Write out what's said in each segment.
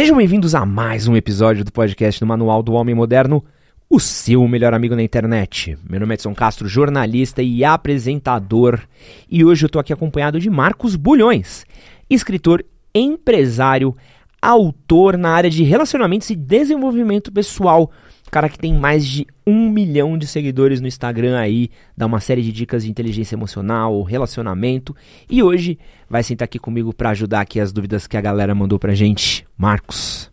Sejam bem-vindos a mais um episódio do podcast do Manual do Homem Moderno, o seu melhor amigo na internet. Meu nome é Edson Castro, jornalista e apresentador, e hoje eu estou aqui acompanhado de Marcos Bulhões, escritor, empresário, autor na área de relacionamentos e desenvolvimento pessoal cara que tem mais de um milhão de seguidores no Instagram aí, dá uma série de dicas de inteligência emocional, relacionamento. E hoje vai sentar aqui comigo para ajudar aqui as dúvidas que a galera mandou pra gente. Marcos.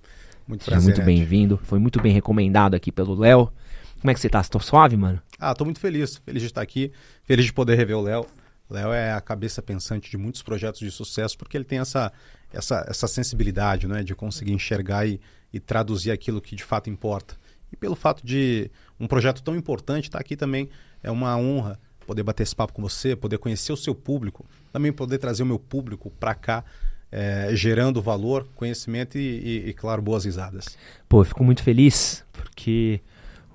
Muito prazer. Seja muito bem-vindo. Foi muito bem recomendado aqui pelo Léo. Como é que você tá? Você tá suave, mano? Ah, tô muito feliz. Feliz de estar aqui. Feliz de poder rever o Léo. Léo é a cabeça pensante de muitos projetos de sucesso porque ele tem essa, essa, essa sensibilidade, né? De conseguir enxergar e, e traduzir aquilo que de fato importa pelo fato de um projeto tão importante estar tá aqui também, é uma honra poder bater esse papo com você, poder conhecer o seu público, também poder trazer o meu público para cá. É, gerando valor, conhecimento e, e, e, claro, boas risadas. Pô, eu fico muito feliz porque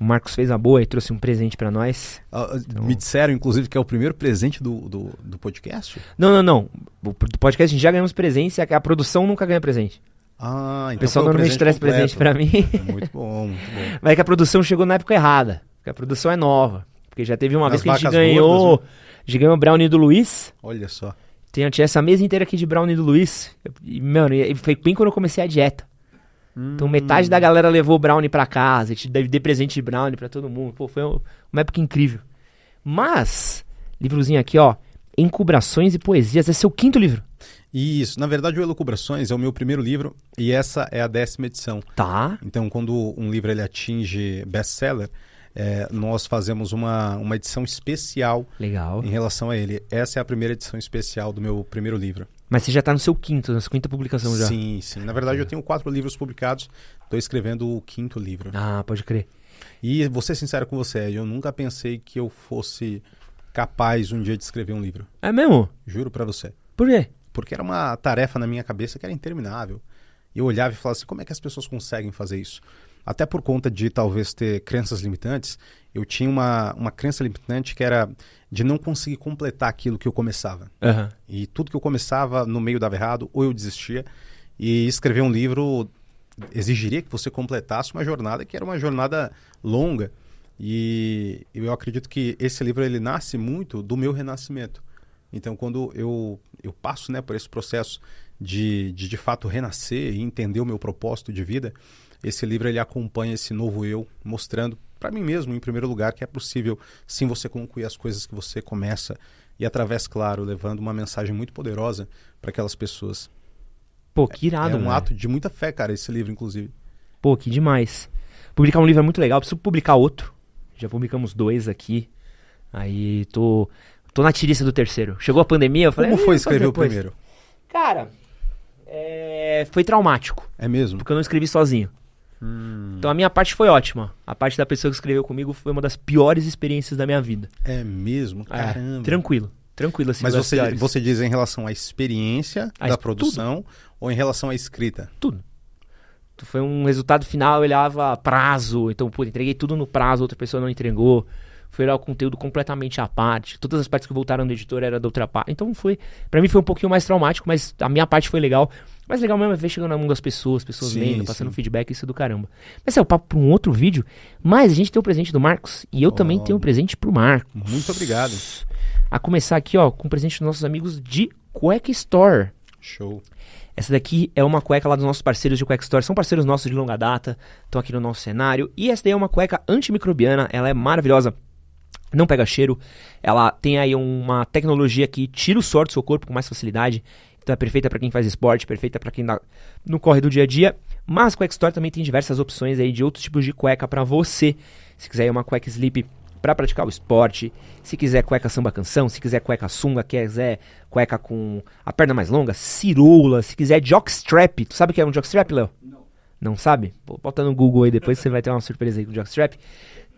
o Marcos fez a boa e trouxe um presente para nós. Ah, ah, então... Me disseram, inclusive, que é o primeiro presente do, do, do podcast? Não, não, não. Do podcast a gente já ganhamos presente, a, a produção nunca ganha presente. Ah, então o pessoal normalmente traz presente para mim. É muito bom, muito bom. Mas é que a produção chegou na época errada, porque a produção é nova. Porque já teve uma vez que a gente ganhou, gordas, né? a gente ganhou o Brownie do Luiz. Olha só. Tinha, essa mesa inteira aqui de Brownie do Luiz. E, mano, foi bem quando eu comecei a dieta. Então hum. metade da galera levou o Brownie pra casa, A deve dei presente de Brownie pra todo mundo. Pô, foi uma época incrível. Mas, livrozinho aqui, ó, Encubrações e Poesias, esse é o quinto livro. Isso, na verdade o Elucubrações é o meu primeiro livro e essa é a décima edição. Tá. Então quando um livro ele atinge best-seller, é, nós fazemos uma, uma edição especial Legal. em relação a ele. Essa é a primeira edição especial do meu primeiro livro. Mas você já está no seu quinto, na sua quinta publicação já? Sim, sim. Na verdade eu tá. tenho quatro livros publicados, estou escrevendo o quinto livro. Ah, pode crer. E vou ser sincero com você, eu nunca pensei que eu fosse capaz um dia de escrever um livro. É mesmo? Juro para você. Por quê? Porque era uma tarefa na minha cabeça que era interminável. E eu olhava e falava assim: como é que as pessoas conseguem fazer isso? Até por conta de talvez ter crenças limitantes, eu tinha uma, uma crença limitante que era de não conseguir completar aquilo que eu começava. Uhum. E tudo que eu começava no meio dava errado, ou eu desistia. E escrever um livro exigiria que você completasse uma jornada que era uma jornada longa. E eu acredito que esse livro ele nasce muito do meu renascimento. Então, quando eu, eu passo né, por esse processo de, de, de fato, renascer e entender o meu propósito de vida, esse livro ele acompanha esse novo eu, mostrando para mim mesmo, em primeiro lugar, que é possível sim você concluir as coisas que você começa e através, claro, levando uma mensagem muito poderosa para aquelas pessoas. Pô, que irado, É, é um né? ato de muita fé, cara, esse livro, inclusive. Pô, que demais. Publicar um livro é muito legal, preciso publicar outro. Já publicamos dois aqui. Aí tô Tô na tirista do terceiro. Chegou a pandemia, eu falei. Como ah, foi escrever o primeiro? Cara, é... foi traumático. É mesmo? Porque eu não escrevi sozinho. Hum. Então a minha parte foi ótima. A parte da pessoa que escreveu comigo foi uma das piores experiências da minha vida. É mesmo? É, Caramba. É, tranquilo. Tranquilo, assim. Mas você, você diz em relação à experiência a da es... produção Tudo. ou em relação à escrita? Tudo foi um resultado final, eu olhava prazo, então, pô, entreguei tudo no prazo, outra pessoa não entregou foi lá o conteúdo completamente à parte. Todas as partes que voltaram do editor era da outra parte. Então foi, para mim foi um pouquinho mais traumático, mas a minha parte foi legal. Mas legal mesmo é ver chegando na mão das pessoas, pessoas sim, lendo, passando sim. feedback, isso é do caramba. Mas é o papo para um outro vídeo, mas a gente tem um presente do Marcos e eu oh, também tenho um presente pro Marcos. Muito obrigado. A começar aqui, ó, com um presente dos nossos amigos de Cueca Store. Show. Essa daqui é uma cueca lá dos nossos parceiros de Cueca Store. São parceiros nossos de longa data, estão aqui no nosso cenário. E essa daí é uma cueca antimicrobiana, ela é maravilhosa não pega cheiro. Ela tem aí uma tecnologia que tira o suor do seu corpo com mais facilidade. Então é perfeita para quem faz esporte, perfeita para quem não corre do dia a dia. Mas cueca store também tem diversas opções aí de outros tipos de cueca para você. Se quiser uma cueca sleep para praticar o esporte, se quiser cueca samba canção, se quiser cueca sunga, quiser cueca com a perna mais longa, ciroula, se quiser jockstrap. Tu sabe o que é um jockstrap, Léo? Não. Não sabe? Pô, bota no Google aí depois, você vai ter uma surpresa aí com o jockstrap.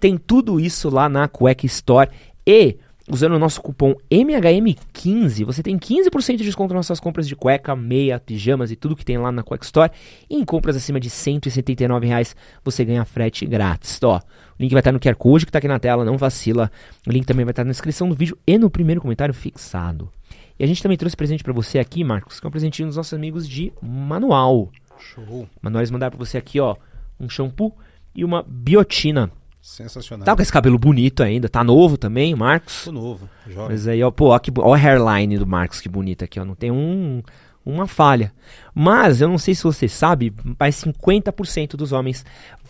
Tem tudo isso lá na Cueca Store e usando o nosso cupom MHM15, você tem 15% de desconto nas suas compras de cueca, meia, pijamas e tudo que tem lá na Cueca Store. E em compras acima de R$ reais você ganha frete grátis. Ó, o link vai estar no QR Code que está aqui na tela, não vacila. O link também vai estar na descrição do vídeo e no primeiro comentário fixado. E a gente também trouxe presente para você aqui, Marcos, que é um presentinho dos nossos amigos de manual. Show. eles mandaram para você aqui, ó, um shampoo e uma biotina Sensacional. Tá com esse cabelo bonito ainda, tá novo também, Marcos? Tô novo, jovem. Mas aí, ó, pô, ó, que, ó a hairline do Marcos, que bonita aqui, ó. Não tem um, uma falha. Mas, eu não sei se você sabe, mas 50% dos homens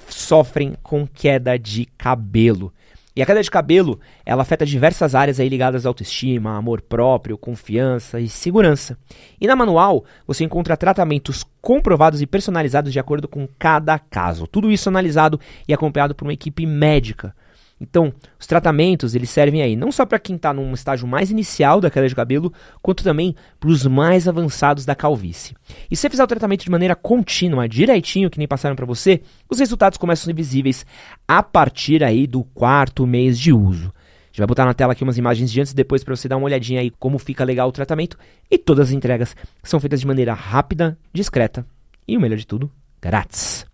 sofrem com queda de cabelo. E a queda de cabelo, ela afeta diversas áreas aí ligadas à autoestima, amor próprio, confiança e segurança. E na manual, você encontra tratamentos comprovados e personalizados de acordo com cada caso. Tudo isso analisado e acompanhado por uma equipe médica então, os tratamentos eles servem aí não só para quem está num estágio mais inicial da queda de cabelo, quanto também para os mais avançados da calvície. E se você fizer o tratamento de maneira contínua, direitinho, que nem passaram para você, os resultados começam a ser visíveis a partir aí do quarto mês de uso. A gente vai botar na tela aqui umas imagens de antes e depois para você dar uma olhadinha aí como fica legal o tratamento. E todas as entregas são feitas de maneira rápida, discreta e, o melhor de tudo, grátis.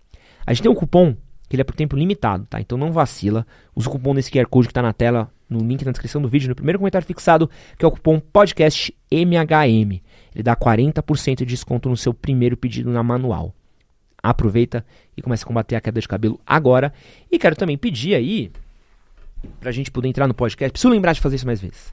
A gente tem um cupom que ele é por tempo limitado, tá? Então não vacila. Usa o cupom nesse QR Code que tá na tela, no link na descrição do vídeo, no primeiro comentário fixado, que é o cupom podcast MHM. Ele dá 40% de desconto no seu primeiro pedido na manual. Aproveita e começa a combater a queda de cabelo agora. E quero também pedir aí, pra gente poder entrar no podcast, preciso lembrar de fazer isso mais vezes.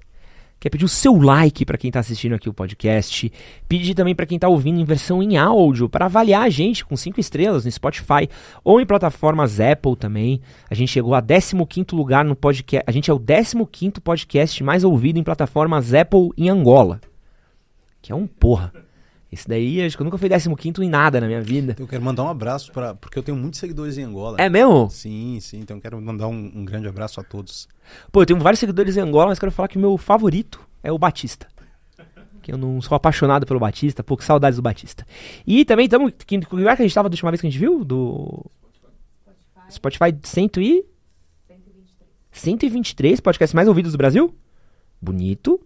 Quer pedir o seu like para quem está assistindo aqui o podcast. Pedir também para quem está ouvindo em versão em áudio para avaliar a gente com cinco estrelas no Spotify ou em plataformas Apple também. A gente chegou a 15º lugar no podcast. A gente é o 15º podcast mais ouvido em plataformas Apple em Angola. Que é um porra. Esse daí, acho que eu nunca fui 15 em nada na minha vida. Eu quero mandar um abraço para porque eu tenho muitos seguidores em Angola. É mesmo? Sim, sim. Então eu quero mandar um, um, grande abraço a todos. Pô, eu tenho vários seguidores em Angola, mas quero falar que o meu favorito é o Batista. Que eu não sou apaixonado pelo Batista, pouco saudades do Batista. E também estamos. Que lugar que a gente estava da última vez que a gente viu? Do. Spotify, Spotify 100 e. 123. 123 podcasts mais ouvidos do Brasil? Bonito.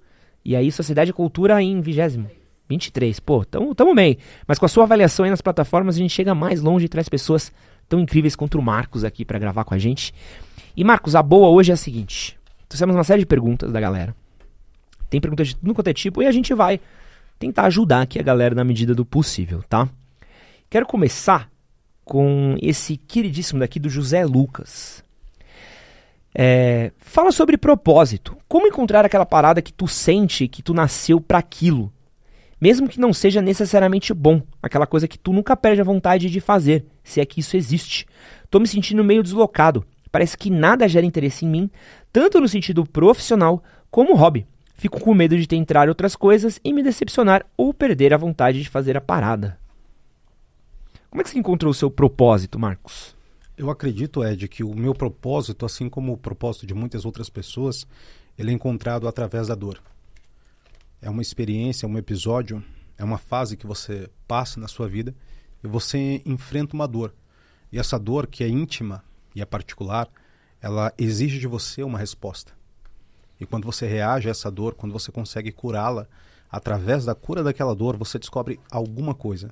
E aí, Sociedade e Cultura em vigésimo. 23, pô, tamo, tamo bem. Mas com a sua avaliação aí nas plataformas, a gente chega mais longe e traz pessoas tão incríveis quanto o Marcos aqui para gravar com a gente. E Marcos, a boa hoje é a seguinte: trouxemos uma série de perguntas da galera. Tem perguntas de tudo quanto é tipo e a gente vai tentar ajudar aqui a galera na medida do possível, tá? Quero começar com esse queridíssimo daqui do José Lucas. É, fala sobre propósito. Como encontrar aquela parada que tu sente que tu nasceu para aquilo? mesmo que não seja necessariamente bom, aquela coisa que tu nunca perde a vontade de fazer, se é que isso existe. Tô me sentindo meio deslocado, parece que nada gera interesse em mim, tanto no sentido profissional como hobby. Fico com medo de tentar outras coisas e me decepcionar ou perder a vontade de fazer a parada. Como é que você encontrou o seu propósito, Marcos? Eu acredito, Ed, que o meu propósito, assim como o propósito de muitas outras pessoas, ele é encontrado através da dor é uma experiência, é um episódio, é uma fase que você passa na sua vida e você enfrenta uma dor. E essa dor, que é íntima e é particular, ela exige de você uma resposta. E quando você reage a essa dor, quando você consegue curá-la, através da cura daquela dor, você descobre alguma coisa.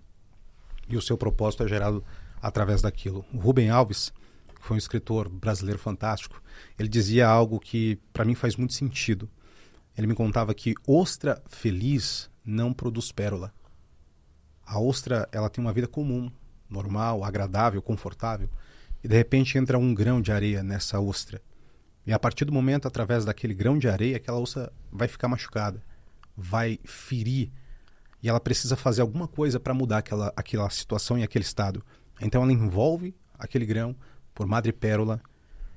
E o seu propósito é gerado através daquilo. O Rubem Alves que foi um escritor brasileiro fantástico. Ele dizia algo que para mim faz muito sentido. Ele me contava que ostra feliz não produz pérola. A ostra, ela tem uma vida comum, normal, agradável, confortável, e de repente entra um grão de areia nessa ostra. E a partir do momento, através daquele grão de areia, aquela ostra vai ficar machucada, vai ferir, e ela precisa fazer alguma coisa para mudar aquela, aquela situação e aquele estado. Então ela envolve aquele grão por madrepérola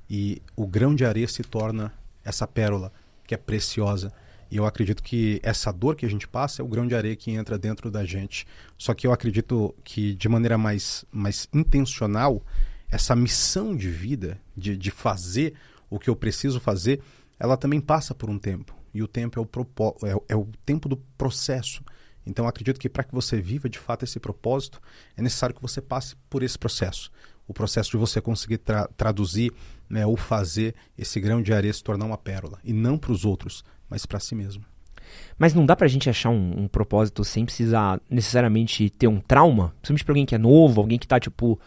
e o grão de areia se torna essa pérola que é preciosa. E eu acredito que essa dor que a gente passa é o grão de areia que entra dentro da gente. Só que eu acredito que de maneira mais, mais intencional, essa missão de vida, de, de fazer o que eu preciso fazer, ela também passa por um tempo. E o tempo é o, propó é, é o tempo do processo. Então, acredito que para que você viva de fato esse propósito, é necessário que você passe por esse processo. O processo de você conseguir tra traduzir né, ou fazer esse grão de areia se tornar uma pérola. E não para os outros, mas para si mesmo. Mas não dá para a gente achar um, um, propósito sem precisar necessariamente ter um trauma? Principalmente para alguém que é novo, alguém que está tipo,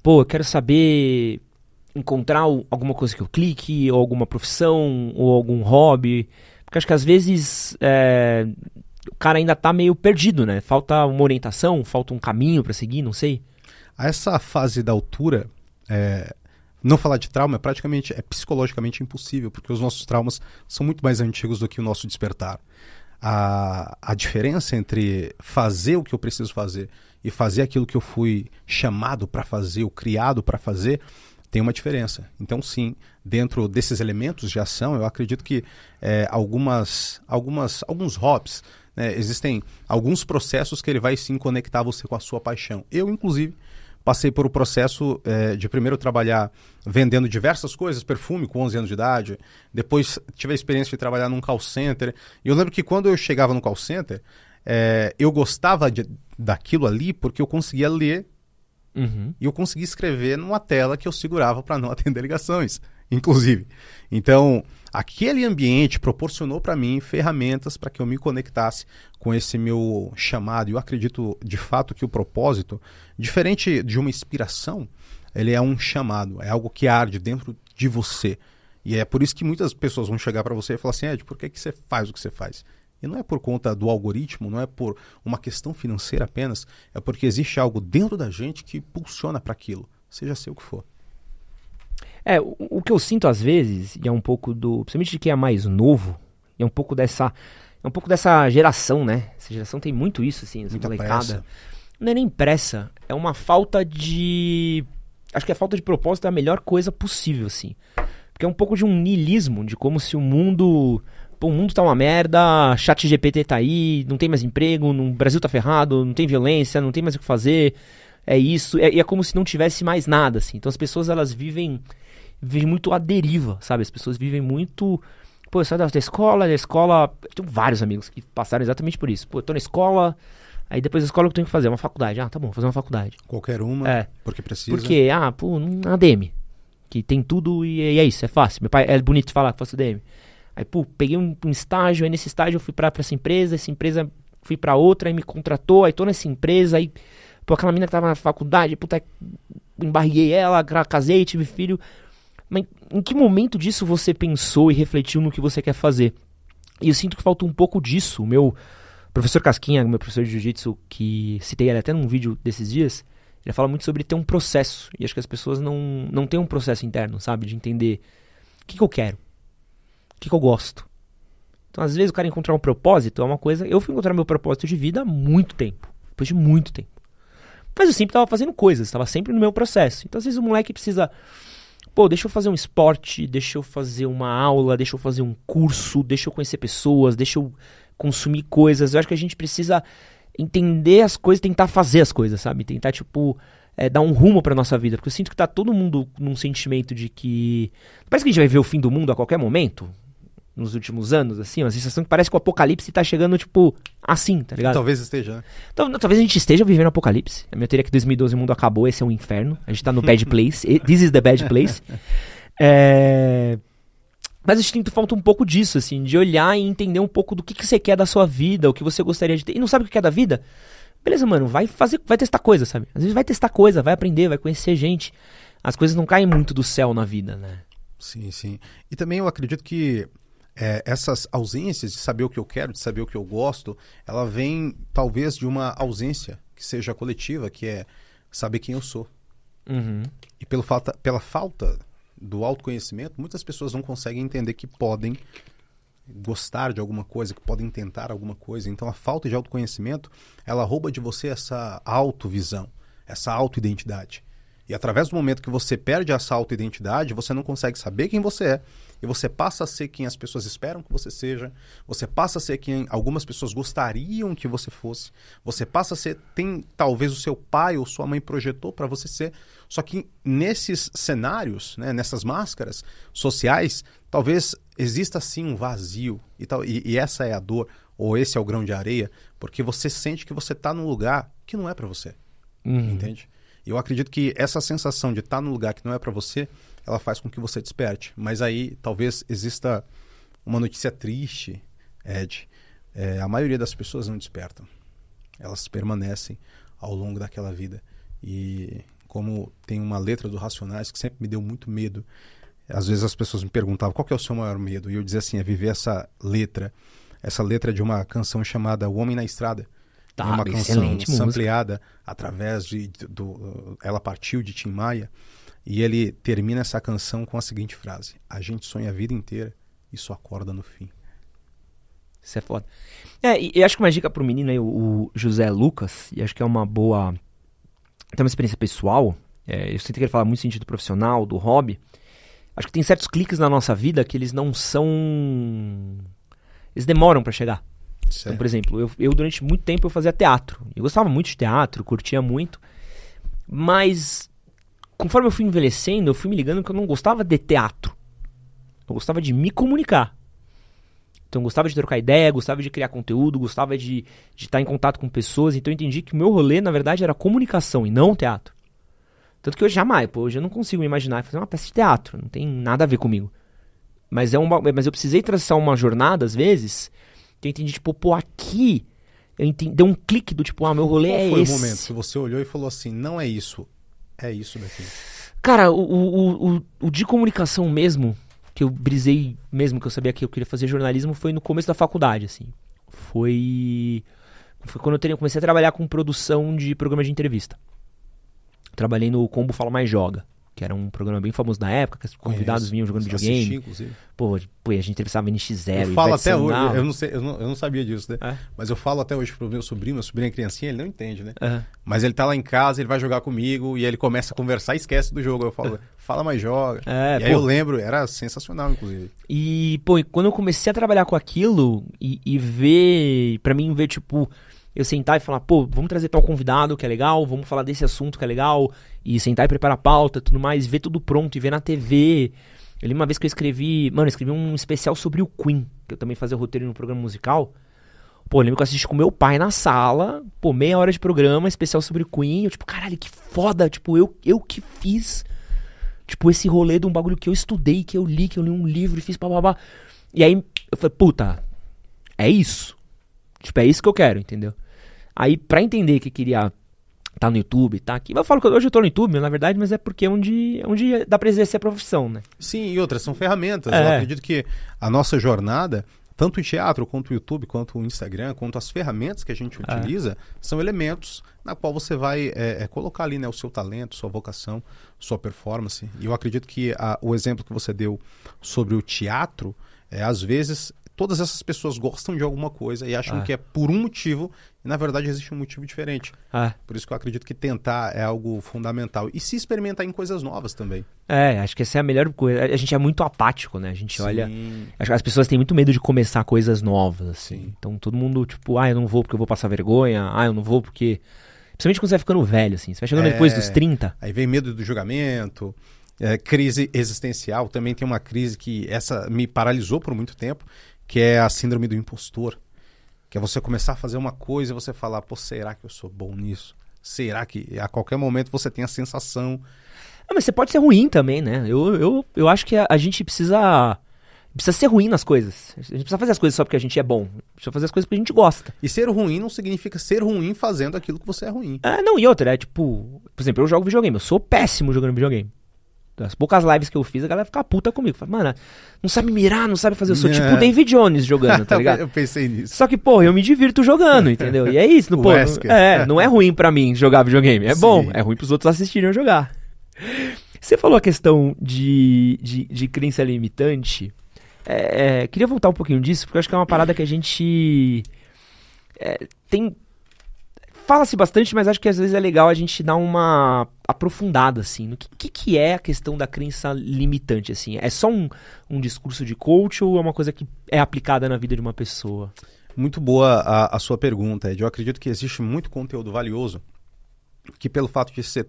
pô, eu quero saber encontrar alguma coisa que eu clique, ou alguma profissão, ou algum hobby. Porque acho que às vezes é, o cara ainda tá meio perdido, né? Falta uma orientação, falta um caminho para seguir, não sei. A essa fase da altura, é, não falar de trauma é praticamente é psicologicamente impossível, porque os nossos traumas são muito mais antigos do que o nosso despertar. A, a diferença entre fazer o que eu preciso fazer e fazer aquilo que eu fui chamado para fazer, ou criado para fazer, tem uma diferença. Então, sim, dentro desses elementos de ação, eu acredito que é, algumas, algumas, alguns hops, né, existem alguns processos que ele vai sim conectar você com a sua paixão. Eu, inclusive, passei por o um processo é, de primeiro trabalhar vendendo diversas coisas, perfume com 11 anos de idade, depois tive a experiência de trabalhar num call center. E eu lembro que quando eu chegava no call center, é, eu gostava de, daquilo ali porque eu conseguia ler uhum. e eu conseguia escrever numa tela que eu segurava para não atender ligações. inclusive. Então, aquele ambiente proporcionou para mim ferramentas para que eu me conectasse com esse meu chamado. Eu acredito de fato que o propósito, diferente de uma inspiração, ele é um chamado, é algo que arde dentro de você. E é por isso que muitas pessoas vão chegar para você e falar assim: Ed, por que, que você faz o que você faz? E não é por conta do algoritmo, não é por uma questão financeira apenas, é porque existe algo dentro da gente que pulsiona para aquilo, seja seu o que for. É, o, o, que eu sinto às vezes, e é um pouco do. Principalmente de quem é mais novo, é um pouco dessa. É um pouco dessa geração, né? Essa geração tem muito isso, assim, essa molecada. Não é nem pressa, é uma falta de. Acho que a é falta de propósito é a melhor coisa possível, assim. Porque é um pouco de um niilismo, de como se o mundo. Pô, o mundo tá uma merda, chat GPT tá aí, não tem mais emprego, o Brasil tá ferrado, não tem violência, não tem mais o que fazer, é isso. É, e é, é como se não tivesse mais nada, assim. Então as pessoas, elas vivem vive muito à deriva, sabe? As pessoas vivem muito. Pô, eu saio da, escola, da escola. Eu tenho vários amigos que passaram exatamente por isso. Pô, eu tô na escola, aí depois da escola eu tenho que fazer é uma faculdade. Ah, tá bom, vou fazer uma faculdade. Qualquer uma, é. porque precisa. Porque, ah, pô, um ADM, que tem tudo e, e, é isso, é fácil. Meu pai é bonito de falar que faço ADM. Aí, pô, peguei um, um, estágio, aí nesse estágio eu fui pra, pra essa empresa, essa empresa fui pra outra, aí me contratou, aí tô nessa empresa, aí, pô, aquela menina que tava na faculdade, puta, embarriguei ela, casei, tive filho. Mas em que momento disso você pensou e refletiu no que você quer fazer? E eu sinto que falta um pouco disso. O meu professor Casquinha, meu professor de jiu-jitsu, que citei ele até num vídeo desses dias, ele fala muito sobre ter um processo. E acho que as pessoas não, não têm um processo interno, sabe? De entender o que, que eu quero, o que, que eu gosto. Então, às vezes, o cara encontrar um propósito é uma coisa. Eu fui encontrar meu propósito de vida há muito tempo depois de muito tempo. Mas eu sempre estava fazendo coisas, estava sempre no meu processo. Então, às vezes, o moleque precisa pô, deixa eu fazer um esporte, deixa eu fazer uma aula, deixa eu fazer um curso, deixa eu conhecer pessoas, deixa eu consumir coisas. Eu acho que a gente precisa entender as coisas, tentar fazer as coisas, sabe? Tentar, tipo, é, dar um rumo pra nossa vida. Porque eu sinto que tá todo mundo num sentimento de que. Parece que a gente vai ver o fim do mundo a qualquer momento nos últimos anos, assim, é uma sensação que parece que o apocalipse tá chegando, tipo, assim, tá ligado? Talvez esteja, né? Então, talvez a gente esteja vivendo o apocalipse. A minha teoria é que 2012 o mundo acabou, esse é um inferno. A gente tá no bad place. This is the bad place. É... Mas eu sinto falta um pouco disso, assim, de olhar e entender um pouco do que, que você quer da sua vida, o que você gostaria de ter. E não sabe o que quer da vida? Beleza, mano, vai fazer, vai testar coisa, sabe? Às vezes vai testar coisa, vai aprender, vai conhecer gente. As coisas não caem muito do céu na vida, né? Sim, sim. E também eu acredito que é, essas ausências de saber o que eu quero, de saber o que eu gosto, ela vem talvez de uma ausência que seja coletiva, que é saber quem eu sou. Uhum. E pelo falta, pela falta do autoconhecimento, muitas pessoas não conseguem entender que podem gostar de alguma coisa, que podem tentar alguma coisa. Então a falta de autoconhecimento, ela rouba de você essa autovisão, essa autoidentidade. E através do momento que você perde essa autoidentidade, você não consegue saber quem você é. E você passa a ser quem as pessoas esperam que você seja. Você passa a ser quem algumas pessoas gostariam que você fosse. Você passa a ser tem talvez o seu pai ou sua mãe projetou para você ser. Só que nesses cenários, né, nessas máscaras sociais, talvez exista sim um vazio e tal. E, e essa é a dor ou esse é o grão de areia, porque você sente que você está num lugar que não é para você. Uhum. Entende? Eu acredito que essa sensação de estar no lugar que não é para você, ela faz com que você desperte. Mas aí talvez exista uma notícia triste, Ed. É, a maioria das pessoas não despertam. Elas permanecem ao longo daquela vida. E como tem uma letra do Racionais que sempre me deu muito medo, às vezes as pessoas me perguntavam qual é o seu maior medo. E eu dizia assim: é viver essa letra. Essa letra de uma canção chamada O Homem na Estrada é tá, uma canção excelente ampliada através de do, ela partiu de Tim Maia e ele termina essa canção com a seguinte frase: a gente sonha a vida inteira e só acorda no fim. Isso é foda. É, e, e acho que uma dica pro menino aí, o, o, José Lucas, e acho que é uma boa. Tem uma experiência pessoal. É, eu sinto que ele fala muito sentido profissional, do hobby. Acho que tem certos cliques na nossa vida que eles não são. Eles demoram para chegar. Certo. Então, por exemplo, eu, eu, durante muito tempo eu fazia teatro. Eu gostava muito de teatro, curtia muito. Mas conforme eu fui envelhecendo, eu fui me ligando que eu não gostava de teatro. Eu gostava de me comunicar. Então eu gostava de trocar ideia, gostava de criar conteúdo, gostava de, de estar em contato com pessoas. Então eu entendi que o meu rolê, na verdade, era comunicação e não teatro. Tanto que eu jamais, pô, hoje eu não consigo me imaginar fazer uma peça de teatro, não tem nada a ver comigo. Mas, é uma, mas eu precisei traçar uma jornada, às vezes, que eu entendi, tipo, pô, aqui. Eu entendi, deu um clique do tipo, ah, meu rolê Qual é foi esse. foi o momento que você olhou e falou assim, não é isso. É isso daqui. Cara, o, o, o, o de comunicação mesmo, que eu brisei mesmo, que eu sabia que eu queria fazer jornalismo, foi no começo da faculdade, assim. Foi. Foi quando eu comecei a trabalhar com produção de programa de entrevista. Trabalhei no Combo Fala Mais Joga, que era um programa bem famoso na época, que os convidados vinham jogando videogame. Assisti, inclusive. Pô, pô, a gente entrevistava NX0. Eu falo até hoje, eu não, sei, eu, não, eu não sabia disso, né? É? Mas eu falo até hoje pro meu sobrinho, meu sobrinho é criancinha, ele não entende, né? Uhum. Mas ele tá lá em casa, ele vai jogar comigo e ele começa a conversar e esquece do jogo. Eu falo, fala mais joga. É, e aí eu lembro, era sensacional, inclusive. E, pô, e quando eu comecei a trabalhar com aquilo e, e ver, para mim ver, tipo, eu sentar e falar, pô, vamos trazer tal convidado que é legal, vamos falar desse assunto que é legal, e sentar e preparar a pauta tudo mais, ver tudo pronto e ver na TV. Eu lembro uma vez que eu escrevi, mano, eu escrevi um especial sobre o Queen, que eu também fazia roteiro no programa musical. Pô, eu lembro que eu assisti com meu pai na sala, pô, meia hora de programa, especial sobre o Queen. Eu, tipo, caralho, que foda, tipo, eu, eu que fiz, tipo, esse rolê de um bagulho que eu estudei, que eu li, que eu li um livro e fiz blá. E aí eu falei, puta, é isso. Tipo, é isso que eu quero, entendeu? Aí, pra entender que queria tá no YouTube, tá aqui. Eu falo que hoje eu tô no YouTube, na verdade, mas é porque é onde, é onde dá pra exercer a profissão, né? Sim, e outras são ferramentas. É. Eu acredito que a nossa jornada, tanto o teatro, quanto o YouTube, quanto o Instagram, quanto as ferramentas que a gente é. utiliza, é. são elementos na qual você vai é, é, colocar ali né, o seu talento, sua vocação, sua performance. E eu acredito que a, o exemplo que você deu sobre o teatro, é, às vezes todas essas pessoas gostam de alguma coisa e acham ah. que é por um motivo, e na verdade existe um motivo diferente. Ah. Por isso que eu acredito que tentar é algo fundamental. E se experimentar em coisas novas também. É, acho que essa é a melhor coisa. A gente é muito apático, né? A gente Sim. olha. Acho que as pessoas têm muito medo de começar coisas novas, assim. Sim. Então todo mundo, tipo, ah, eu não vou porque eu vou passar vergonha, ah, eu não vou porque. Principalmente quando você vai ficando velho, assim. Você vai chegando é... depois dos 30. Aí vem medo do julgamento. É, crise existencial, também tem uma crise que essa me paralisou por muito tempo, que é a síndrome do impostor. Que é você começar a fazer uma coisa e você falar, pô, será que eu sou bom nisso? Será que a qualquer momento você tem a sensação. Ah, mas você pode ser ruim também, né? Eu, eu, eu acho que a, a gente precisa precisa ser ruim nas coisas. A gente precisa fazer as coisas só porque a gente é bom. Precisa fazer as coisas porque a gente gosta. E ser ruim não significa ser ruim fazendo aquilo que você é ruim. Ah, não, e outra, é tipo, por exemplo, eu jogo videogame, eu sou péssimo jogando videogame. As poucas lives que eu fiz, a galera fica puta comigo. Fala, mano, não sabe mirar, não sabe fazer. Eu sou é. tipo o David Jones jogando, tá ligado? eu pensei nisso. Só que, pô eu me divirto jogando, entendeu? E é isso, não, pô. É, não é ruim para mim jogar videogame. É Sim. bom, é ruim pros outros assistirem eu jogar. Você falou a questão de, de, de crença limitante. É, é, queria voltar um pouquinho disso, porque eu acho que é uma parada que a gente. É, tem fala-se bastante, mas acho que às vezes é legal a gente dar uma aprofundada, assim, no que, que, que, é a questão da crença limitante, assim. É só um, um discurso de coach ou é uma coisa que é aplicada na vida de uma pessoa? Muito boa a, a sua pergunta, Ed. Eu acredito que existe muito conteúdo valioso que pelo fato de ser,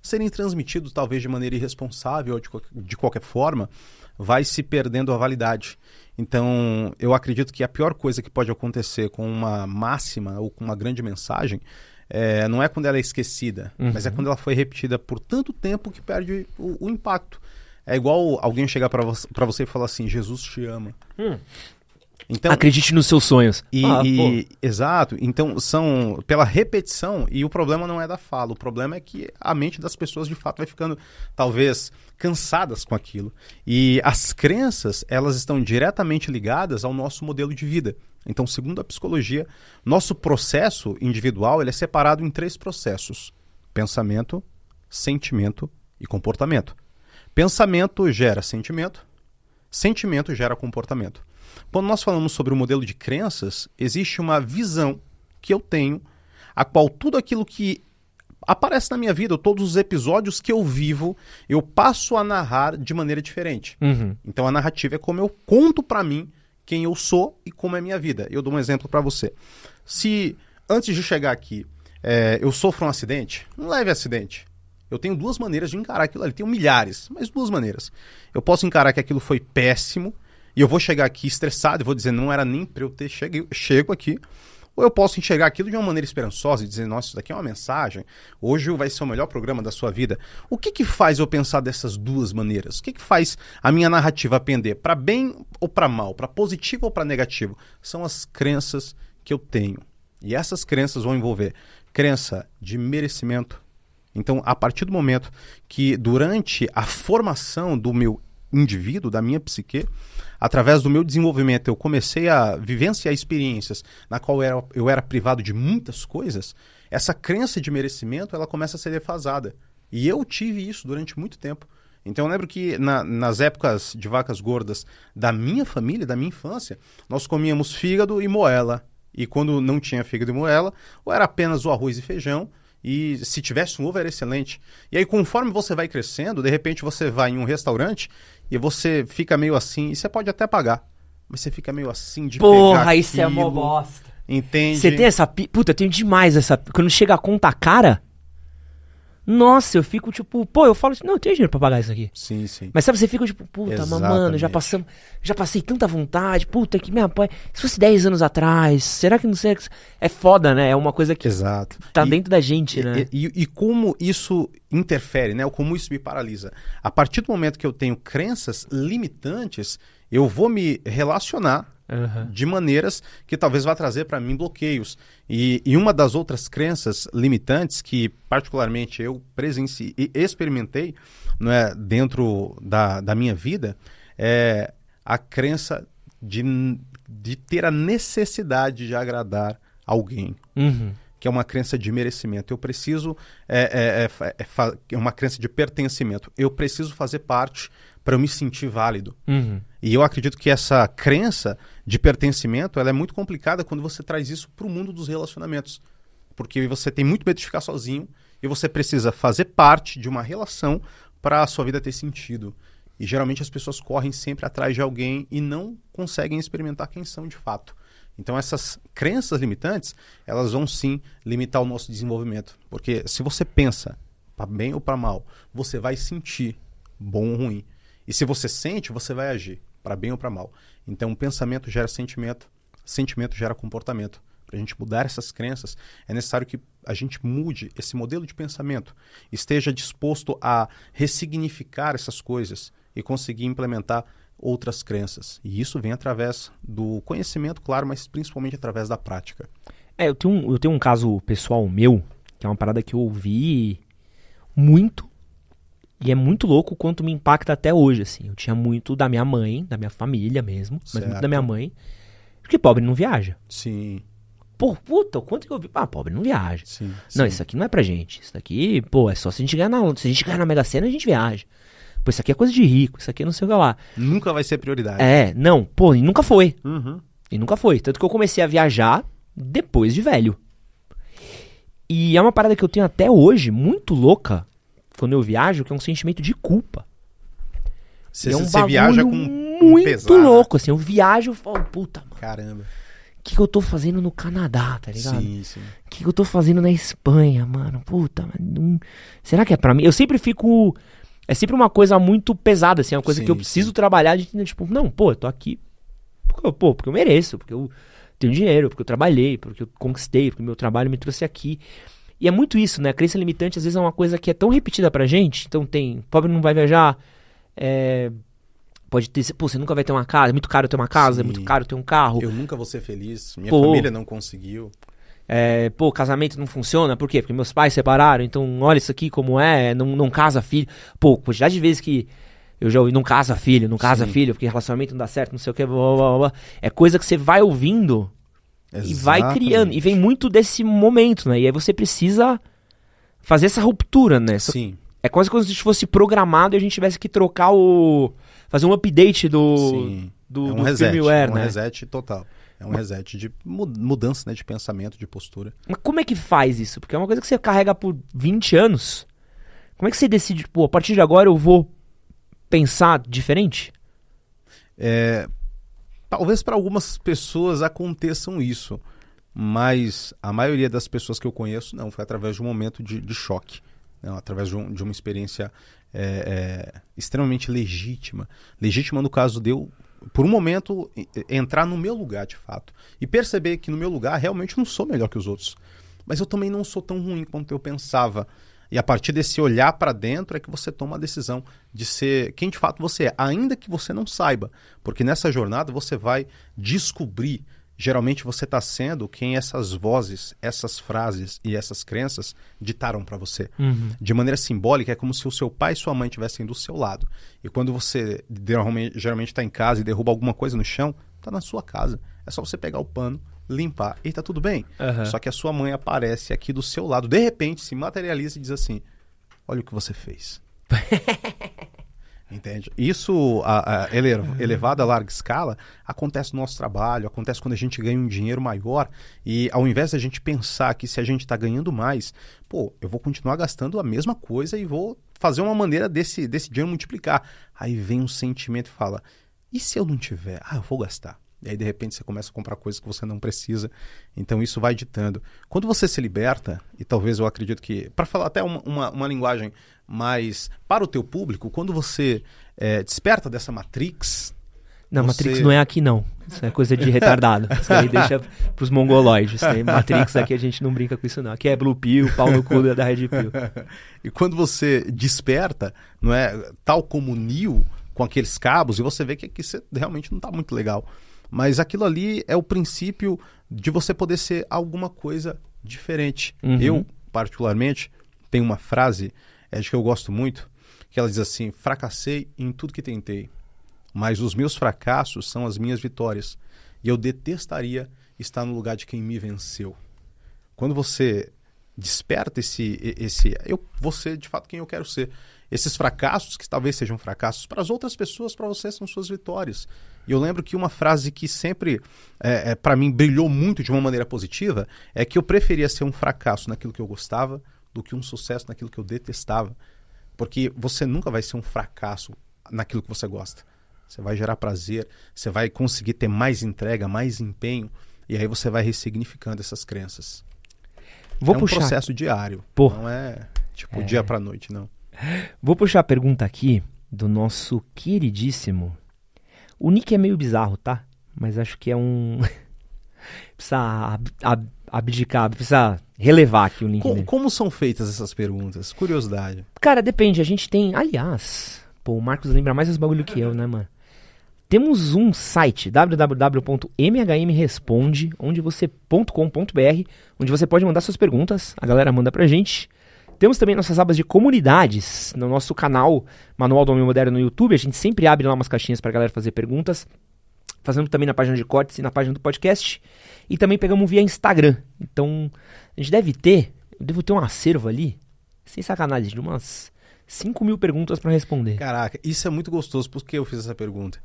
serem transmitidos talvez de maneira irresponsável ou de, de qualquer forma, vai se perdendo a validade. Então, eu acredito que a pior coisa que pode acontecer com uma máxima ou com uma grande mensagem é, não é quando ela é esquecida, uhum. mas é quando ela foi repetida por tanto tempo que perde o, o impacto. É igual alguém chegar para vo você e falar assim: Jesus te ama. Hum. Então, Acredite nos seus sonhos. E, ah, e exato. Então são pela repetição e o problema não é da fala. O problema é que a mente das pessoas de fato vai ficando talvez cansadas com aquilo. E as crenças elas estão diretamente ligadas ao nosso modelo de vida. Então, segundo a psicologia, nosso processo individual ele é separado em três processos: pensamento, sentimento e comportamento. Pensamento gera sentimento, sentimento gera comportamento. Quando nós falamos sobre o modelo de crenças, existe uma visão que eu tenho, a qual tudo aquilo que aparece na minha vida, todos os episódios que eu vivo, eu passo a narrar de maneira diferente. Uhum. Então a narrativa é como eu conto para mim quem eu sou e como é a minha vida. Eu dou um exemplo para você. Se antes de chegar aqui é, eu sofro um acidente, um leve acidente, eu tenho duas maneiras de encarar aquilo ali. Tenho milhares, mas duas maneiras. Eu posso encarar que aquilo foi péssimo e eu vou chegar aqui estressado e vou dizer, não era nem para eu ter chego, chego aqui. Ou eu posso enxergar aquilo de uma maneira esperançosa e dizer, nossa, isso daqui é uma mensagem. Hoje vai ser o melhor programa da sua vida. O que que faz eu pensar dessas duas maneiras? O que que faz a minha narrativa pender para bem ou para mal, para positivo ou para negativo? São as crenças que eu tenho. E essas crenças vão envolver crença de merecimento. Então, a partir do momento que durante a formação do meu indivíduo, da minha psique, através do meu desenvolvimento, eu comecei a vivenciar experiências na qual eu era, eu era privado de muitas coisas, essa crença de merecimento ela começa a ser defasada. E eu tive isso durante muito tempo. Então eu lembro que na, nas épocas de vacas gordas da minha família, da minha infância, nós comíamos fígado e moela. E quando não tinha fígado e moela, ou era apenas o arroz e feijão, e se tivesse um ovo era excelente. E aí, conforme você vai crescendo, de repente você vai em um restaurante e você fica meio assim, e você pode até pagar. Mas você fica meio assim de Porra, pegar isso é aquilo, é uma bosta. Entende? Você tem essa. Puta, eu tenho demais essa. Quando chega a conta cara, nossa, eu fico tipo, pô, eu falo, assim, não, eu tenho dinheiro pra pagar isso aqui. Sim, sim. Mas sabe, você fica tipo, puta, mamando, mano, já passamos, já passei tanta vontade, puta, que me apoia. Se fosse 10 anos atrás, será que não sei? É foda, né? É uma coisa que Exato. tá e, dentro da gente, né? E, e, e, como isso interfere, né? Ou como isso me paralisa. A partir do momento que eu tenho crenças limitantes, eu vou me relacionar uhum. de maneiras que talvez vá trazer para mim bloqueios. E, e, uma das outras crenças limitantes que, particularmente, eu presenciei e experimentei não é, dentro da, da minha vida é a crença de, de ter a necessidade de agradar alguém. Uhum que é uma crença de merecimento. Eu preciso. É, é, é, é, é, uma crença de pertencimento. Eu preciso fazer parte para eu me sentir válido. Uhum. E eu acredito que essa crença de pertencimento ela é muito complicada quando você traz isso para o mundo dos relacionamentos. Porque você tem muito medo de ficar sozinho e você precisa fazer parte de uma relação para a sua vida ter sentido. E geralmente as pessoas correm sempre atrás de alguém e não conseguem experimentar quem são de fato. Então essas crenças limitantes, elas vão sim limitar o nosso desenvolvimento, porque se você pensa para bem ou para mal, você vai sentir bom ou ruim. E se você sente, você vai agir para bem ou para mal. Então, pensamento gera sentimento, sentimento gera comportamento. Para a gente mudar essas crenças, é necessário que a gente mude esse modelo de pensamento, esteja disposto a ressignificar essas coisas e conseguir implementar outras crenças. E isso vem através do conhecimento, claro, mas principalmente através da prática. É, eu tenho um, eu tenho um caso pessoal meu, que é uma parada que eu ouvi muito e é muito louco o quanto me impacta até hoje, assim. Eu tinha muito da minha mãe, da minha família mesmo, certo. mas muito da minha mãe. Porque pobre não viaja. Sim. Pô, puta, o quanto que eu vi? Ah, pobre não viaja. Sim, não, sim. isso aqui não é pra gente. Isso daqui, pô, é só se a gente ganhar na, se a gente ganhar na Mega Sena, a gente viaja. Pô, isso aqui é coisa de rico, isso aqui é não sei o que lá. Nunca vai ser prioridade. É, não, pô, e nunca foi. Uhum. E nunca foi. Tanto que eu comecei a viajar depois de velho. E é uma parada que eu tenho até hoje, muito louca, quando eu viajo, que é um sentimento de culpa. Você, é um você viaja com muito pesado. Né? louco, assim. Eu viajo e falo, puta, mano. Caramba. O que, que, eu tô fazendo no Canadá, tá ligado? Sim, sim. O que, que, eu tô fazendo na Espanha, mano? Puta, mano, será que é pra mim? Eu sempre fico. É sempre uma coisa muito pesada, assim. É uma coisa sim, que eu preciso sim. trabalhar de né, tipo, não, pô, eu tô aqui. Pô, porque eu mereço, porque eu tenho dinheiro, porque eu trabalhei, porque eu conquistei, porque meu trabalho me trouxe aqui. E é muito isso, né? A crença limitante às vezes é uma coisa que é tão repetida pra gente. Então tem, pobre não vai viajar, é, pode ter, pô, você nunca vai ter uma casa, é muito caro ter uma casa, Sim. é muito caro ter um carro. Eu nunca vou ser feliz, minha pô, família não conseguiu. É, pô, casamento não funciona, por quê? Porque meus pais separaram, então olha isso aqui como é, não, não casa filho. Pô, quantidade de vezes que eu já ouvi, não casa filho, não casa Sim. filho, porque relacionamento não dá certo, não sei o que, blá, blá, blá. É coisa que você vai ouvindo Exatamente. E vai criando. E vem muito desse momento, né? E aí você precisa fazer essa ruptura, né? Sim. É quase como se fosse programado e a gente tivesse que trocar o. fazer um update do. Sim. Do, é um do reset, firmware, é um né? reset total. É um reset de mudança né, de pensamento, de postura. Mas como é que faz isso? Porque é uma coisa que você carrega por 20 anos. Como é que você decide, pô, a partir de agora eu vou pensar diferente? É, Talvez para algumas pessoas aconteçam isso, mas a maioria das pessoas que eu conheço não, foi através de um momento de, de choque, não, através de, um, de, uma experiência é, é, extremamente legítima. Legítima no caso de eu, por um momento, entrar no meu lugar de fato e perceber que no meu lugar realmente não sou melhor que os outros, mas eu também não sou tão ruim quanto eu pensava. E a partir desse olhar para dentro é que você toma a decisão de ser quem de fato você é, ainda que você não saiba, porque nessa jornada você vai descobrir. Geralmente você está sendo quem essas vozes, essas frases e essas crenças ditaram para você. Uhum. De maneira simbólica, é como se o seu pai e sua mãe estivessem do seu lado. E quando você geralmente está em casa e derruba alguma coisa no chão, está na sua casa. É só você pegar o pano limpar. E tá tudo bem. Uhum. Só que a sua mãe aparece aqui do seu lado, de repente se materializa e diz assim: Olha o que você fez. Entende? Isso, a, a a larga escala, acontece no nosso trabalho, acontece quando a gente ganha um dinheiro maior e ao invés da gente pensar que se a gente está ganhando mais, pô, eu vou continuar gastando a mesma coisa e vou fazer uma maneira desse, desse dinheiro multiplicar. Aí vem um sentimento e fala, e se eu não tiver? Ah, eu vou gastar. E aí, de repente, você começa a comprar coisas que você não precisa. Então, isso vai ditando. Quando você se liberta, e talvez eu acredito que, para falar até uma, uma, uma, linguagem mais para o teu público, quando você é, desperta dessa matrix. Não, você... Matrix não é aqui, não. Isso é coisa de retardado. Isso aí deixa pros mongoloides. Né? Matrix aqui a gente não brinca com isso, não. Aqui é Blue Pill, pau no cu é da Red Pill. E quando você desperta, não é tal como Neo, com aqueles cabos, e você vê que aqui você realmente não está muito legal. Mas aquilo ali é o princípio de você poder ser alguma coisa diferente. Uhum. Eu, particularmente, tenho uma frase é, de que eu gosto muito, que ela diz assim: fracassei em tudo que tentei, mas os meus fracassos são as minhas vitórias. E eu detestaria estar no lugar de quem me venceu. Quando você desperta esse esse eu vou ser de fato quem eu quero ser. Esses fracassos que talvez sejam fracassos para as outras pessoas, para você são suas vitórias. E eu lembro que uma frase que sempre, é, é, para mim, brilhou muito de uma maneira positiva é que eu preferia ser um fracasso naquilo que eu gostava do que um sucesso naquilo que eu detestava. Porque você nunca vai ser um fracasso naquilo que você gosta. Você vai gerar prazer, você vai conseguir ter mais entrega, mais empenho, e aí você vai ressignificando essas crenças. Vou é puxar. um processo diário, não é tipo é... dia para noite, não. Vou puxar a pergunta aqui do nosso queridíssimo o nick é meio bizarro, tá? Mas acho que é um. precisa ab ab abdicar, precisa relevar aqui o Nick. Como, como, são feitas essas perguntas? Curiosidade. Cara, depende. A gente tem. Aliás, pô, o Marcos lembra mais os bagulho que eu, né, mano? Temos um site, www.mhmresponde, onde você, onde você pode mandar suas perguntas. A galera manda pra gente. Temos também nossas abas de comunidades no nosso canal Manual do Homem Moderno no YouTube. A gente sempre abre lá umas caixinhas para a galera fazer perguntas. Fazendo também na página de cortes e na página do podcast. E também pegamos via Instagram. Então, a gente deve ter, eu devo ter um acervo ali, sem sacanagem, de umas 5 mil perguntas para responder. Caraca, isso é muito gostoso. Por que eu fiz essa pergunta?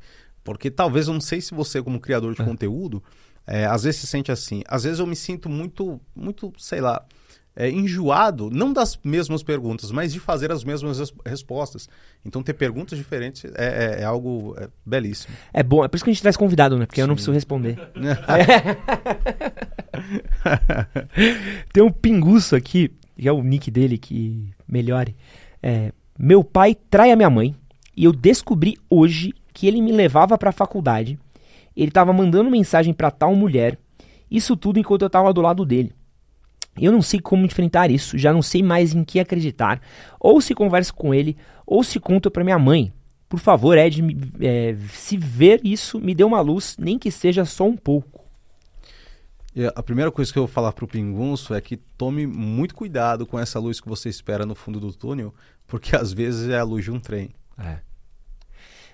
Porque talvez eu não sei se você, como criador de ah. conteúdo, é, às vezes se sente assim. Às vezes eu me sinto muito, muito, sei lá, é, enjoado, não das mesmas perguntas, mas de fazer as mesmas res respostas. Então, ter perguntas diferentes é, é, é algo é, belíssimo. É bom, é por isso que a gente traz convidado, né? Porque Sim. eu não preciso responder. Tem um pinguço aqui, que é o nick dele, que melhore. É, meu pai trai a minha mãe e eu descobri hoje que ele me levava para a faculdade. Ele estava mandando mensagem para tal mulher. Isso tudo enquanto eu estava do lado dele. Eu não sei como enfrentar isso, já não sei mais em que acreditar. Ou se converso com ele, ou se conto para minha mãe. Por favor, Ed, é, se ver isso, me dê uma luz, nem que seja só um pouco. A primeira coisa que eu vou falar para o Pingunço é que tome muito cuidado com essa luz que você espera no fundo do túnel, porque às vezes é a luz de um trem. É.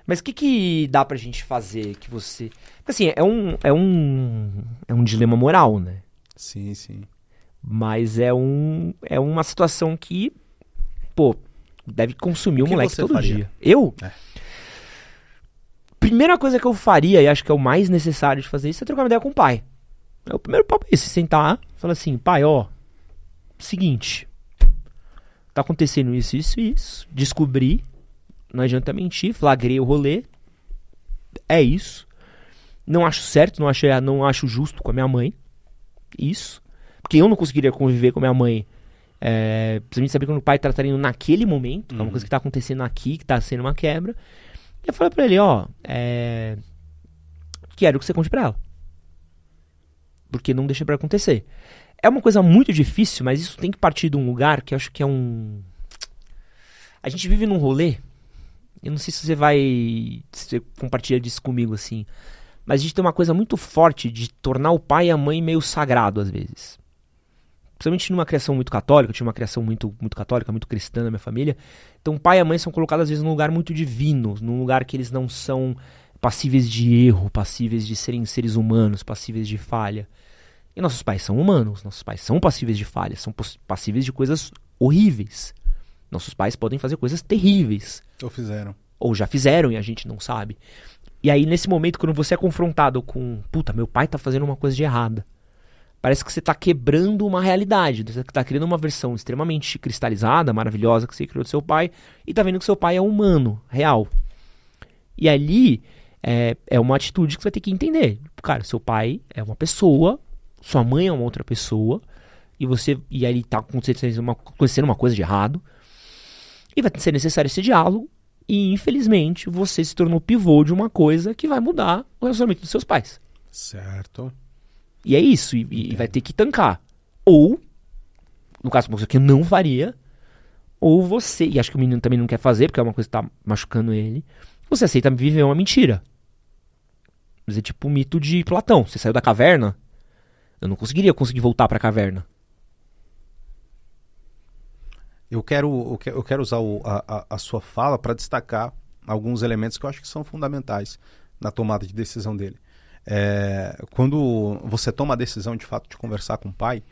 Mas o que, que dá pra gente fazer que você. Assim, é um, é um. É um dilema moral, né? Sim, sim. Mas é, um, é uma situação que, pô, deve consumir o, o moleque todo faria? dia. Eu? É. Primeira coisa que eu faria, e acho que é o mais necessário de fazer isso, é trocar uma ideia com o pai. É o primeiro papo é esse, sentar falar assim, pai, ó, seguinte, tá acontecendo isso, isso e isso, descobri, não adianta mentir, flagrei o rolê, é isso, não acho certo, não acho, não acho justo com a minha mãe, isso, porque eu não conseguiria conviver com minha mãe. É, saber que meu pai tá trataria naquele momento, uhum. é uma uhum. coisa que tá acontecendo aqui, que tá sendo uma quebra. E eu falei pra ele, ó, é, quero que você conte pra ela. Porque não deixa para acontecer. É uma coisa muito difícil, mas isso tem que partir de um lugar que eu acho que é um. A gente vive num rolê. Eu não sei se você vai. Se você compartilha disso comigo assim. Mas a gente tem uma coisa muito forte de tornar o pai e a mãe meio sagrado às vezes principalmente numa criação muito católica, eu tinha uma criação muito, muito católica, muito cristã na minha família. Então, pai e a mãe são colocados às vezes num lugar muito divino, num lugar que eles não são passíveis de erro, passíveis de serem seres humanos, passíveis de falha. E nossos pais são humanos, nossos pais são passíveis de falhas, são passíveis de coisas horríveis. Nossos pais podem fazer coisas terríveis. Ou fizeram. Ou já fizeram e a gente não sabe. E aí, nesse momento, quando você é confrontado com, puta, meu pai tá fazendo uma coisa de errada parece que você está quebrando uma realidade. Você está criando uma versão extremamente cristalizada, maravilhosa que você criou do seu pai, e está vendo que seu pai é humano, real. E ali é, é uma atitude que você vai ter que entender. Cara, seu pai é uma pessoa, sua mãe é uma outra pessoa, e você e aí está acontecendo uma, acontecendo uma coisa de errado. E vai ser necessário esse diálogo, e infelizmente você se tornou pivô de uma coisa que vai mudar o relacionamento dos seus pais. Certo. E é isso, e, e vai ter que tancar. Ou, no caso, uma coisa que eu não faria, ou você, e acho que o menino também não quer fazer, porque é uma coisa que tá machucando ele, você aceita viver uma mentira. Mas é tipo o mito de Platão. Você saiu da caverna, eu não conseguiria conseguir voltar para a caverna. Eu quero, eu quero usar o, a, a sua fala para destacar alguns elementos que eu acho que são fundamentais na tomada de decisão dele. É, quando você toma a decisão de fato de conversar com o pai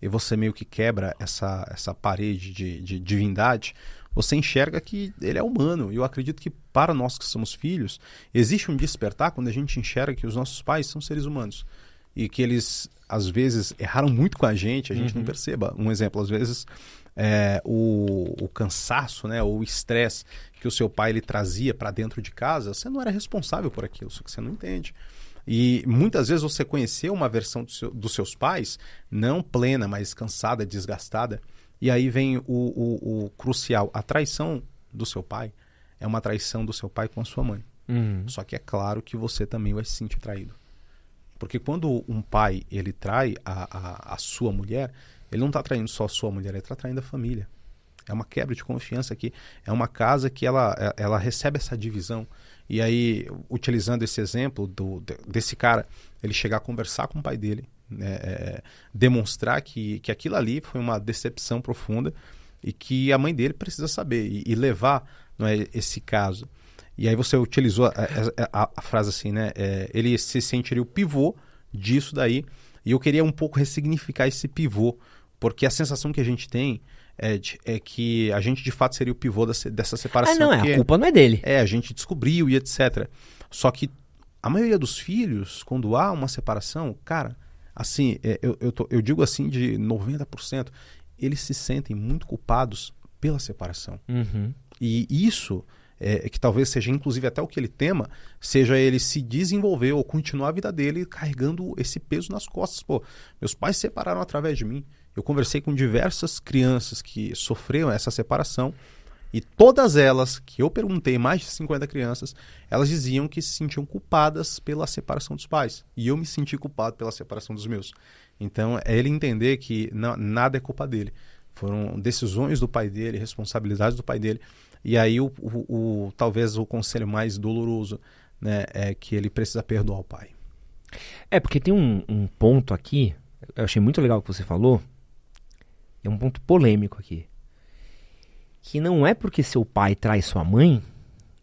e você meio que quebra essa, essa parede de, de divindade, você enxerga que ele é humano. E eu acredito que para nós que somos filhos, existe um despertar quando a gente enxerga que os nossos pais são seres humanos e que eles às vezes erraram muito com a gente, a gente uhum. não perceba. Um exemplo, às vezes é, o, o, cansaço, né, ou o estresse que o seu pai ele trazia para dentro de casa, você não era responsável por aquilo, só que você não entende. E muitas vezes você conheceu uma versão do seu, dos seus pais, não plena, mas cansada, desgastada. E aí vem o, o, o, crucial: a traição do seu pai é uma traição do seu pai com a sua mãe. Uhum. Só que é claro que você também vai se sentir traído. Porque quando um pai ele trai a, a, a sua mulher, ele não está traindo só a sua mulher, ele está traindo a família. É uma quebra de confiança aqui. É uma casa que ela, é, ela recebe essa divisão. E aí, utilizando esse exemplo do, desse cara, ele chegar a conversar com o pai dele, né, é, demonstrar que, que aquilo ali foi uma decepção profunda e que a mãe dele precisa saber e, e levar não é, esse caso. E aí você utilizou a, a, a frase assim, né? É, ele se sentiria o pivô disso daí. E eu queria um pouco ressignificar esse pivô, porque a sensação que a gente tem Ed, é que a gente de fato seria o pivô dessa separação. Ah, não, é, a culpa não é dele. É, a gente descobriu e etc. Só que a maioria dos filhos, quando há uma separação, cara, assim, é, eu, eu, tô, eu digo assim de 90%, eles se sentem muito culpados pela separação. Uhum. E isso, é, que talvez seja inclusive até o que ele tema, seja ele se desenvolver ou continuar a vida dele carregando esse peso nas costas. Pô, meus pais se separaram através de mim. Eu conversei com diversas crianças que sofreram essa separação e todas elas, que eu perguntei, mais de 50 crianças, elas diziam que se sentiam culpadas pela separação dos pais. E eu me senti culpado pela separação dos meus. Então, é ele entender que não, nada é culpa dele. Foram decisões do pai dele, responsabilidades do pai dele. E aí, o, o, o talvez o conselho mais doloroso né, é que ele precisa perdoar o pai. É, porque tem um, um ponto aqui, eu achei muito legal o que você falou, é um ponto polêmico aqui. Que não é porque seu pai trai sua mãe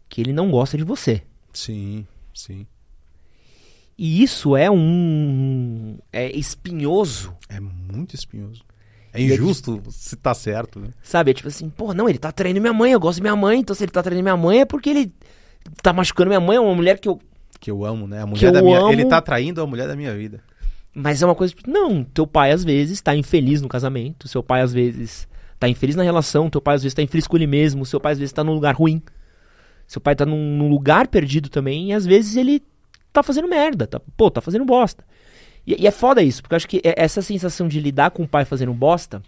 que ele não gosta de você. Sim, sim. E isso é um. É espinhoso. É muito espinhoso. É, é injusto é, se tá certo, né? Sabe? É tipo assim, pô, não, ele tá traindo minha mãe, eu gosto de minha mãe, então se ele tá traindo minha mãe é porque ele tá machucando minha mãe, é uma mulher que eu. Que eu amo, né? A mulher da minha. Amo... Ele tá traindo a mulher da minha vida. Mas é uma coisa, não, teu pai às vezes tá infeliz no casamento, seu pai às vezes tá infeliz na relação, teu pai às vezes tá infeliz com ele mesmo, seu pai às vezes tá num lugar ruim. Seu pai tá num, num lugar perdido também e às vezes ele tá fazendo merda, tá, pô, tá fazendo bosta. E, e é foda isso, porque eu acho que é, essa sensação de lidar com o pai fazendo bosta,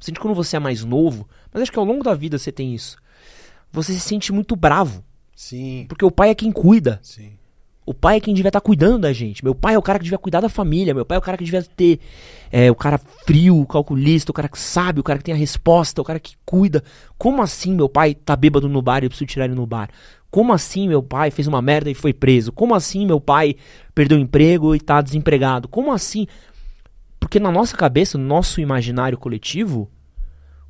você sente quando você é mais novo, mas acho que ao longo da vida você tem isso. Você se sente muito bravo. Sim. Porque o pai é quem cuida. Sim. O pai é quem devia estar tá cuidando da gente. Meu pai é o cara que devia cuidar da família. Meu pai é o cara que devia ter. É, o cara frio, o calculista, o cara que sabe, o cara que tem a resposta, o cara que cuida. Como assim meu pai tá bêbado no bar e eu preciso tirar ele no bar? Como assim meu pai fez uma merda e foi preso? Como assim meu pai perdeu o emprego e tá desempregado? Como assim? Porque na nossa cabeça, no nosso imaginário coletivo,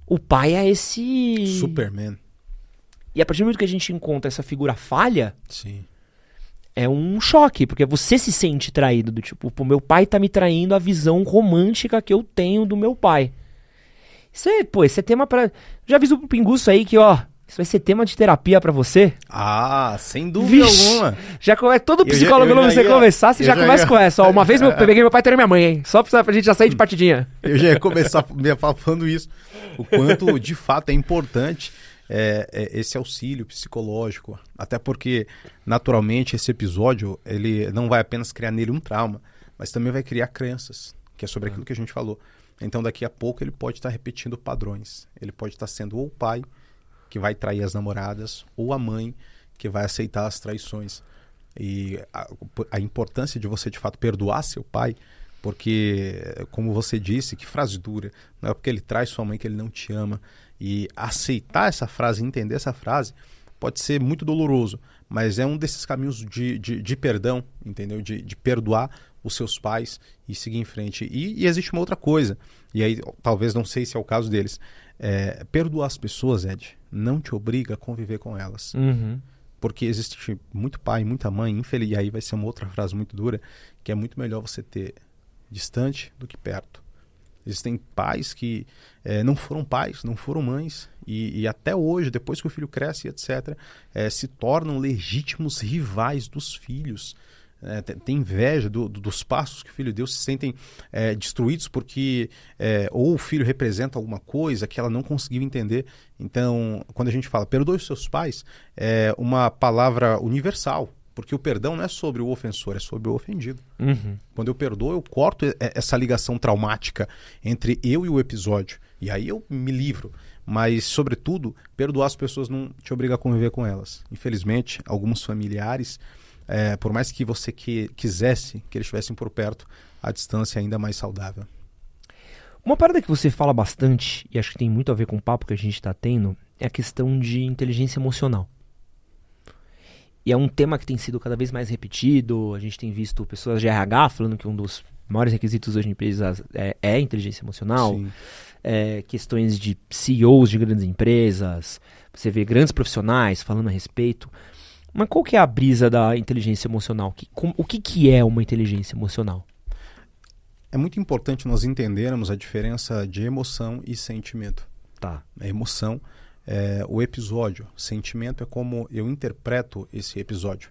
o pai é esse. Superman. E a partir do momento que a gente encontra essa figura falha. Sim é um choque, porque você se sente traído, do tipo, o meu pai tá me traindo a visão romântica que eu tenho do meu pai. Isso é, pô, esse é tema para Já avisou pro Pinguço aí que, ó, isso vai ser tema de terapia para você? Ah, sem dúvida Vixe, alguma. Já come... É todo psicólogo, quando você ia, conversar, você já, já começa ia... com essa. Ó, uma vez eu peguei meu pai traiu minha mãe, hein? Só pra, gente já sair de partidinha. Eu já ia começar me falando isso. O quanto, de fato, é importante é, é, esse auxílio psicológico. Até porque, naturalmente, esse episódio ele não vai apenas criar nele um trauma, mas também vai criar crenças, que é sobre é. aquilo que a gente falou. Então, daqui a pouco, ele pode estar tá repetindo padrões. Ele pode estar tá sendo ou o pai que vai trair as namoradas, ou a mãe que vai aceitar as traições. E a, a importância de você, de fato, perdoar seu pai porque, como você disse, que frase dura. Não é porque ele traz sua mãe que ele não te ama. E aceitar essa frase, entender essa frase, pode ser muito doloroso, mas é um desses caminhos de, de, de perdão, entendeu? De, de, perdoar os seus pais e seguir em frente. E, e, existe uma outra coisa, e aí talvez não sei se é o caso deles. É, perdoar as pessoas, Ed, não te obriga a conviver com elas. Uhum porque existe muito pai, muita mãe, infeliz, e aí vai ser uma outra frase muito dura, que é muito melhor você ter distante do que perto. Existem pais que é, não foram pais, não foram mães, e, e, até hoje, depois que o filho cresce, etc., é, eh, se tornam legítimos rivais dos filhos. É, tem inveja do, do, dos passos que o filho deu, se sentem é, destruídos porque é, ou o filho representa alguma coisa que ela não conseguiu entender. Então, quando a gente fala perdoe os seus pais, é uma palavra universal. Porque o perdão não é sobre o ofensor, é sobre o ofendido. Uhum. Quando eu perdoo, eu corto é, essa ligação traumática entre eu e o episódio. E aí eu me livro. Mas, sobretudo, perdoar as pessoas não te obriga a conviver com elas. Infelizmente, alguns familiares, é, por mais que você que, quisesse que eles estivessem por perto, a distância é ainda mais saudável. Uma parada que você fala bastante, e acho que tem muito a ver com o papo que a gente está tendo, é a questão de inteligência emocional. E é um tema que tem sido cada vez mais repetido. A gente tem visto pessoas de RH falando que um dos maiores requisitos hoje em empresas é, é inteligência emocional. É, questões de CEOs de grandes empresas. Você vê grandes profissionais falando a respeito. Mas qual que é a brisa da inteligência emocional? Que, com, o que, que é uma inteligência emocional? É muito importante nós entendermos a diferença de emoção e sentimento. Tá. A é emoção é, o episódio. Sentimento é como eu interpreto esse episódio.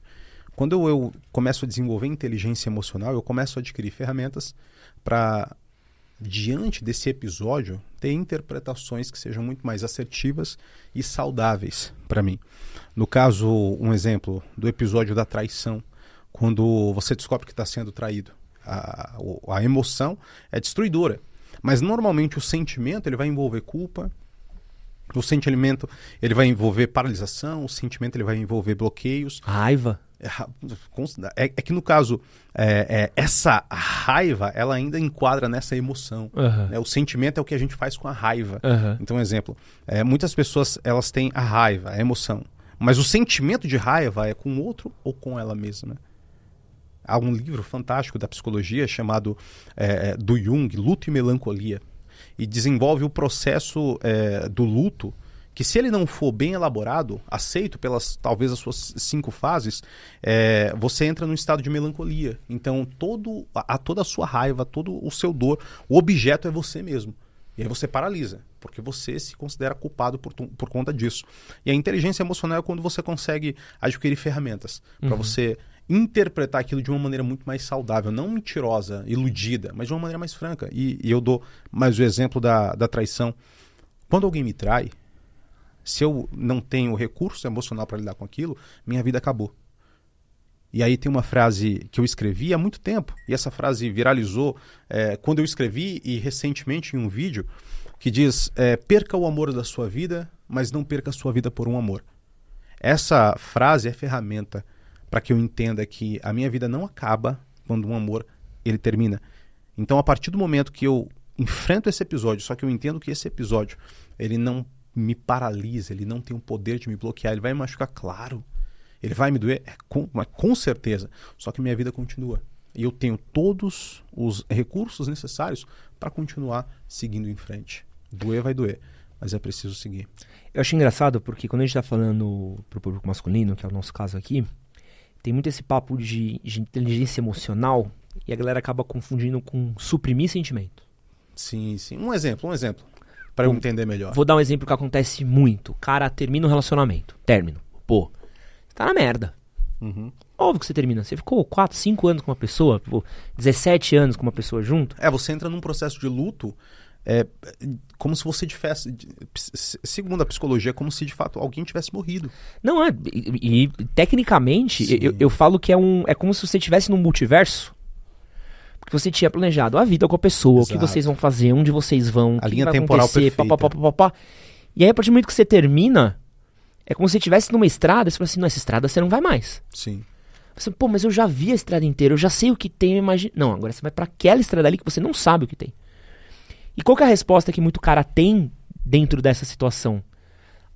Quando eu, eu começo a desenvolver inteligência emocional, eu começo a adquirir ferramentas para, diante desse episódio, ter interpretações que sejam muito mais assertivas e saudáveis para mim. No caso, um exemplo do episódio da traição, quando você descobre que está sendo traído. A, a emoção é destruidora. Mas normalmente o sentimento ele vai envolver culpa, o sentimento, ele vai envolver paralisação, o sentimento ele vai envolver bloqueios. Raiva. É, é, é que no caso, é, é, essa raiva, ela ainda enquadra nessa emoção. Uhum. Né? O sentimento é o que a gente faz com a raiva. Uhum. Então, um exemplo, é, muitas pessoas elas têm a raiva, a emoção. Mas o sentimento de raiva é com o outro ou com ela mesma. Há um livro fantástico da psicologia chamado é, do Jung, Luto e Melancolia e desenvolve o processo é, do luto, que se ele não for bem elaborado, aceito pelas talvez as suas cinco fases, é, você entra num estado de melancolia. Então todo a, toda a sua raiva, todo o seu dor, o objeto é você mesmo. E aí você paralisa, porque você se considera culpado por, por conta disso. E a inteligência emocional é quando você consegue adquirir ferramentas para uhum. você interpretar aquilo de uma maneira muito mais saudável, não mentirosa, iludida, mas de uma maneira mais franca. E, e eu dou mais o exemplo da, da traição. Quando alguém me trai, se eu não tenho recurso emocional para lidar com aquilo, minha vida acabou. E aí tem uma frase que eu escrevi há muito tempo, e essa frase viralizou é, quando eu escrevi e recentemente em um vídeo, que diz: é, perca o amor da sua vida, mas não perca a sua vida por um amor. Essa frase é ferramenta para que eu entenda que a minha vida não acaba quando um amor ele termina. Então, a partir do momento que eu enfrento esse episódio, só que eu entendo que esse episódio ele não me paralisa, ele não tem o poder de me bloquear, ele vai me machucar, claro. Ele vai me doer, é, com, com certeza. Só que minha vida continua. E eu tenho todos os recursos necessários para continuar seguindo em frente. Doer vai doer, mas é preciso seguir. Eu acho engraçado porque quando a gente está falando para o público masculino, que é o nosso caso aqui, tem muito esse papo de, de inteligência emocional e a galera acaba confundindo com suprimir sentimento. Sim, sim. Um exemplo, um exemplo. Para eu entender melhor. Vou dar um exemplo que acontece muito. O cara termina um relacionamento. Término. Pô, você tá na merda. Uhum. Óbvio que você termina. Você ficou 4, 5 anos com uma pessoa, pô, 17 anos com uma pessoa junto. É, você entra num processo de luto é como se você tivesse. Segundo a psicologia, é como se de fato alguém tivesse morrido. Não, é. E, e tecnicamente, eu, eu, falo que é um. É como se você estivesse num multiverso. Porque você tinha planejado a vida com a pessoa, Exato. o que vocês vão fazer, onde vocês vão, a linha temporal perfeita. Pá, pá, pá, pá, E aí, a partir do momento que você termina, é como se você estivesse numa estrada, você fala assim, essa estrada você não vai mais. Sim. Você, pô, mas eu já vi a estrada inteira, eu já sei o que tem, eu Não, agora você vai para aquela estrada ali que você não sabe o que tem. E qual é a resposta que muito cara tem dentro dessa situação?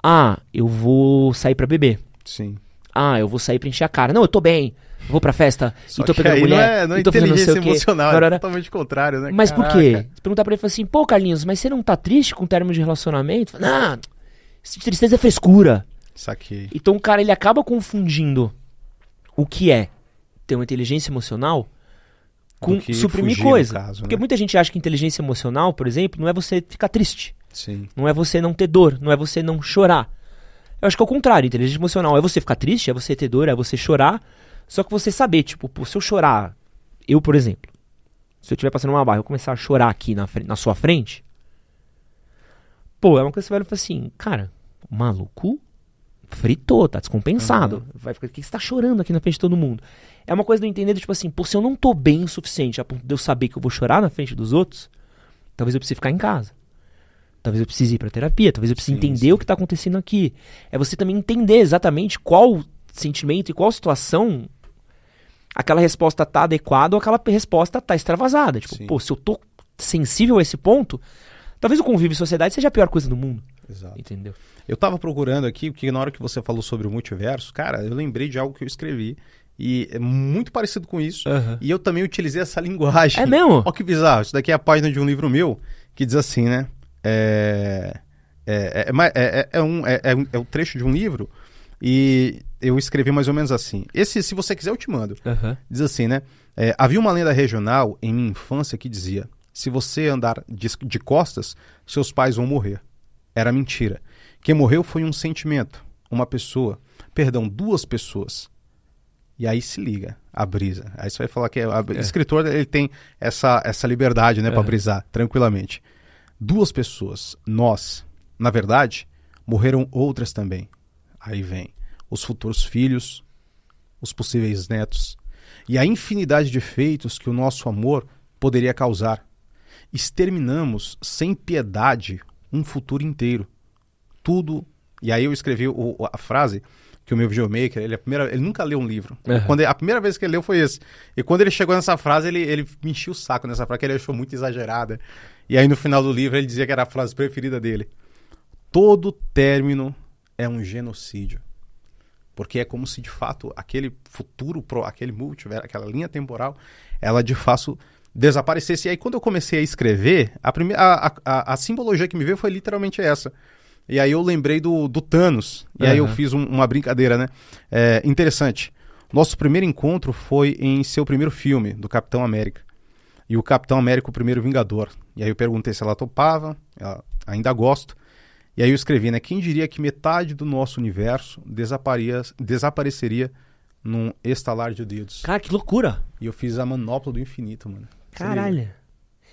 Ah, eu vou sair para beber. Sim. Ah, eu vou sair pra encher a cara. Não, eu tô bem. Vou pra festa Só e tô pegando mulher. Não é, não é e tô inteligência não emocional, é totalmente contrário, né? Mas Caraca. por quê? Se perguntar pra ele assim, pô, Carlinhos, mas você não tá triste com o término de relacionamento? Não, tristeza é frescura. Saquei. Então o cara ele acaba confundindo o que é ter uma inteligência emocional com suprimir coisa. Caso, porque né? muita gente acha que inteligência emocional, por exemplo, não é você ficar triste. Sim. Não é você não ter dor, não é você não chorar. Eu acho que é o contrário, inteligência emocional é você ficar triste, é você ter dor, é você chorar. Só que você saber, tipo, pô, se eu chorar, eu, por exemplo, se eu estiver passando uma barra, eu começar a chorar aqui na, na sua frente, pô, é uma coisa que você vai falar assim, cara, maluco fritou, tá descompensado. Uhum. Vai ficar, o que você tá chorando aqui na frente de todo mundo? É uma coisa do entender, tipo assim, por se eu não tô bem o suficiente a ponto de eu saber que eu vou chorar na frente dos outros, talvez eu precise ficar em casa. Talvez eu precise ir pra terapia, talvez eu precise sim, entender sim. o que tá acontecendo aqui. É você também entender exatamente qual sentimento e qual situação aquela resposta tá adequada ou aquela resposta tá extravasada. Tipo, sim. pô, se eu tô sensível a esse ponto, talvez o convívio em sociedade seja a pior coisa do mundo. Exato. Entendeu? Eu tava procurando aqui, porque na hora que você falou sobre o multiverso, cara, eu lembrei de algo que eu escrevi e é muito parecido com isso. Uhum. E eu também utilizei essa linguagem. É mesmo? Olha que bizarro. Isso daqui é a página de um livro meu que diz assim, né? É, é, é, é um, é, um, é um trecho de um livro e eu escrevi mais ou menos assim. Esse, se você quiser, eu te mando. Uhum. Diz assim, né? havia uma lenda regional em minha infância que dizia: se você andar de, de costas, seus pais vão morrer. Era mentira. Quem morreu foi um sentimento, uma pessoa, perdão, duas pessoas e aí se liga, a brisa. Aí você vai falar que o é, é. escritor ele tem essa, essa liberdade, né, é. para brisar tranquilamente. Duas pessoas, nós, na verdade, morreram outras também. Aí vem os futuros filhos, os possíveis netos e a infinidade de efeitos que o nosso amor poderia causar. Exterminamos sem piedade um futuro inteiro. Tudo. E aí eu escrevi o, a frase que o meu videomaker, ele, é a primeira, ele nunca leu um livro. Uhum. Quando ele, a primeira vez que ele leu foi esse. E quando ele chegou nessa frase, ele, ele me encheu o saco nessa frase, que ele achou muito exagerada. E aí no final do livro ele dizia que era a frase preferida dele. Todo término é um genocídio. Porque é como se de fato aquele futuro, pro, aquele multiverso, aquela linha temporal, ela de fato desaparecesse. E aí quando eu comecei a escrever, a, primeira, a, a, a simbologia que me veio foi literalmente essa. E aí eu lembrei do, do Thanos. E uhum. aí eu fiz um, uma brincadeira, né? É, interessante. Nosso primeiro encontro foi em seu primeiro filme, do Capitão América. E o Capitão América, o primeiro Vingador. E aí eu perguntei se ela topava, ela, ainda gosto. E aí eu escrevi, né? Quem diria que metade do nosso universo desaparia, desapareceria num estalar de dedos? Cara, que loucura! E eu fiz a manopla do infinito, mano. Caralho!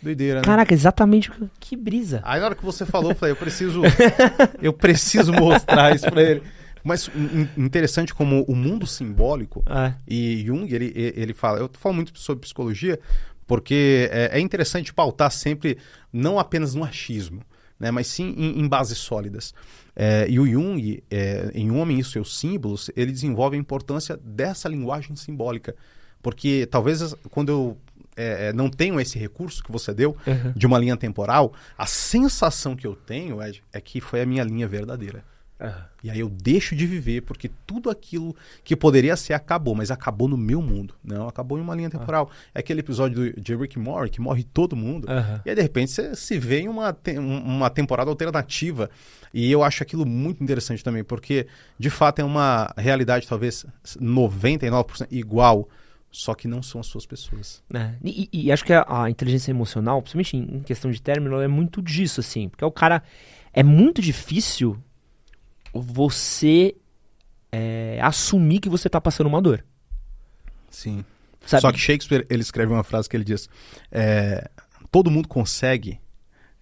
Doideira, né? Caraca, exatamente que, brisa. Aí na hora que você falou, eu falei, eu preciso, eu preciso mostrar isso para ele. Mas interessante como o mundo simbólico é. e Jung, ele, ele fala, eu falo muito sobre psicologia, porque é, é interessante pautar sempre não apenas no achismo, né, mas sim em, em bases sólidas. É, e o Jung, é, em Homem e Seus Símbolos, ele desenvolve a importância dessa linguagem simbólica. Porque talvez quando eu é, é, não tenham esse recurso que você deu uhum. de uma linha temporal, a sensação que eu tenho, é que foi a minha linha verdadeira. Uhum. E aí eu deixo de viver porque tudo aquilo que poderia ser acabou, mas acabou no meu mundo, não acabou em uma linha ah. temporal. Uhum. É aquele episódio do, de Rick que morre todo mundo uhum. e aí, de repente você se vê em uma, te uma temporada alternativa. E eu acho aquilo muito interessante também, porque de fato é uma realidade talvez 99% igual só que não são as suas pessoas. É. E, e, acho que a, a, inteligência emocional, principalmente em, em questão de término, é muito disso, assim. Porque o cara. É muito difícil você é, assumir que você está passando uma dor. Sim. Sabe? Só que Shakespeare, ele escreve uma frase que ele diz: é, todo mundo consegue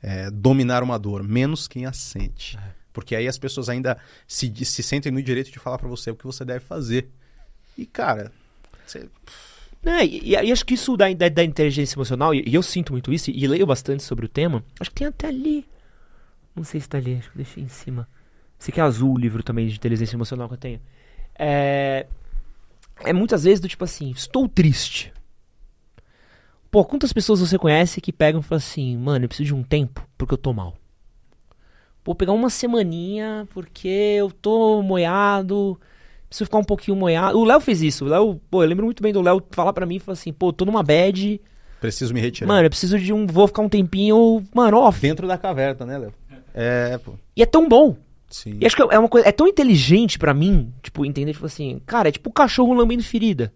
é, dominar uma dor, menos quem a sente. É. Porque aí as pessoas ainda se, se sentem no direito de falar para você o que você deve fazer. E, cara, você... É, e, e, acho que isso da, da, da inteligência emocional, e, e, eu sinto muito isso, e, e leio bastante sobre o tema. Acho que tem até ali. Não sei se tá ali, acho que eu deixei em cima. Esse que é azul o livro também de inteligência emocional que eu tenho. É, é muitas vezes do tipo assim, estou triste. Pô, quantas pessoas você conhece que pegam e falam assim, mano, eu preciso de um tempo porque eu tô mal. Pô, pegar uma semaninha porque eu tô moiado, preciso ficar um pouquinho moiado. O Léo fez isso. O Léo, pô, eu lembro muito bem do Léo falar para mim, falar assim, pô, tô numa bad. Preciso me retirar. Mano, eu preciso de um, vou ficar um tempinho, mano, off. Dentro da caverna, né, Léo? É, pô. E é tão bom. Sim. E acho que é uma coisa, é tão inteligente para mim, tipo, entender, tipo assim, cara, é tipo o cachorro lambendo ferida.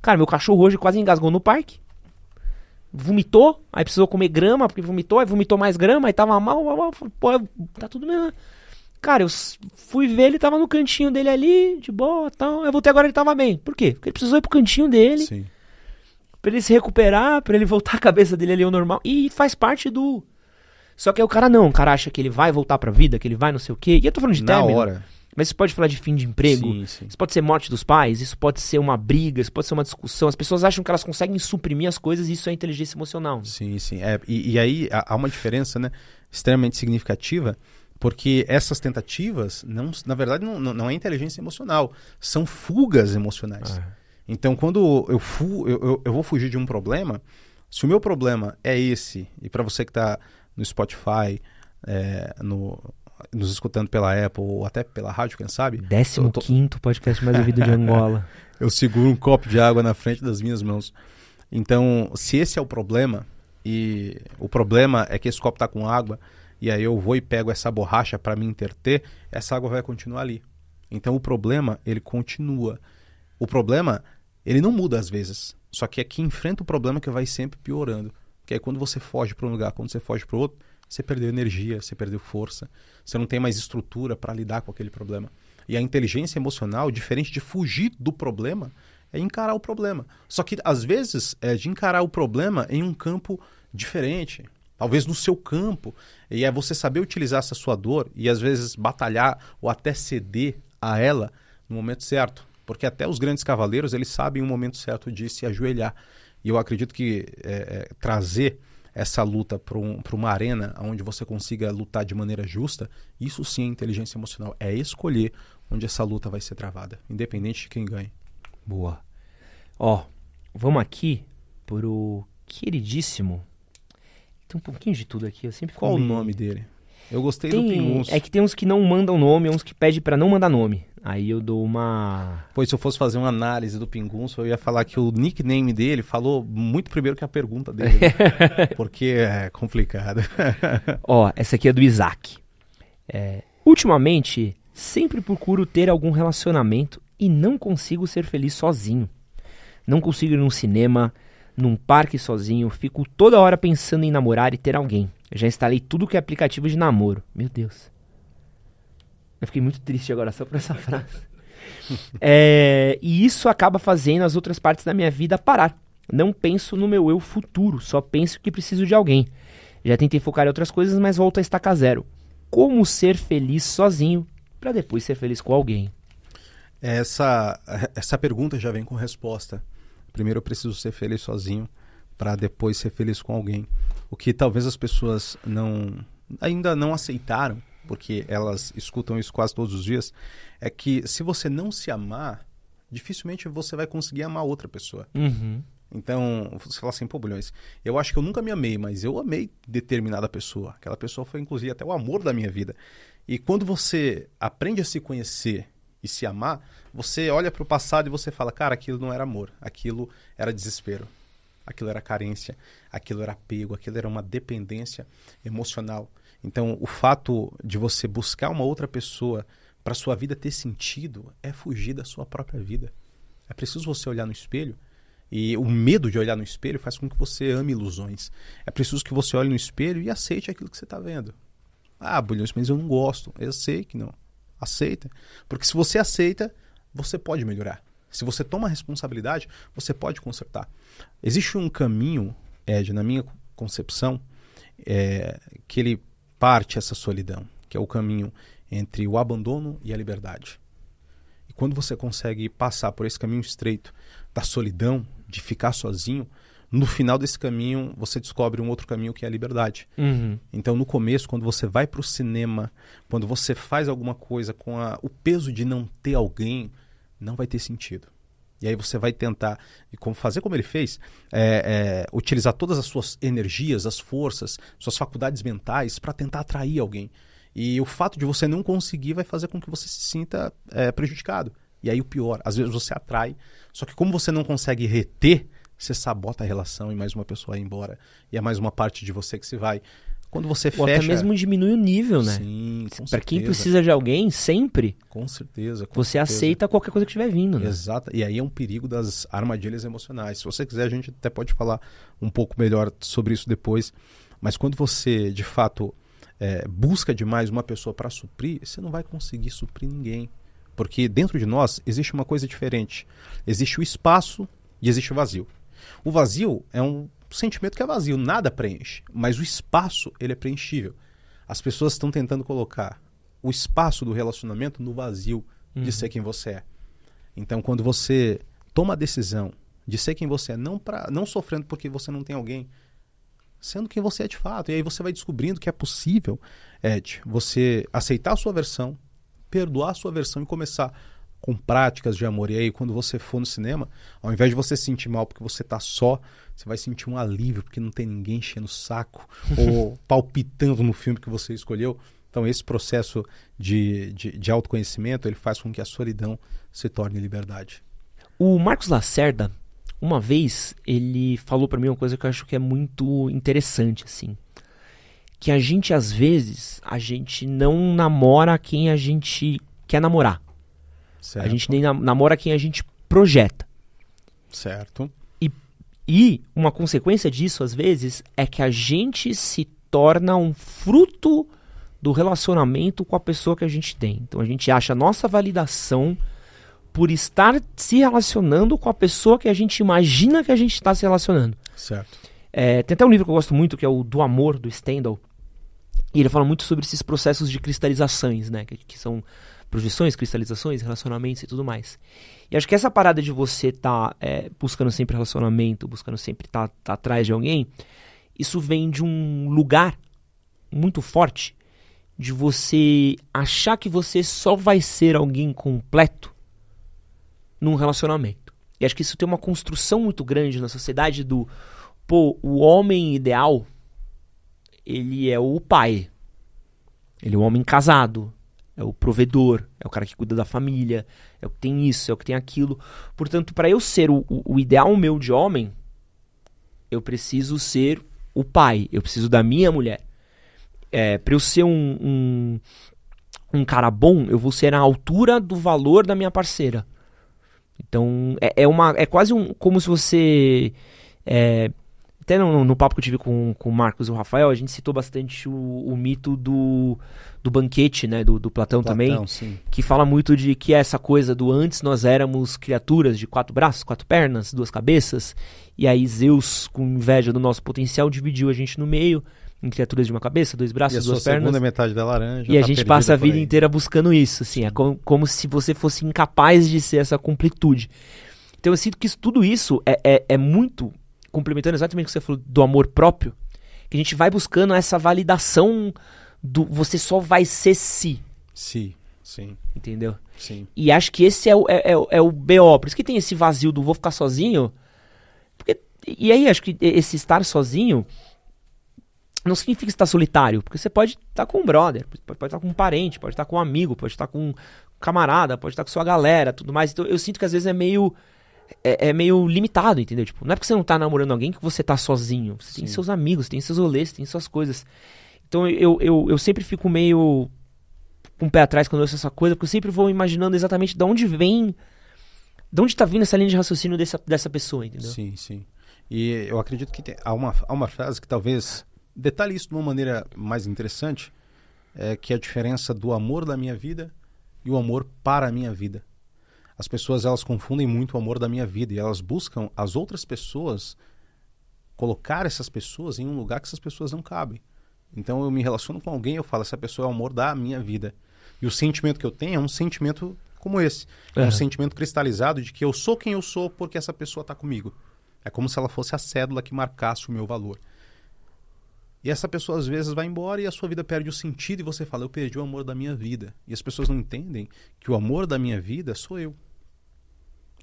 Cara, meu cachorro hoje quase engasgou no parque. Vomitou, aí precisou comer grama, porque vomitou, aí vomitou mais grama, aí tava mal, mal, mal pô, tá tudo mesmo. Cara, eu fui ver, ele tava no cantinho dele ali, de boa, tal. Eu voltei agora, ele tava bem. Por quê? Porque ele precisou ir pro cantinho dele. Sim. Pra ele se recuperar, pra ele voltar a cabeça dele ali ao normal. E faz parte do. Só que aí o cara não, o cara acha que ele vai voltar pra vida, que ele vai não sei o quê. E eu tô falando de Na término. hora. Mas isso pode falar de fim de emprego, sim, sim. isso pode ser morte dos pais, isso pode ser uma briga, isso pode ser uma discussão. As pessoas acham que elas conseguem suprimir as coisas e isso é inteligência emocional. Né? Sim, sim. É, e, e, aí há uma diferença né, extremamente significativa porque essas tentativas, não, na verdade, não, não é inteligência emocional, são fugas emocionais. Ah. Então, quando eu, fu eu, eu, eu, vou fugir de um problema, se o meu problema é esse, e para você que está no Spotify, é, no, nos escutando pela Apple ou até pela rádio, quem sabe. 15 tô... podcast mais ouvido de Angola. eu seguro um copo de água na frente das minhas mãos. Então, se esse é o problema, e o problema é que esse copo está com água e aí eu vou e pego essa borracha para me interter, essa água vai continuar ali. Então o problema, ele continua. O problema, ele não muda às vezes. Só que é que enfrenta o problema que vai sempre piorando. Que aí quando você foge para um lugar, quando você foge para outro, você perdeu energia, você perdeu força, você não tem mais estrutura para lidar com aquele problema. E a inteligência emocional, diferente de fugir do problema, é encarar o problema. Só que às vezes é de encarar o problema em um campo diferente, talvez no seu campo. E é você saber utilizar essa sua dor e às vezes batalhar ou até ceder a ela no momento certo. Porque até os grandes cavaleiros, eles sabem o momento certo de se ajoelhar. E eu acredito que é, é, trazer essa luta para um, uma arena onde você consiga lutar de maneira justa, isso sim é inteligência emocional. É escolher onde essa luta vai ser travada, independente de quem ganhe. Boa. Ó, vamos aqui pro queridíssimo tem um pouquinho de tudo aqui, eu sempre Qual meio... o nome dele? Eu gostei tem, do Pinguns. É que tem uns que não mandam nome, uns que pedem para não mandar nome. Aí eu dou uma. Pois se eu fosse fazer uma análise do Pinguns, eu ia falar que o nickname dele falou muito primeiro que a pergunta dele. Né? Porque é complicado. Ó, essa aqui é do Isaac. É, Ultimamente, sempre procuro ter algum relacionamento e não consigo ser feliz sozinho. Não consigo ir num cinema, num parque sozinho, fico toda hora pensando em namorar e ter alguém. Eu já instalei tudo que é aplicativo de namoro. Meu Deus. Eu fiquei muito triste agora só por essa frase. é, e isso acaba fazendo as outras partes da minha vida parar. Não penso no meu eu futuro, só penso que preciso de alguém. Já tentei focar em outras coisas, mas volto a estacar zero. Como ser feliz sozinho para depois ser feliz com alguém? Essa, essa pergunta já vem com resposta. Primeiro eu preciso ser feliz sozinho para depois ser feliz com alguém. O que talvez as pessoas não ainda não aceitaram, porque elas escutam isso quase todos os dias, é que se você não se amar, dificilmente você vai conseguir amar outra pessoa. Uhum. Então, você fala assim, pô, Bulhões, eu acho que eu nunca me amei, mas eu amei determinada pessoa. Aquela pessoa foi, inclusive, até o amor da minha vida. E quando você aprende a se conhecer e se amar, você olha para o passado e você fala, cara, aquilo não era amor, aquilo era desespero, aquilo era carência, aquilo era apego, aquilo era uma dependência emocional. Então, o fato de você buscar uma outra pessoa para sua vida ter sentido é fugir da sua própria vida. É preciso você olhar no espelho e o medo de olhar no espelho faz com que você ame ilusões. É preciso que você olhe no espelho e aceite aquilo que você está vendo. Ah, Bulhões, mas eu não gosto. Eu sei que não. Aceita. Porque se você aceita, você pode melhorar. Se você toma responsabilidade, você pode consertar. Existe um caminho, Ed, na minha concepção, é, que ele parte essa solidão, que é o caminho entre o abandono e a liberdade. E quando você consegue passar por esse caminho estreito da solidão, de ficar sozinho, no final desse caminho você descobre um outro caminho que é a liberdade. Uhum. Então, no começo, quando você vai para o cinema, quando você faz alguma coisa com a, o peso de não ter alguém não vai ter sentido. E aí você vai tentar fazer como ele fez, é, é, utilizar todas as suas energias, as forças, suas faculdades mentais para tentar atrair alguém. E o fato de você não conseguir vai fazer com que você se sinta é, prejudicado. E aí o pior, às vezes você atrai, só que como você não consegue reter, você sabota a relação e mais uma pessoa vai embora. E é mais uma parte de você que se vai. Quando você Ou fecha. Até mesmo diminui o nível, né? Sim, com Para quem precisa de alguém, sempre. Com certeza. Com você certeza. aceita qualquer coisa que estiver vindo, né? Exato. E aí é um perigo das armadilhas emocionais. Se você quiser, a gente até pode falar um pouco melhor sobre isso depois. Mas quando você, de fato, é, busca demais uma pessoa para suprir, você não vai conseguir suprir ninguém. Porque dentro de nós existe uma coisa diferente: existe o espaço e existe o vazio. O vazio é um sentimento que é vazio, nada preenche, mas o espaço ele é preenchível. As pessoas estão tentando colocar o espaço do relacionamento no vazio uhum. de ser quem você é. Então, quando você toma a decisão de ser quem você é, não para não sofrendo porque você não tem alguém, sendo quem você é de fato, e aí você vai descobrindo que é possível, Ed, você aceitar a sua versão, perdoar a sua versão e começar com práticas de amor. E aí, quando você for no cinema, ao invés de você se sentir mal porque você tá só, você vai sentir um alívio porque não tem ninguém enchendo o saco ou palpitando no filme que você escolheu. Então, esse processo de, de, de autoconhecimento ele faz com que a solidão se torne liberdade. O Marcos Lacerda, uma vez, ele falou para mim uma coisa que eu acho que é muito interessante, assim. Que a gente, às vezes, a gente não namora quem a gente quer namorar. Certo. A gente nem namora quem a gente projeta. Certo. E, e uma consequência disso, às vezes, é que a gente se torna um fruto do relacionamento com a pessoa que a gente tem. Então a gente acha a nossa validação por estar se relacionando com a pessoa que a gente imagina que a gente está se relacionando. Certo. É, tem até um livro que eu gosto muito, que é o Do Amor, do Stendhal. E ele fala muito sobre esses processos de cristalizações, né? Que, que são projeções, cristalizações, relacionamentos e tudo mais. E acho que essa parada de você estar tá, é, buscando sempre relacionamento, buscando sempre estar tá, tá atrás de alguém, isso vem de um lugar muito forte de você achar que você só vai ser alguém completo num relacionamento. E acho que isso tem uma construção muito grande na sociedade do, pô, o homem ideal, ele é o pai. Ele é o homem casado, é o provedor, é o cara que cuida da família, é o que tem isso, é o que tem aquilo. Portanto, para eu ser o, o, o ideal meu de homem, eu preciso ser o pai, eu preciso da minha mulher. É, para eu ser um, um, um, cara bom, eu vou ser na altura do valor da minha parceira. Então, é, é uma, é quase um, como se você é, até no, no, papo que eu tive com, com o Marcos e o Rafael, a gente citou bastante o, o mito do, do banquete, né? Do, do Platão, Platão também. Sim. Que fala muito de que é essa coisa do antes nós éramos criaturas de quatro braços, quatro pernas, duas cabeças. E aí Zeus, com inveja do nosso potencial, dividiu a gente no meio em criaturas de uma cabeça, dois braços, duas pernas. Segunda metade da laranja. E tá a gente passa a vida inteira buscando isso, assim, é como, como, se você fosse incapaz de ser essa completude. Então eu sinto que isso, tudo isso é, é, é muito complementando exatamente o que você falou do amor próprio, que a gente vai buscando essa validação do você só vai ser si. Si, sim. Entendeu? Sim. E acho que esse é o, é, é, é o BO. Por isso que tem esse vazio do vou ficar sozinho. Porque, e aí, acho que esse estar sozinho não significa estar solitário. Porque você pode estar com um brother, pode, pode estar com um parente, pode estar com um amigo, pode estar com um camarada, pode estar com sua galera, tudo mais. Então eu sinto que às vezes é meio é, é, meio limitado, entendeu? Tipo, não é porque você não tá namorando alguém que você tá sozinho. Você Sim. tem seus amigos, tem seus rolês, tem suas coisas. Então eu, eu, eu sempre fico meio com um o pé atrás quando eu ouço essa coisa, porque eu sempre vou imaginando exatamente de onde vem. De onde está vindo essa linha de raciocínio dessa, dessa pessoa, entendeu? Sim, sim. E eu acredito que tem, há, uma, há uma frase que talvez detalhe isso de uma maneira mais interessante, é que é a diferença do amor da minha vida e o amor para a minha vida. As pessoas elas confundem muito o amor da minha vida e elas buscam as outras pessoas colocar essas pessoas em um lugar que essas pessoas não cabem. Então eu me relaciono com alguém, eu falo essa pessoa é o amor da minha vida. E o sentimento que eu tenho é um sentimento como esse, é, é um sentimento cristalizado de que eu sou quem eu sou porque essa pessoa está comigo. É como se ela fosse a cédula que marcasse o meu valor. E essa pessoa às vezes vai embora e a sua vida perde o sentido e você fala, eu perdi o amor da minha vida. E as pessoas não entendem que o amor da minha vida sou eu.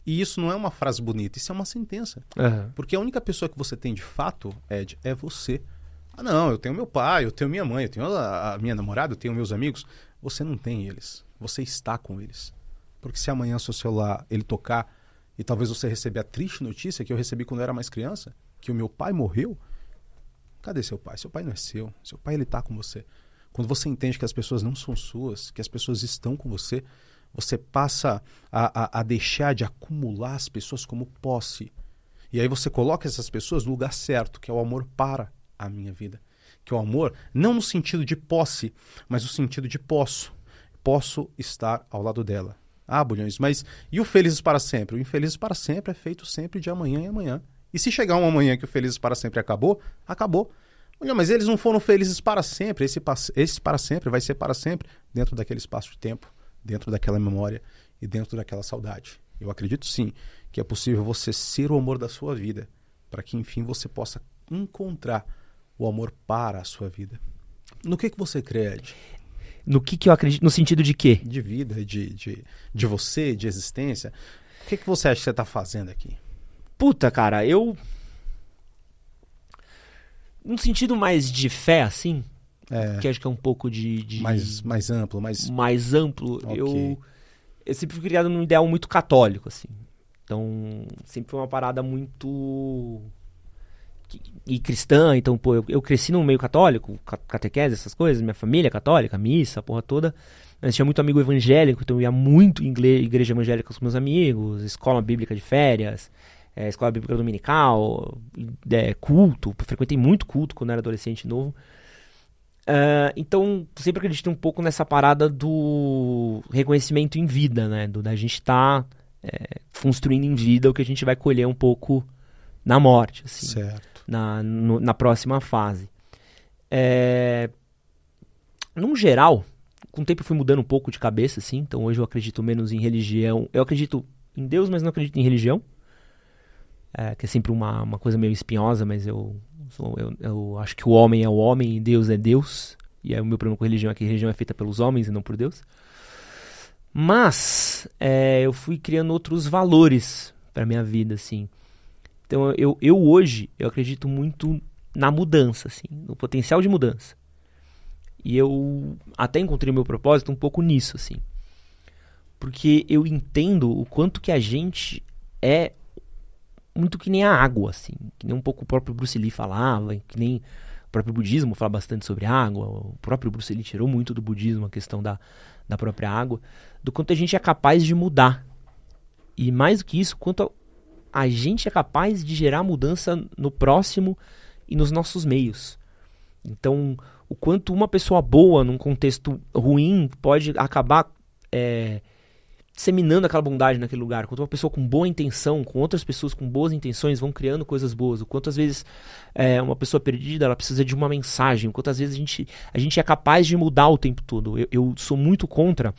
E isso não é uma frase bonita, isso é uma sentença. Uhum. Porque a única pessoa que você tem de fato, Ed, é você. Ah, não, eu tenho meu pai, eu tenho minha mãe, eu tenho a, a minha namorada, eu tenho meus amigos. Você não tem eles. Você está com eles. Porque se amanhã seu celular ele tocar e talvez você receber a triste notícia que eu recebi quando eu era mais criança, que o meu pai morreu, cadê seu pai? Seu pai não é seu. Seu pai ele está com você. Quando você entende que as pessoas não são suas, que as pessoas estão com você, você passa a, a, a deixar de acumular as pessoas como posse. E aí você coloca essas pessoas no lugar certo, que é o amor para a minha vida. Que é o amor, não no sentido de posse, mas no sentido de posso. Posso estar ao lado dela. Ah, Bulhões, mas e o Felizes para Sempre? O Infelizes para Sempre é feito sempre de amanhã em amanhã. E se chegar um amanhã que o Felizes para Sempre acabou, acabou. Olha, mas eles não foram felizes para sempre. Esse, esse para sempre vai ser para sempre dentro daquele espaço de tempo dentro daquela memória e dentro daquela saudade. Eu acredito sim que é possível você ser o amor da sua vida, para que enfim você possa encontrar o amor para a sua vida. No que, que você crê, Ed? No que, que eu acredito? No sentido de quê? De vida, de, de, de você, de existência. O que, que você acha que você está fazendo aqui? Puta, cara, eu. Num sentido mais de fé, assim, é. que acho que é um pouco de, de. mais, mais amplo, mais. Mais amplo. Okay. Eu, eu sempre fui criado num ideal muito católico, assim. Então, sempre foi uma parada muito. E cristã, então, pô, eu, eu cresci num meio católico, catequese, essas coisas, minha família é católica, missa, a porra toda. Eu tinha muito amigo evangélico, então eu ia muito em igreja evangélica com meus amigos, escola bíblica de férias, é, escola bíblica dominical, é, culto. frequentei muito culto quando era adolescente novo. Uh, então, sempre acredito um pouco nessa parada do reconhecimento em vida, né? Do, da gente estar tá, é, construindo em vida o que a gente vai colher um pouco na morte, assim. Certo. Na, no, na próxima fase. É... Num geral, com o tempo eu fui mudando um pouco de cabeça, assim. Então, hoje eu acredito menos em religião. Eu acredito em Deus, mas não acredito em religião. É, que é sempre uma, uma coisa meio espinhosa, mas eu eu, eu acho que o homem é o homem e Deus é Deus. E aí é o meu problema com religião é que religião é feita pelos homens e não por Deus. Mas é, eu fui criando outros valores para minha vida, assim. Então eu, eu hoje eu acredito muito na mudança, assim, no potencial de mudança. E eu até encontrei o meu propósito um pouco nisso, assim. Porque eu entendo o quanto que a gente é muito que nem a água, assim. Que nem um pouco o próprio Bruce Lee falava, que nem o próprio budismo fala bastante sobre água. O próprio Bruce Lee tirou muito do budismo a questão da, da própria água. Do quanto a gente é capaz de mudar. E mais do que isso, quanto a, a gente é capaz de gerar mudança no próximo e nos nossos meios. Então, o quanto uma pessoa boa num contexto ruim pode acabar é, disseminando aquela bondade naquele lugar, quanto uma pessoa com boa intenção, com outras pessoas com boas intenções vão criando coisas boas, o quanto às vezes é, uma pessoa perdida ela precisa de uma mensagem, o quanto às vezes a gente, a gente é capaz de mudar o tempo todo. Eu, eu sou muito contra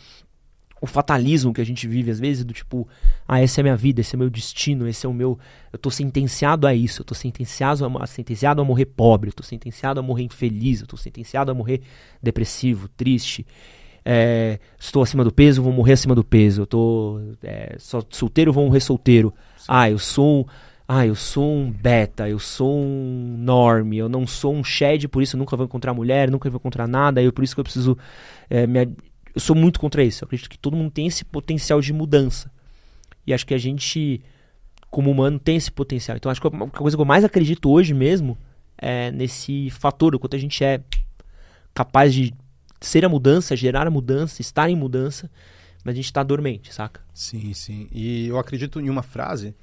o fatalismo que a gente vive às vezes, do tipo, ah, essa é a minha vida, esse é o meu destino, esse é o meu. Eu tô sentenciado a isso, eu tô sentenciado a, sentenciado a morrer pobre, eu tô sentenciado a morrer infeliz, eu tô sentenciado a morrer depressivo, triste é, estou acima do peso, vou morrer acima do peso. Eu tô é, só solteiro, vou morrer solteiro. Sim. Ah, eu sou um, ah, eu sou um beta, eu sou um norme, eu não sou um shed, por isso eu nunca vou encontrar mulher, nunca vou encontrar nada, eu é por isso que eu preciso é, me, eu sou muito contra isso. Eu acredito que todo mundo tem esse potencial de mudança. E acho que a gente como humano tem esse potencial. Então acho que a coisa que eu mais acredito hoje mesmo é nesse fator, o quanto a gente é capaz de ser a mudança, gerar a mudança, estar em mudança, mas a gente está dormente, saca? Sim, sim. E eu acredito em uma frase.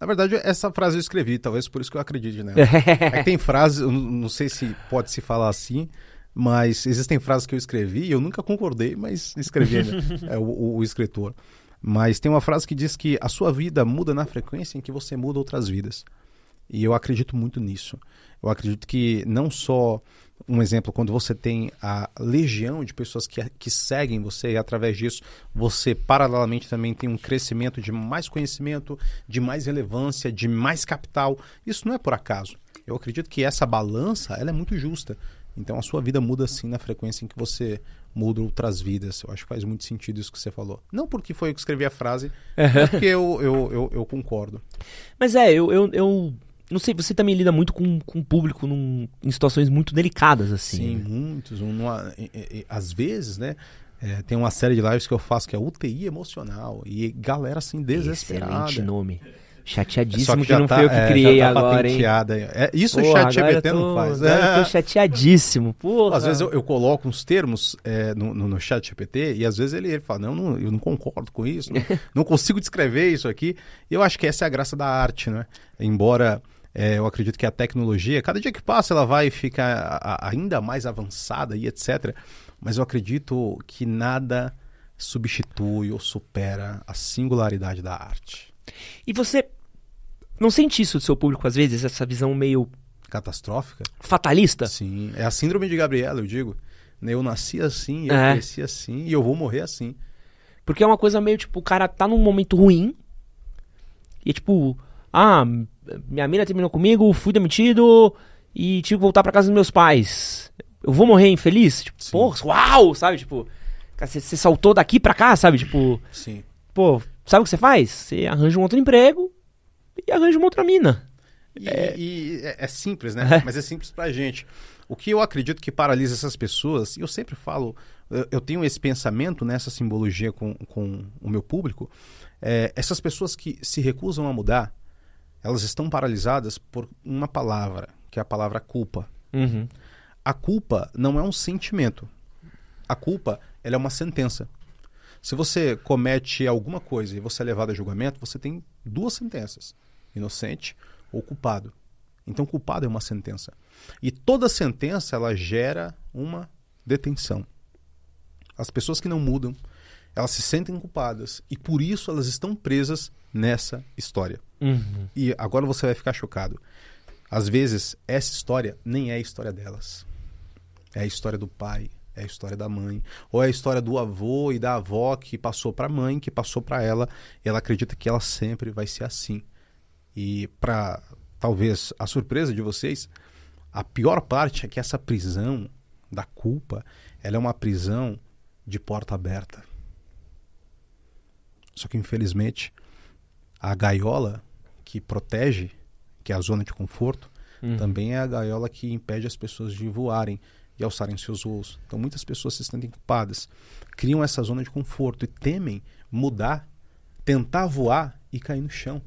Na verdade, essa frase eu escrevi, talvez por isso que eu acredite nela. é tem frases, não sei se pode se falar assim, mas existem frases que eu escrevi e eu nunca concordei, mas escrevi né? é, o, o escritor. Mas tem uma frase que diz que a sua vida muda na frequência em que você muda outras vidas. E eu acredito muito nisso. Eu acredito que não só um exemplo, quando você tem a legião de pessoas que, é, que seguem você e através disso você paralelamente também tem um crescimento de mais conhecimento, de mais relevância, de mais capital. Isso não é por acaso. Eu acredito que essa balança ela é muito justa. Então a sua vida muda assim na frequência em que você muda outras vidas. Eu acho que faz muito sentido isso que você falou. Não porque foi eu que escrevi a frase, mas é porque eu, eu, eu, eu concordo. Mas é, eu, eu, eu não sei, você também lida muito com, com o público num, em situações muito delicadas, assim. Sim, né? muitos. Um, numa, e, e, às vezes, né? É, tem uma série de lives que eu faço que é UTI emocional. E galera assim, desesperada. Excelente nome. É chateadíssimo que, que não tá, foi eu que é, criei tá agora, hein? É, isso o chat GBT não faz. É. Eu tô chateadíssimo. Porra. Às vezes eu, eu coloco uns termos é, no, no, no, chat GPT e às vezes ele, ele fala, não, não eu não concordo com isso, não, não, consigo descrever isso aqui. Eu acho que essa é a graça da arte, né? Embora é, eu acredito que a tecnologia, cada dia que passa, ela vai ficar ainda mais avançada e etc. Mas eu acredito que nada substitui ou supera a singularidade da arte. E você não sente isso do seu público às vezes, essa visão meio catastrófica? Fatalista? Sim, é a síndrome de Gabriela, eu digo. Né, eu nasci assim, eu é. cresci assim e eu vou morrer assim. Porque é uma coisa meio tipo, o cara tá num momento ruim e é tipo, ah, minha mina terminou comigo, fui demitido e tive que voltar para casa dos meus pais. Eu vou morrer infeliz? Tipo, Sim. porra, uau, sabe? Tipo, você, saltou daqui para cá, sabe? Tipo, Sim. pô, sabe o que você faz? Você arranja um outro emprego e arranja uma outra mina. E é, e é, é simples, né? É. Mas é simples pra gente. O que eu acredito que paralisa essas pessoas, e eu sempre falo, eu, eu tenho esse pensamento nessa simbologia com, com o meu público, é, essas pessoas que se recusam a mudar, elas estão paralisadas por uma palavra, que é a palavra culpa. Uhum. A culpa não é um sentimento. A culpa ela é uma sentença. Se você comete alguma coisa e você é levado a julgamento, você tem duas sentenças: inocente ou culpado. Então, culpado é uma sentença. E toda sentença ela gera uma detenção. As pessoas que não mudam, elas se sentem culpadas e por isso elas estão presas nessa história. Uhum. E agora você vai ficar chocado. Às vezes, essa história nem é a história delas. É a história do pai, é a história da mãe, ou é a história do avô e da avó que passou para a mãe, que passou para ela, e ela acredita que ela sempre vai ser assim. E para talvez a surpresa de vocês, a pior parte é que essa prisão da culpa, ela é uma prisão de porta aberta. Só que infelizmente a gaiola que protege, que é a zona de conforto, uhum. também é a gaiola que impede as pessoas de voarem e alçarem seus voos. Então muitas pessoas se sentem culpadas, criam essa zona de conforto e temem mudar, tentar voar e cair no chão.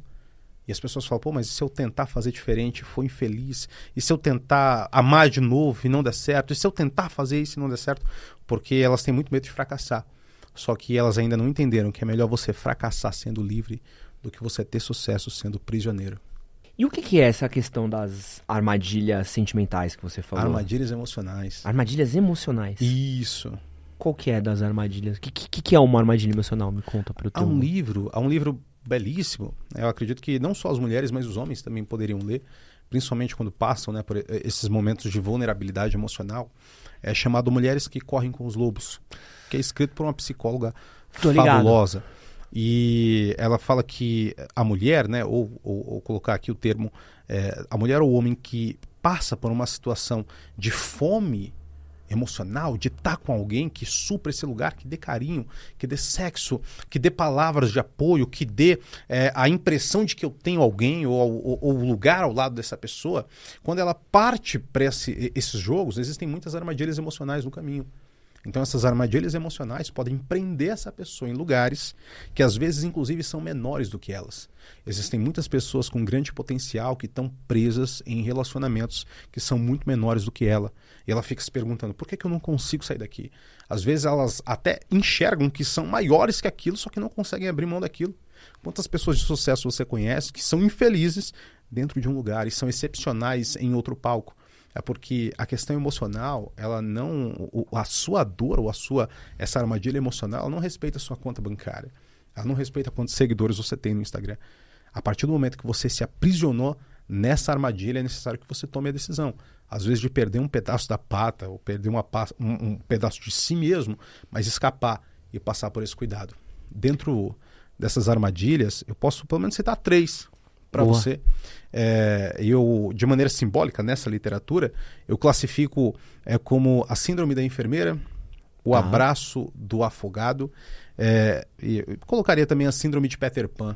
E as pessoas falam, pô, mas e se eu tentar fazer diferente, for infeliz? E se eu tentar amar de novo e não der certo? E se eu tentar fazer isso e não der certo? Porque elas têm muito medo de fracassar. Só que elas ainda não entenderam que é melhor você fracassar sendo livre do que você ter sucesso sendo prisioneiro. E o que, que, é essa questão das armadilhas sentimentais que você falou? Armadilhas emocionais. Armadilhas emocionais. Isso. Qual que é das armadilhas? O que, que, que, é uma armadilha emocional? Me conta para o teu... Há um livro, há um livro belíssimo. Eu acredito que não só as mulheres, mas os homens também poderiam ler, principalmente quando passam né, por esses momentos de vulnerabilidade emocional. É chamado Mulheres que Correm com os Lobos que é escrito por uma psicóloga Tô fabulosa. Ligado. E ela fala que a mulher, né, ou, ou, ou colocar aqui o termo, é, a mulher ou o homem que passa por uma situação de fome emocional, de estar com alguém que supra esse lugar, que dê carinho, que dê sexo, que dê palavras de apoio, que dê é, a impressão de que eu tenho alguém ou o lugar ao lado dessa pessoa, quando ela parte para esse, esses jogos, existem muitas armadilhas emocionais no caminho. Então, essas armadilhas emocionais podem prender essa pessoa em lugares que às vezes, inclusive, são menores do que elas. Existem muitas pessoas com grande potencial que estão presas em relacionamentos que são muito menores do que ela. E ela fica se perguntando: por que, que eu não consigo sair daqui? Às vezes, elas até enxergam que são maiores que aquilo, só que não conseguem abrir mão daquilo. Quantas pessoas de sucesso você conhece que são infelizes dentro de um lugar e são excepcionais em outro palco? é porque a questão emocional, ela não, a sua dor ou a sua essa armadilha emocional, não respeita a sua conta bancária. Ela não respeita quantos seguidores você tem no Instagram. A partir do momento que você se aprisionou nessa armadilha, é necessário que você tome a decisão. Às vezes de perder um pedaço da pata ou perder uma, um, um pedaço de si mesmo, mas escapar e passar por esse cuidado. Dentro dessas armadilhas, eu posso pelo menos citar três para você. É, eu, de maneira simbólica, nessa literatura, eu classifico é, como a síndrome da enfermeira, o tá. abraço do afogado, é, colocaria também a síndrome de Peter Pan.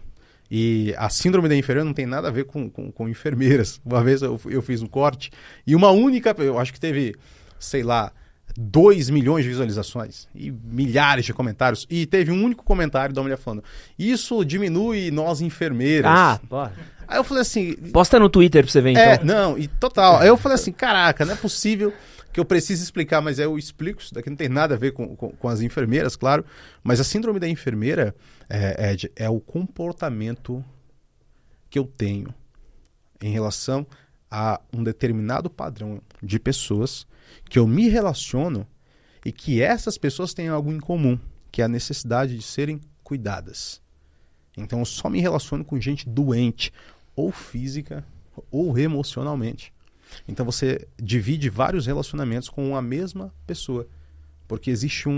E a síndrome da enfermeira não tem nada a ver com, com, com enfermeiras. Uma vez eu, eu, fiz um corte e uma única, eu acho que teve, sei lá, 2 milhões de visualizações e milhares de comentários. E teve um único comentário da mulher falando: Isso diminui nós enfermeiras. Ah, bora. Aí eu falei assim. Posta no Twitter pra você ver, é, então. não, e total. Aí eu falei assim: caraca, não é possível que eu preciso explicar, mas eu explico isso daqui, não tem nada a ver com, com, com as enfermeiras, claro. Mas a síndrome da enfermeira, é, é Ed, é o comportamento que eu tenho em relação a um determinado padrão de pessoas que eu me relaciono e que essas pessoas têm algo em comum, que é a necessidade de serem cuidadas. Então eu só me relaciono com gente doente, ou física ou emocionalmente. Então você divide vários relacionamentos com a mesma pessoa, porque existe um,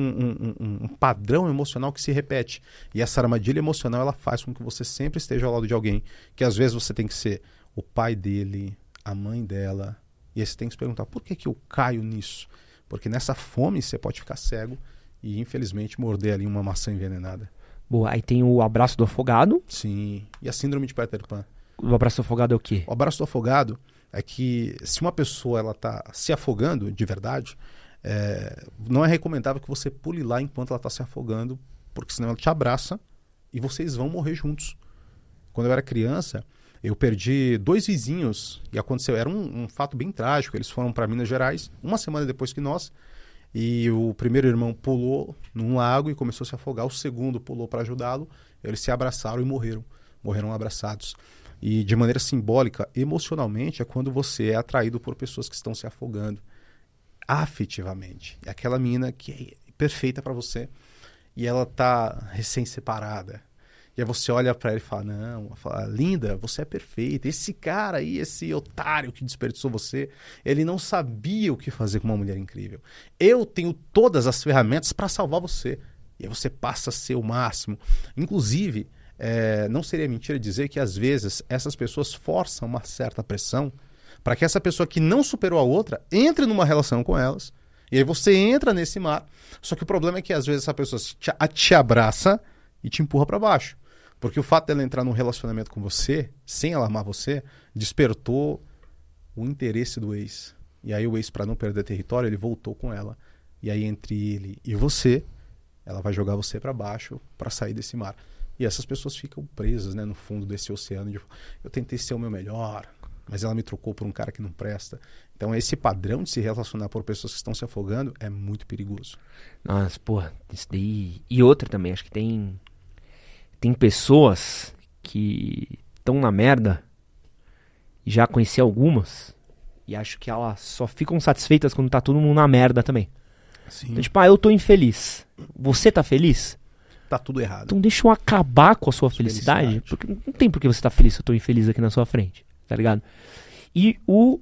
um, um, padrão emocional que se repete. E essa armadilha emocional ela faz com que você sempre esteja ao lado de alguém, que às vezes você tem que ser o pai dele, a mãe dela. E aí você tem que se perguntar: por que, que eu caio nisso? Porque nessa fome você pode ficar cego e, infelizmente, morder ali uma maçã envenenada. Boa, aí tem o abraço do afogado. Sim, e a síndrome de Peter Pan. O abraço do afogado é o quê? O abraço do afogado é que se uma pessoa ela está se afogando de verdade, é, não é recomendável que você pule lá enquanto ela está se afogando, porque senão ela te abraça e vocês vão morrer juntos. Quando eu era criança, eu perdi dois vizinhos e aconteceu. Era um, um fato bem trágico. Eles foram para Minas Gerais uma semana depois que nós. E o primeiro irmão pulou num lago e começou a se afogar. O segundo pulou para ajudá-lo. Eles se abraçaram e morreram. Morreram abraçados. E de maneira simbólica, emocionalmente, é quando você é atraído por pessoas que estão se afogando afetivamente. É aquela mina que é perfeita para você e ela tá recém-separada e aí você olha para ele e fala: Não, fala, linda, você é perfeita. Esse cara aí, esse otário que desperdiçou você, ele não sabia o que fazer com uma mulher incrível. Eu tenho todas as ferramentas para salvar você. E aí você passa a ser o máximo. Inclusive, é, não seria mentira dizer que às vezes essas pessoas forçam uma certa pressão para que essa pessoa que não superou a outra entre numa relação com elas. E aí você entra nesse mar. Só que o problema é que às vezes essa pessoa te, te abraça e te empurra para baixo. Porque o fato dela entrar num relacionamento com você, sem ela amar você, despertou o interesse do ex. E aí o ex, para não perder território, ele voltou com ela. E aí entre ele e você, ela vai jogar você para baixo para sair desse mar. E essas pessoas ficam presas né, no fundo desse oceano. De, eu tentei ser o meu melhor, mas ela me trocou por um cara que não presta. Então, esse padrão de se relacionar por pessoas que estão se afogando é muito perigoso. Nossa, porra, isso daí. E outra também, acho que tem tem pessoas que estão na merda, já conheci algumas, e acho que elas só ficam satisfeitas quando tá todo mundo na merda também. Sim. Então, tipo, ah, eu tô infeliz. Você tá feliz? Tá tudo errado. Então deixa eu acabar com a sua felicidade, felicidade. Porque não tem por que você tá feliz se eu tô infeliz aqui na sua frente, tá ligado? E o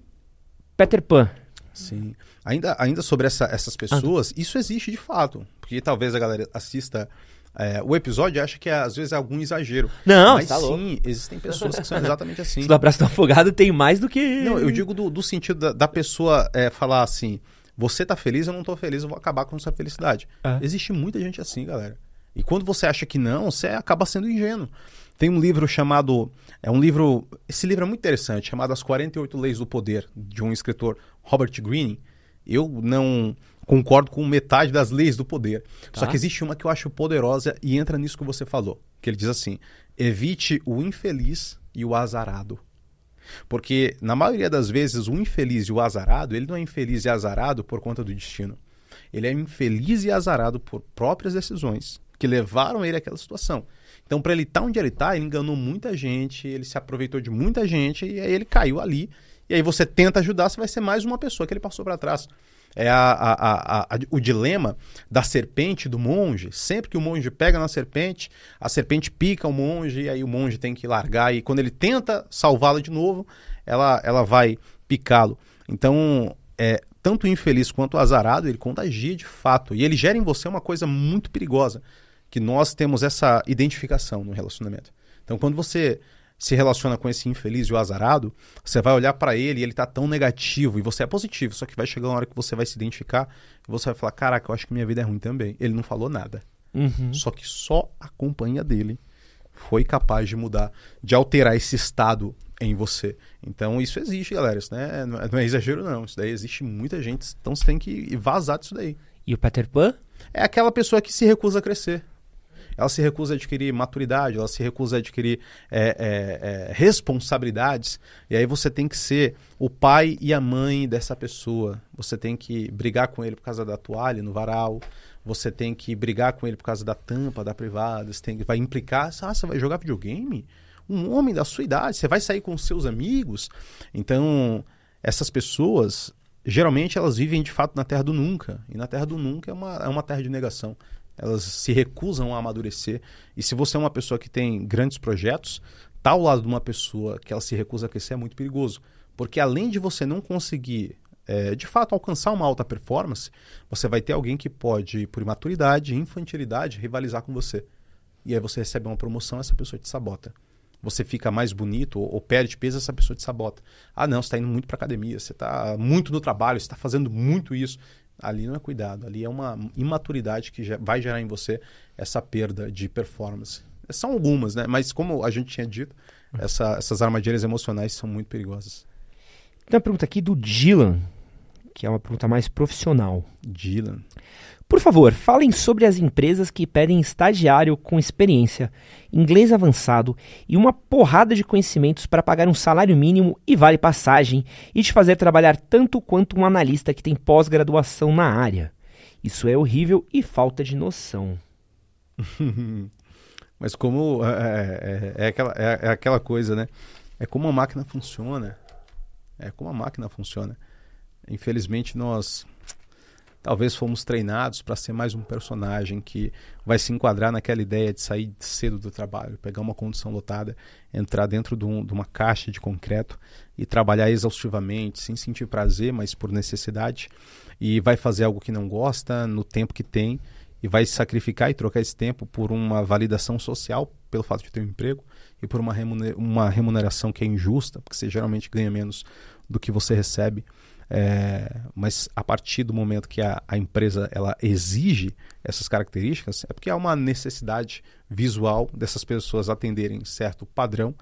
Peter Pan. Sim. Ainda, ainda sobre essa, essas ah. pessoas, ah, isso existe de fato. Porque talvez a galera assista é, o episódio acha que é, às vezes é algum exagero. Não, mas tá sim, louco. existem pessoas que são exatamente assim. do abraço do afogado tem mais do que. Não, eu digo do, do sentido da, da pessoa é, falar assim: você tá feliz, eu não tô feliz, eu vou acabar com sua felicidade. É. Existe muita gente assim, galera. E quando você acha que não, você acaba sendo ingênuo. Tem um livro chamado. É um livro. Esse livro é muito interessante, chamado As 48 Leis do Poder, de um escritor, Robert Greene. Eu não concordo com metade das leis do poder. Tá. Só que existe uma que eu acho poderosa e entra nisso que você falou. Que ele diz assim: evite o infeliz e o azarado. Porque, na maioria das vezes, o infeliz e o azarado, ele não é infeliz e azarado por conta do destino. Ele é infeliz e azarado por próprias decisões que levaram ele àquela situação. Então, para ele estar tá onde ele está, ele enganou muita gente, ele se aproveitou de muita gente e aí ele caiu ali. E aí você tenta ajudar, você vai ser mais uma pessoa que ele passou para trás é a, a, a, o dilema da serpente do monge. Sempre que o monge pega na serpente, a serpente pica o monge e aí o monge tem que largar. E quando ele tenta salvá-la de novo, ela, ela vai picá-lo. Então, é, tanto infeliz quanto azarado, ele contagia de fato. E ele gera em você uma coisa muito perigosa, que nós temos essa identificação no relacionamento. Então, quando você se relaciona com esse infeliz e o azarado, você vai olhar para ele e ele tá tão negativo e você é positivo, só que vai chegar uma hora que você vai se identificar e você vai falar: "Caraca, eu acho que minha vida é ruim também". Ele não falou nada. Uhum. Só que só a companhia dele foi capaz de mudar, de alterar esse estado em você. Então isso existe, galera, isso não é, não é, é exagero não, isso daí existe muita gente, então você tem que vazar disso daí. E o Peter Pan? É aquela pessoa que se recusa a crescer ela se recusa a adquirir maturidade, ela se recusa a adquirir é, é, é, responsabilidades. E aí você tem que ser o pai e a mãe dessa pessoa. Você tem que brigar com ele por causa da toalha no varal. Você tem que brigar com ele por causa da tampa da privada. Você tem que, vai implicar. Ah, você vai jogar videogame? Um homem da sua idade. Você vai sair com seus amigos? Então, essas pessoas, geralmente elas vivem de fato na terra do nunca. E na terra do nunca é uma, é uma terra de negação elas se recusam a amadurecer. E se você é uma pessoa que tem grandes projetos, tá ao lado de uma pessoa que ela se recusa a crescer é muito perigoso. Porque além de você não conseguir, é, de fato, alcançar uma alta performance, você vai ter alguém que pode, por imaturidade, infantilidade, rivalizar com você. E aí você recebe uma promoção, essa pessoa te sabota. Você fica mais bonito ou, ou perde peso, essa pessoa te sabota. Ah, não, você está indo muito para academia, você está muito no trabalho, você está fazendo muito isso. Ali não é cuidado, ali é uma imaturidade que vai gerar em você essa perda de performance. São algumas, né? Mas como a gente tinha dito, essa, essas armadilhas emocionais são muito perigosas. Tem uma pergunta aqui do Dylan, que é uma pergunta mais profissional. Dylan. Por favor, falem sobre as empresas que pedem estagiário com experiência, inglês avançado e uma porrada de conhecimentos para pagar um salário mínimo e vale passagem e te fazer trabalhar tanto quanto um analista que tem pós-graduação na área. Isso é horrível e falta de noção. Mas como é, é, é, é aquela, é, é aquela coisa, né? É como a máquina funciona. É como a máquina funciona. Infelizmente nós Talvez fomos treinados para ser mais um personagem que vai se enquadrar naquela ideia de sair cedo do trabalho, pegar uma condição lotada, entrar dentro de, um, de uma caixa de concreto e trabalhar exaustivamente, sem sentir prazer, mas por necessidade, e vai fazer algo que não gosta no tempo que tem e vai sacrificar e trocar esse tempo por uma validação social pelo fato de ter um emprego e por uma, remuneração que é injusta, porque você geralmente ganha menos do que você recebe. É, mas a partir do momento que a, a, empresa ela exige essas características, é porque há uma necessidade visual dessas pessoas atenderem certo padrão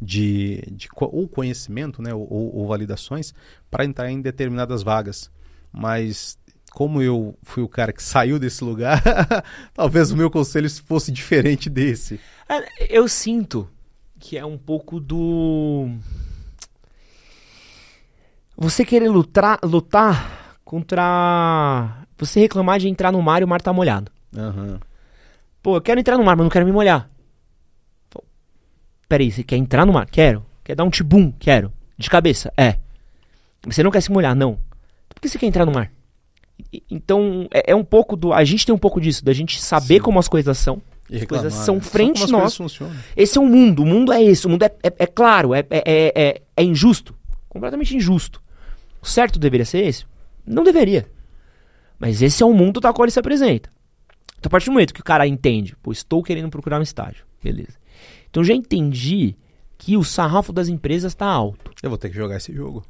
de, de ou conhecimento né, ou, ou validações para entrar em determinadas vagas. Mas como eu fui o cara que saiu desse lugar, talvez o meu conselho fosse diferente desse. É, eu sinto que é um pouco do você querer lutar, lutar contra. Você reclamar de entrar no mar e o mar tá molhado. Uhum. Pô, eu quero entrar no mar, mas não quero me molhar. Pô, peraí, você quer entrar no mar? Quero. Quer dar um tibum? Quero. De cabeça? É. Você não quer se molhar? Não. Por que você quer entrar no mar? Então, é, é um pouco do. A gente tem um pouco disso, da gente saber Sim. como as coisas são. E reclamar, né? coisas são frente a nós. Esse é o mundo. O mundo é esse. O mundo é, é, é claro, é, é, é, é injusto. Completamente injusto certo deveria ser esse? Não deveria. Mas esse é o mundo tal qual ele se apresenta. Então, a partir do momento que o cara entende, pô, estou querendo procurar um estágio, beleza. Então, já entendi que o sarrafo das empresas está alto. Eu vou ter que jogar esse jogo.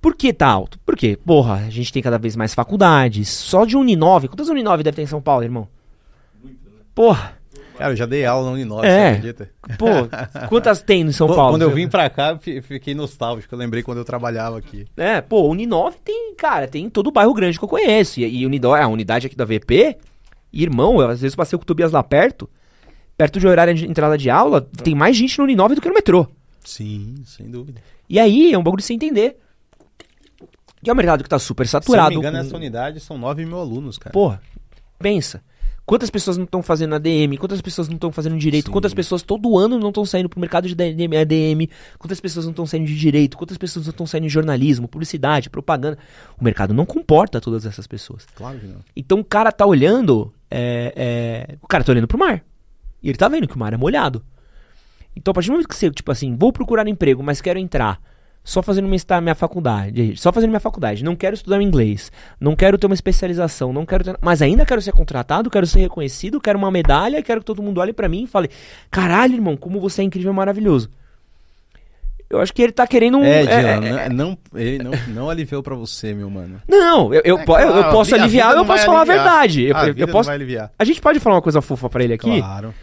Por que tá alto? Porque, porra, a gente tem cada vez mais faculdades. Só de Uninove. Quantas Uninove deve ter em São Paulo, irmão? Muito, né? Porra. Cara, eu já dei aula na Uninove, é. acredita? Pô, quantas tem em São Paulo? Quando eu vim pra cá, fiquei nostálgico. Eu lembrei quando eu trabalhava aqui. É, pô, Uninove tem, cara, tem todo o bairro grande que eu conheço. E, e Unidó, a unidade aqui da VP, irmão, eu, às vezes passei com o Tobias lá perto, perto de horário de entrada de aula, tem mais gente no Uninove do que no metrô. Sim, sem dúvida. E aí, é um bagulho de se entender. E é um mercado que tá super saturado. Se não me engano, com... nessa unidade são 9 mil alunos, cara. Porra, pensa. Quantas pessoas não estão fazendo ADM? Quantas pessoas não estão fazendo direito? Sim. Quantas pessoas todo ano não estão saindo pro mercado de ADM, ADM? Quantas pessoas não estão saindo de direito? Quantas pessoas não estão saindo de jornalismo, publicidade, propaganda? O mercado não comporta todas essas pessoas. Claro que não. Então o cara tá olhando. É, é, o cara tá olhando pro mar. E ele tá vendo que o mar é molhado. Então, a partir do momento que você, tipo assim, vou procurar emprego, mas quero entrar só fazendo minha, minha faculdade, só fazendo minha faculdade, não quero estudar inglês, não quero ter uma especialização, não quero ter, mas ainda quero ser contratado, quero ser reconhecido, quero uma medalha, quero que todo mundo olhe para mim e fale: "Caralho, irmão, como você é incrível e é maravilhoso". Eu acho que ele tá querendo um. É, é, é, é, não, ele não, não aliviou pra você, meu mano. Não, eu, eu, é, eu, eu posso aliviar eu posso falar aliviar. a verdade. Eu, a eu, posso, a gente pode falar uma coisa fofa pra ele aqui? Claro.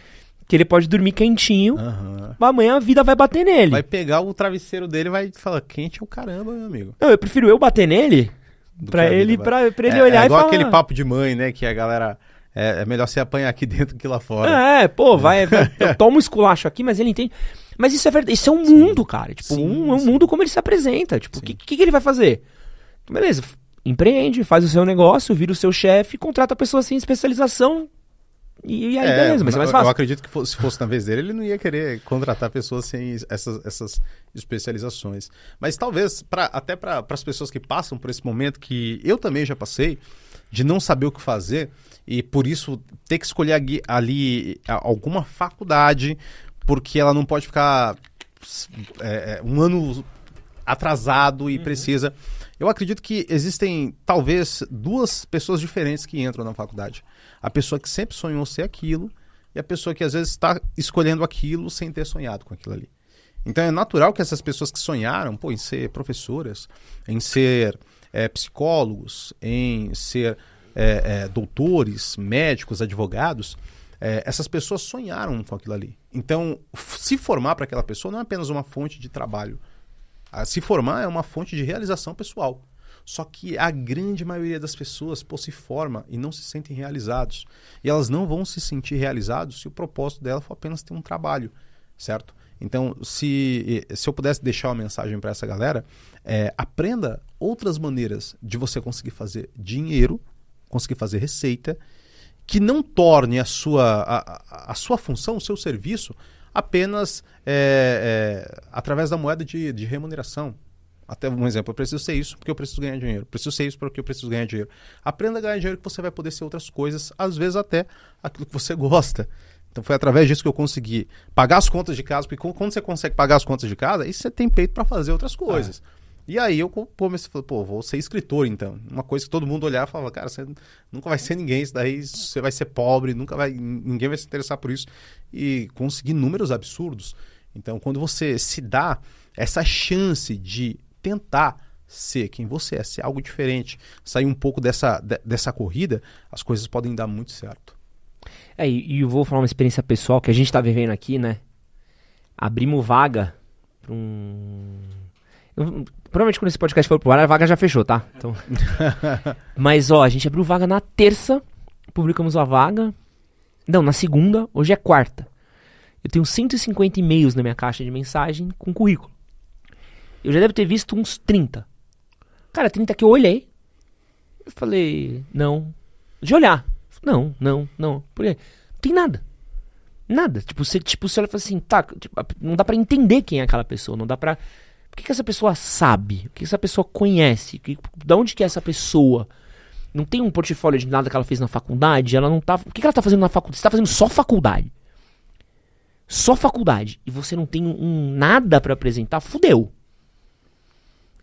Que ele pode dormir quentinho, uhum. mas amanhã a vida vai bater nele. Vai pegar o travesseiro dele e vai falar, quente é o caramba, meu amigo. Não, eu prefiro eu bater nele do pra ele, pra, pra ele é, é olhar é e falar... aquele papo de mãe, né? Que a galera. É, é melhor você apanhar aqui dentro que lá fora. É, pô, é. vai. É. Toma um esculacho aqui, mas ele entende. Mas isso é verdade. Isso é um sim. mundo, cara. Tipo, sim, um, é um mundo como ele se apresenta. Tipo, o que, que, que, ele vai fazer? Então, beleza, empreende, faz o seu negócio, vira o seu chefe, contrata pessoas sem especialização e, e aí, é, beleza, mas é mais fácil. Eu acredito que fosse, se fosse na vez dele, ele não ia querer contratar pessoas sem essas, essas especializações. Mas talvez, pra, até para as pessoas que passam por esse momento, que eu também já passei, de não saber o que fazer e por isso ter que escolher ali, ali alguma faculdade, porque ela não pode ficar é, é, um ano atrasado e uhum. precisa. Eu acredito que existem talvez duas pessoas diferentes que entram na faculdade a pessoa que sempre sonhou ser aquilo e a pessoa que às vezes está escolhendo aquilo sem ter sonhado com aquilo ali. Então é natural que essas pessoas que sonharam pô, em ser professoras, em ser é, psicólogos, em ser é, é, doutores, médicos, advogados, essas pessoas sonharam com aquilo ali. Então, se formar para aquela pessoa não é apenas uma fonte de trabalho. A ah, se formar é uma fonte de realização pessoal. Só que a grande maioria das pessoas pô, se forma e não se sentem realizados. E elas não vão se sentir realizados se o propósito dela for apenas ter um trabalho, certo? Então, se, se eu pudesse deixar uma mensagem para essa galera, é, aprenda outras maneiras de você conseguir fazer dinheiro, conseguir fazer receita, que não torne a sua, a, a sua função, o seu serviço, apenas é, é, através da moeda de, de remuneração. Até um exemplo, eu preciso ser isso porque eu preciso ganhar dinheiro. Eu preciso ser isso porque eu preciso ganhar dinheiro. Aprenda a ganhar dinheiro que você vai poder ser outras coisas, às vezes até aquilo que você gosta. Então foi através disso que eu consegui pagar as contas de casa, porque quando você consegue pagar as contas de casa, aí você tem peito para fazer outras é. coisas. É. E aí eu comecei a falar, pô, vou ser escritor então. Uma coisa que todo mundo olhava e falava, cara, você nunca vai ser ninguém, isso daí você vai ser pobre, nunca vai, ninguém vai se interessar por isso. E conseguir números absurdos. Então, quando você se dá essa chance de tentar ser quem você é, ser algo diferente, sair um pouco dessa, de, dessa corrida, as coisas podem dar muito certo. É, e, eu vou falar uma experiência pessoal que a gente está vivendo aqui, né? Abrimos vaga para um. provavelmente quando esse podcast for pro ar, a vaga já fechou, tá? Então... Mas, ó, a gente abriu vaga na terça, publicamos a vaga. Não, na segunda, hoje é quarta. Eu tenho 150 e-mails na minha caixa de mensagem com currículo. Eu já devo ter visto uns 30. Cara, 30 que eu olhei. Eu falei, não. De olhar. Não, não, não. Por quê? Não tem nada. Nada. Tipo, você, tipo, você olha e fala assim, tá, tipo, não dá para entender quem é aquela pessoa, não dá pra... O que, que essa pessoa sabe? O que, que essa pessoa conhece? Que, da onde que é essa pessoa? Não tem um portfólio de nada que ela fez na faculdade? Ela não tá... O que, que ela tá fazendo na faculdade? Você tá fazendo só faculdade. Só faculdade. E você não tem um, um nada para apresentar? Fudeu.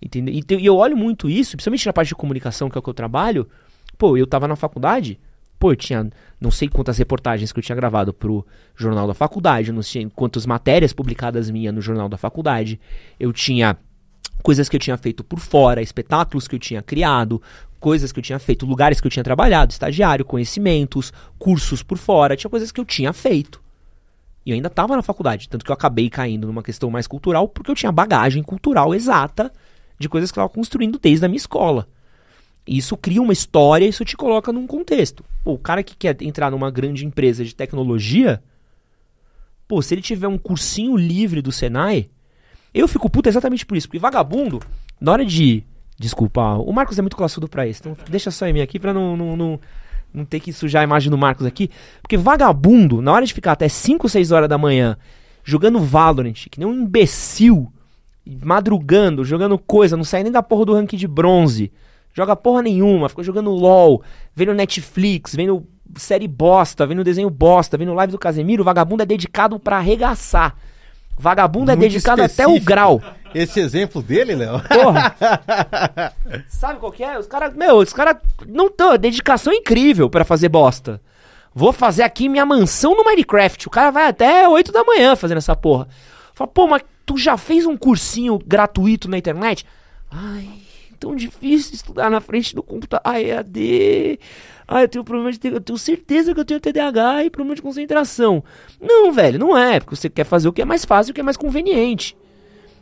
Entendeu? E, eu olho muito isso, principalmente na parte de comunicação, que é o que eu trabalho. Pô, eu tava na faculdade, pô, eu tinha não sei quantas reportagens que eu tinha gravado pro jornal da faculdade, não sei quantas matérias publicadas minha no jornal da faculdade. Eu tinha coisas que eu tinha feito por fora, espetáculos que eu tinha criado, coisas que eu tinha feito, lugares que eu tinha trabalhado, estagiário, conhecimentos, cursos por fora, tinha coisas que eu tinha feito. E eu ainda estava na faculdade, tanto que eu acabei caindo numa questão mais cultural, porque eu tinha bagagem cultural exata de coisas que eu estava construindo desde a minha escola. Isso cria uma história, isso te coloca num contexto. Pô, o cara que quer entrar numa grande empresa de tecnologia, pô, se ele tiver um cursinho livre do Senai, eu fico puto exatamente por isso. Porque vagabundo, na hora de. Desculpa, o Marcos é muito classudo pra isso. Então deixa só em mim aqui pra não, não, não, não ter que sujar a imagem do Marcos aqui. Porque vagabundo, na hora de ficar até 5, 6 horas da manhã jogando Valorant, que nem um imbecil, madrugando, jogando coisa, não sai nem da porra do ranking de bronze. Joga porra nenhuma, ficou jogando LOL, vendo Netflix, vendo série bosta, vendo desenho bosta, vendo live do Casemiro, vagabundo é dedicado para arregaçar. Vagabundo é Muito é dedicado até o grau. Esse exemplo dele, Léo? Porra. Sabe qual que é? Os caras, meu, os caras não tão, dedicação é incrível para fazer bosta. Vou fazer aqui minha mansão no Minecraft. O cara vai até 8 da manhã fazendo essa porra. Fala, pô, mas Tu já fez um cursinho gratuito na internet? Ai, tão difícil estudar na frente do computador. Ai, EAD. Ai, eu tenho problema de. Eu tenho certeza que eu tenho TDAH e problema de concentração. Não, velho, não é. Porque você quer fazer o que é mais fácil, o que é mais conveniente.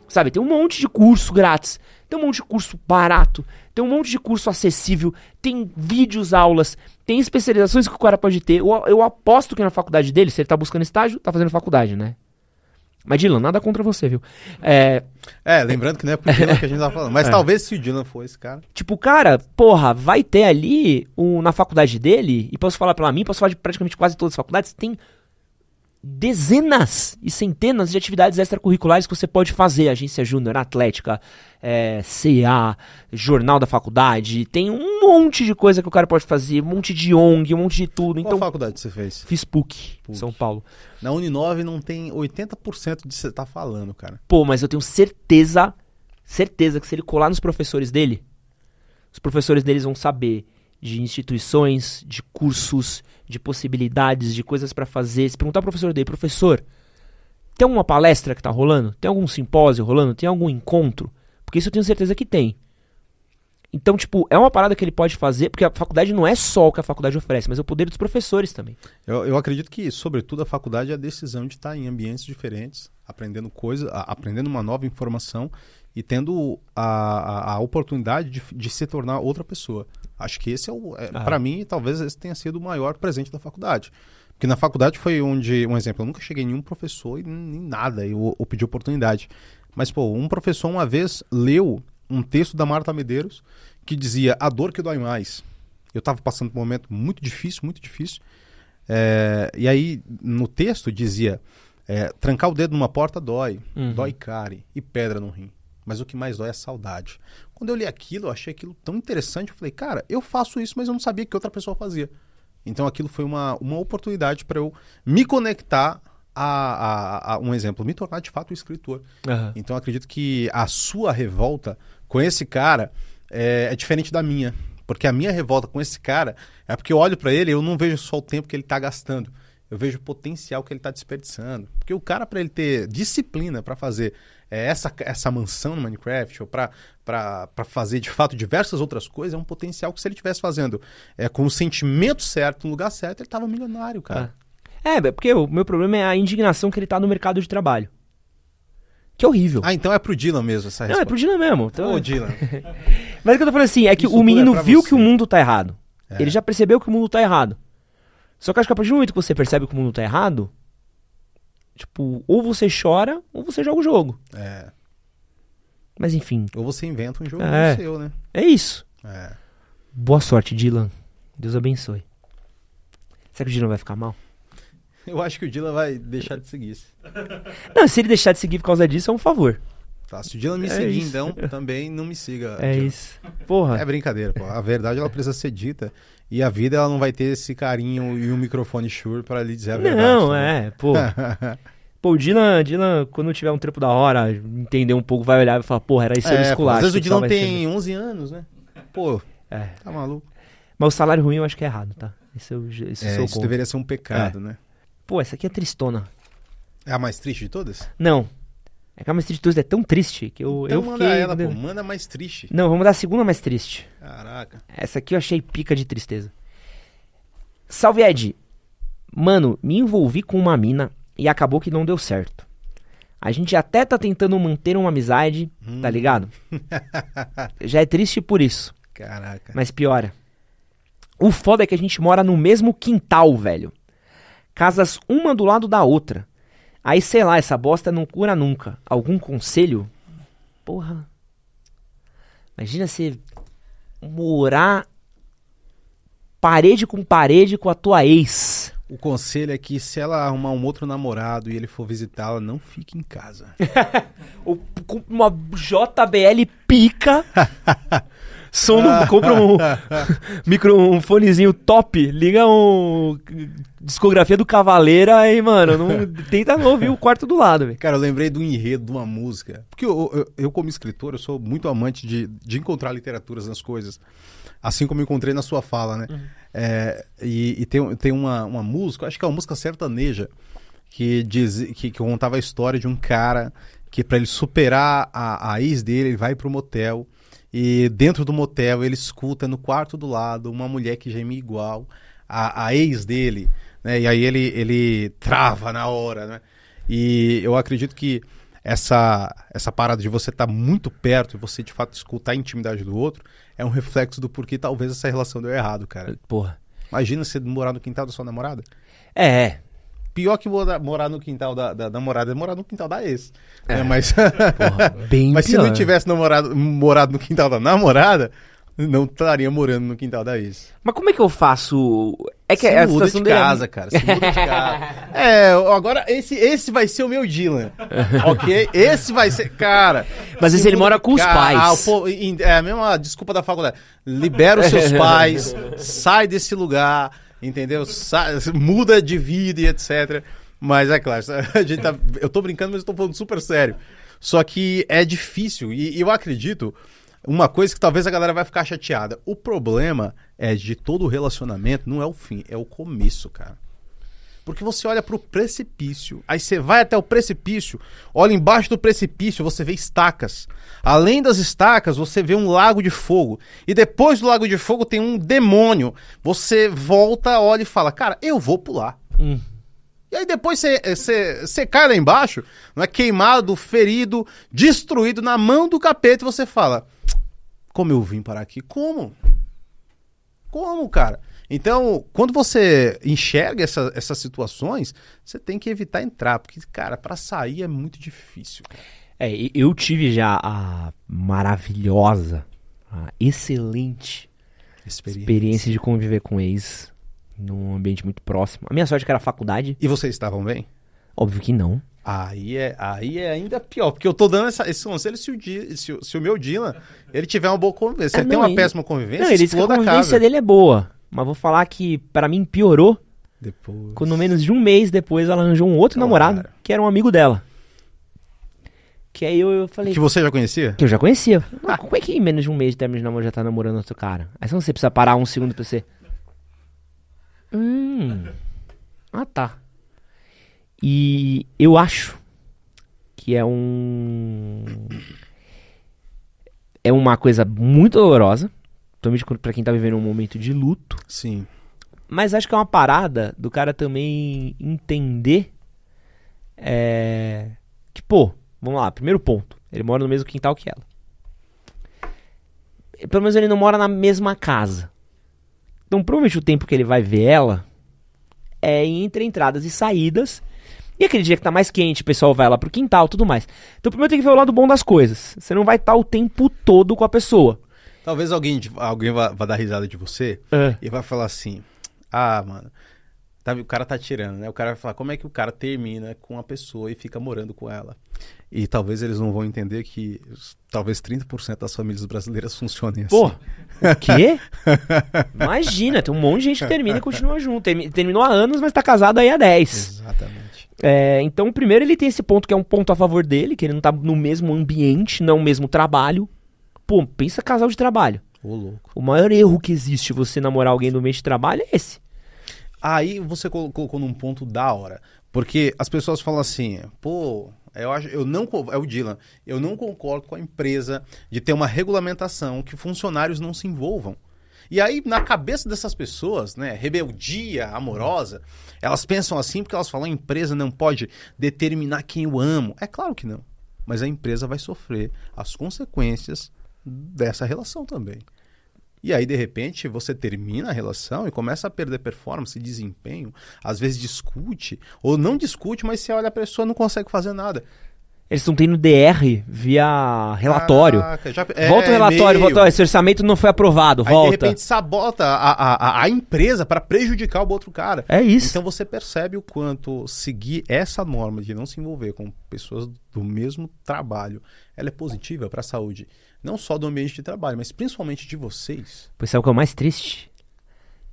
Sabe, tem um monte de curso grátis, tem um monte de curso barato, tem um monte de curso acessível, tem vídeos, aulas, tem especializações que o cara pode ter. Eu, eu aposto que na faculdade dele, se ele tá buscando estágio, tá fazendo faculdade, né? Mas, Dylan, nada contra você, viu? É, é lembrando que não é pro Dylan que a gente tava falando. Mas é. talvez se o Dylan fosse, cara. Tipo, cara, porra, vai ter ali um, na faculdade dele, e posso falar pela mim, posso falar de praticamente quase todas as faculdades, tem dezenas e centenas de atividades extracurriculares que você pode fazer. Agência Júnior, Atlética, é, CA, Jornal da Faculdade. Tem um monte de coisa que o cara pode fazer, um monte de ONG, um monte de tudo. Então, Qual faculdade você fez? Fiz PUC, PUC. São Paulo. Na Uninove não tem 80% de você tá falando, cara. Pô, mas eu tenho certeza, certeza que se ele colar nos professores dele, os professores deles vão saber de instituições, de cursos, de possibilidades, de coisas para fazer. Se perguntar ao professor dele, professor, tem alguma palestra que está rolando? Tem algum simpósio rolando? Tem algum encontro? Porque isso eu tenho certeza que tem. Então, tipo, é uma parada que ele pode fazer, porque a faculdade não é só o que a faculdade oferece, mas é o poder dos professores também. Eu, eu acredito que, sobretudo, a faculdade é a decisão de estar em ambientes diferentes, aprendendo coisas, aprendendo uma nova informação e tendo a, a, a oportunidade de, de, se tornar outra pessoa. Acho que esse é o. É, ah. Para mim, talvez esse tenha sido o maior presente da faculdade. Porque na faculdade foi onde, um exemplo, eu nunca cheguei em nenhum professor e nem nada, eu, eu pedi oportunidade. Mas, pô, um professor uma vez leu um texto da Marta Medeiros que dizia A dor que dói mais. Eu estava passando por um momento muito difícil, muito difícil. É, e aí, no texto, dizia: é, trancar o dedo numa porta dói, uhum. dói cárie e pedra no rim. Mas o que mais dói é a saudade. Quando eu li aquilo, eu achei aquilo tão interessante. Eu falei, cara, eu faço isso, mas eu não sabia que outra pessoa fazia. Então aquilo foi uma, uma oportunidade para eu me conectar a, a, a, um exemplo, me tornar de fato um escritor. Uhum. Então acredito que a sua revolta com esse cara é, é diferente da minha. Porque a minha revolta com esse cara é porque eu olho para ele e eu não vejo só o tempo que ele está gastando eu vejo o potencial que ele está desperdiçando. Porque o cara, para ele ter disciplina para fazer é, essa, essa mansão no Minecraft, ou para fazer de fato diversas outras coisas, é um potencial que se ele estivesse fazendo é, com o sentimento certo, no lugar certo, ele estava um milionário, cara. É. é, porque o meu problema é a indignação que ele está no mercado de trabalho. Que é horrível. Ah, então é pro Dylan mesmo essa resposta. Não, é pro Dylan mesmo. Então... Ô, é. Dylan. Mas o que eu tô falando assim, é que Isso o menino é viu você. que o mundo tá errado. É. Ele já percebeu que o mundo tá errado. Só que acho que a partir do momento que você percebe que o mundo tá errado, tipo, ou você chora, ou você joga o jogo. É. Mas enfim. Ou você inventa um jogo é. é seu, né? É isso. É. Boa sorte, Dylan. Deus abençoe. Será que o Dylan vai ficar mal? Eu acho que o Dylan vai deixar de seguir. Não, se ele deixar de seguir por causa disso, é um favor. Tá, se o Dylan me é seguir, isso. então, também não me siga. É Dylan. isso. Porra. É brincadeira, pô. A verdade, ela precisa ser dita. E a vida ela não vai ter esse carinho e um microfone sure para lhe dizer a verdade. Não, né? é, pô. pô, o Dylan, Dylan, quando tiver um trampo da hora, entender um pouco, vai olhar e falar, porra, era isso é, esculacho. Às vezes o Dylan tem ser... Assim. 11 anos, né? Pô, é. tá maluco. Mas o salário ruim eu acho que é errado, tá? Esse, é, esse é, é isso conto. deveria ser um pecado, é. né? Pô, essa aqui é tristona. É a mais triste de todas? Não. É que a Calma Street 2 é tão triste que eu, então eu manda ela, pô. Manda mais triste. Não, vamos dar a segunda mais triste. Caraca. Essa aqui eu achei pica de tristeza. Salve, Ed. Mano, me envolvi com uma mina e acabou que não deu certo. A gente até tá tentando manter uma amizade, tá hum. tá ligado? Já é triste por isso. Caraca. Mas piora. O foda é que a gente mora no mesmo quintal, velho. Casas uma do lado da outra. Aí, sei lá, essa bosta não cura nunca. Algum conselho? Porra. Imagina você morar parede com parede com a tua ex. O conselho é que se ela arrumar um outro namorado e ele for visitá-la, não fique em casa. uma JBL pica. som no, ah. compra um micro um fonezinho top, liga um discografia do Cavaleira e, mano, não tenta não ouvir o quarto do lado, véio. Cara, eu lembrei do enredo de uma música. Porque eu, eu, eu, como escritor, eu sou muito amante de, de encontrar literaturas nas coisas. Assim como encontrei na sua fala, né? Uhum. É, e, e tem, tem uma, uma música, acho que é uma música sertaneja, que, diz, que, que contava a história de um cara que para ele superar a, a ex dele, ele vai para um motel e dentro do motel ele escuta no quarto do lado uma mulher que geme igual a, a ex dele, né? E aí ele, ele trava na hora, né? E eu acredito que essa, essa parada de você estar tá muito perto e você de fato escutar a intimidade do outro é um reflexo do porquê talvez essa relação deu errado, cara. Porra. Imagina você morar no quintal da sua namorada. É, é. Pior que morar, morar no quintal da, da namorada é morar no quintal da ex. Né? É. Né? Mas, Porra, bem mas se não tivesse namorado, morado no quintal da namorada, não estaria morando no quintal da ex. Mas como é que eu faço? É que se é muda a de casa, dele. cara. Se muda de casa. é, agora esse, esse vai ser o meu Dylan. ok? Esse vai ser. Cara. Mas se esse ele mora com os pais. Ah, pô, é a mesma desculpa da faculdade. Libera os seus pais, sai desse lugar entendeu? Sa muda de vida e etc. Mas é claro, a gente tá, eu tô brincando, mas eu tô falando super sério. Só que é difícil, e eu acredito, uma coisa que talvez a galera vai ficar chateada. O problema é de todo relacionamento não é o fim, é o começo, cara. Porque você olha para o precipício, aí você vai até o precipício, olha embaixo do precipício, você vê estacas. Além das estacas, você vê um lago de fogo. E depois do lago de fogo tem um demônio. Você volta, olha e fala: Cara, eu vou pular. Hum. E aí depois você, você, você cai lá embaixo, não é queimado, ferido, destruído na mão do capeta e você fala: Como eu vim parar aqui? Como? Como, cara? Então, quando você enxerga essa, essas situações, você tem que evitar entrar, porque, cara, para sair é muito difícil. Cara. É, eu tive já a maravilhosa, a excelente experiência. experiência de conviver com ex num ambiente muito próximo. A minha sorte é que era faculdade. E vocês estavam bem? Óbvio que não. Aí é, aí é ainda pior, porque eu tô dando essa, esse conselho se o, se, se o meu Dylan ele tiver uma boa convivência. Se é, ele não, tem uma ele, péssima convivência, não, ele disse que a convivência dele é boa mas vou falar que para mim piorou. Depois. Quando menos de um mês depois ela arranjou um outro namorado cara. que era um amigo dela. Que aí eu, eu, falei. Que você já conhecia? Que eu já conhecia. ah. Como é que em menos de um mês de término de namoro já tá namorando outro cara? Aí você precisa parar um segundo pra você. Hum. Ah tá. E eu acho que é um. É uma coisa muito dolorosa. Principalmente para quem tá vivendo um momento de luto. Sim. Mas acho que é uma parada do cara também entender é, que, pô, vamos lá, primeiro ponto. Ele mora no mesmo quintal que ela. Pelo menos ele não mora na mesma casa. Então, provavelmente o tempo que ele vai ver ela é entre entradas e saídas. E aquele dia que tá mais quente, o pessoal vai lá pro quintal tudo mais. Então, primeiro tem que ver o lado bom das coisas. Você não vai estar tá o tempo todo com a pessoa. Talvez alguém, alguém vá, vá dar risada de você é. e vai falar assim: ah, mano, tá, o cara tá tirando, né? O cara vai falar: como é que o cara termina com a pessoa e fica morando com ela? E talvez eles não vão entender que talvez 30% das famílias brasileiras funcionem assim. Pô, o quê? Imagina, tem um monte de gente que termina e continua junto. Terminou há anos, mas tá casado aí há 10. Exatamente. É, então, primeiro ele tem esse ponto que é um ponto a favor dele, que ele não tá no mesmo ambiente, não no mesmo trabalho, Pô, pensa casal de trabalho. Ô, louco. O maior erro que existe você namorar alguém no meio de trabalho é esse. Aí você colocou num ponto da hora. Porque as pessoas falam assim, pô, eu acho, eu não é o Dylan. Eu não concordo com a empresa de ter uma regulamentação que funcionários não se envolvam. E aí na cabeça dessas pessoas, né, rebeldia amorosa, elas pensam assim porque elas falam a empresa não pode determinar quem eu amo. É claro que não. Mas a empresa vai sofrer as consequências dessa relação também. E aí, de repente, você termina a relação e começa a perder performance, desempenho, às vezes discute, ou não discute, mas você olha a pessoa não consegue fazer nada. Eles estão tendo DR via relatório. Caraca, já... é, volta o relatório, volta, esse orçamento não foi aprovado, Aí, volta. de repente sabota a, a, a empresa para prejudicar o outro cara. É isso. Então você percebe o quanto seguir essa norma de não se envolver com pessoas do mesmo trabalho, ela é positiva para a saúde, não só do ambiente de trabalho, mas principalmente de vocês. Pois é o que é o mais triste?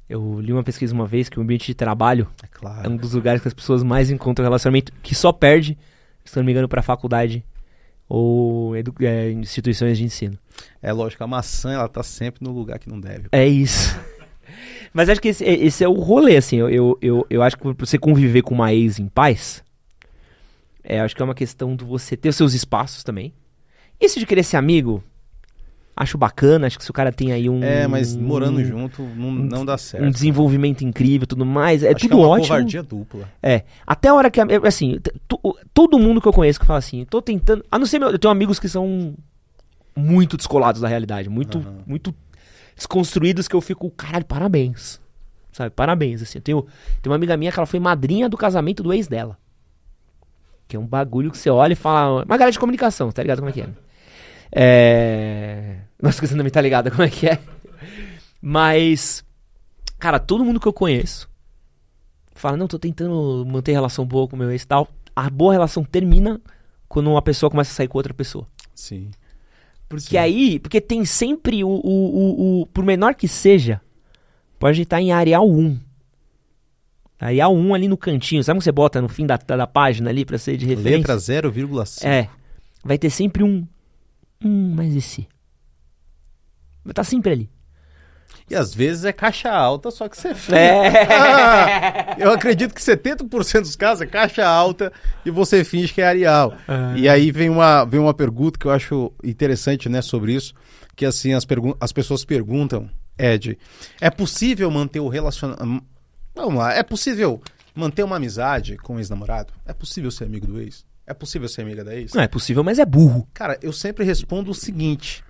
Eu li uma pesquisa uma vez que o ambiente de trabalho é, claro. é um dos lugares que as pessoas mais encontram relacionamento que só perde se não me engano, para faculdade ou é, instituições de ensino. É lógico, a maçã ela tá sempre no lugar que não deve. É isso. Mas acho que esse, é, esse, é o rolê, assim. Eu, eu, eu, eu acho que para você conviver com uma ex em paz, é, acho que é uma questão de você ter os seus espaços também. Isso de querer ser amigo, Acho bacana, acho que se o cara tem aí um. É, mas morando um, junto não, não, dá certo. Um desenvolvimento né? incrível tudo mais. É acho tudo que é uma ótimo. covardia dupla. É. Até a hora que. Assim, todo mundo que eu conheço que fala assim, tô tentando. A não ser meu, Eu tenho amigos que são muito descolados da realidade, muito, uhum. muito desconstruídos que eu fico, caralho, parabéns. Sabe, parabéns. Assim, eu tenho, tenho uma amiga minha que ela foi madrinha do casamento do ex dela. Que é um bagulho que você olha e fala. Uma galera de comunicação, tá ligado como é que é? É... Nossa, que você não me tá ligada como é que é. Mas, cara, todo mundo que eu conheço fala, não, tô tentando manter relação boa com meu ex e tal. A boa relação termina quando uma pessoa começa a sair com outra pessoa. Sim. Porque Sim. aí, porque tem sempre o, o, o, o, por menor que seja, pode estar em areal 1. Areal 1 ali no cantinho, sabe quando você bota no fim da, da, página ali para ser de referência? Letra 0,5. É. Vai ter sempre um Hum, mas e se? Mas tá sempre ali. E às vezes é caixa alta, só que você fica. É. Ah, eu acredito que 70% dos casos é caixa alta e você finge que é areal. Ah. E aí vem uma, vem uma pergunta que eu acho interessante né, sobre isso, que assim, as, as pessoas perguntam, Ed, é possível manter o relacionamento... Vamos lá, é possível manter uma amizade com o ex-namorado? É possível ser amigo do ex? É possível ser amiga da ex? Não é possível, mas é burro. Cara, eu sempre respondo o seguinte: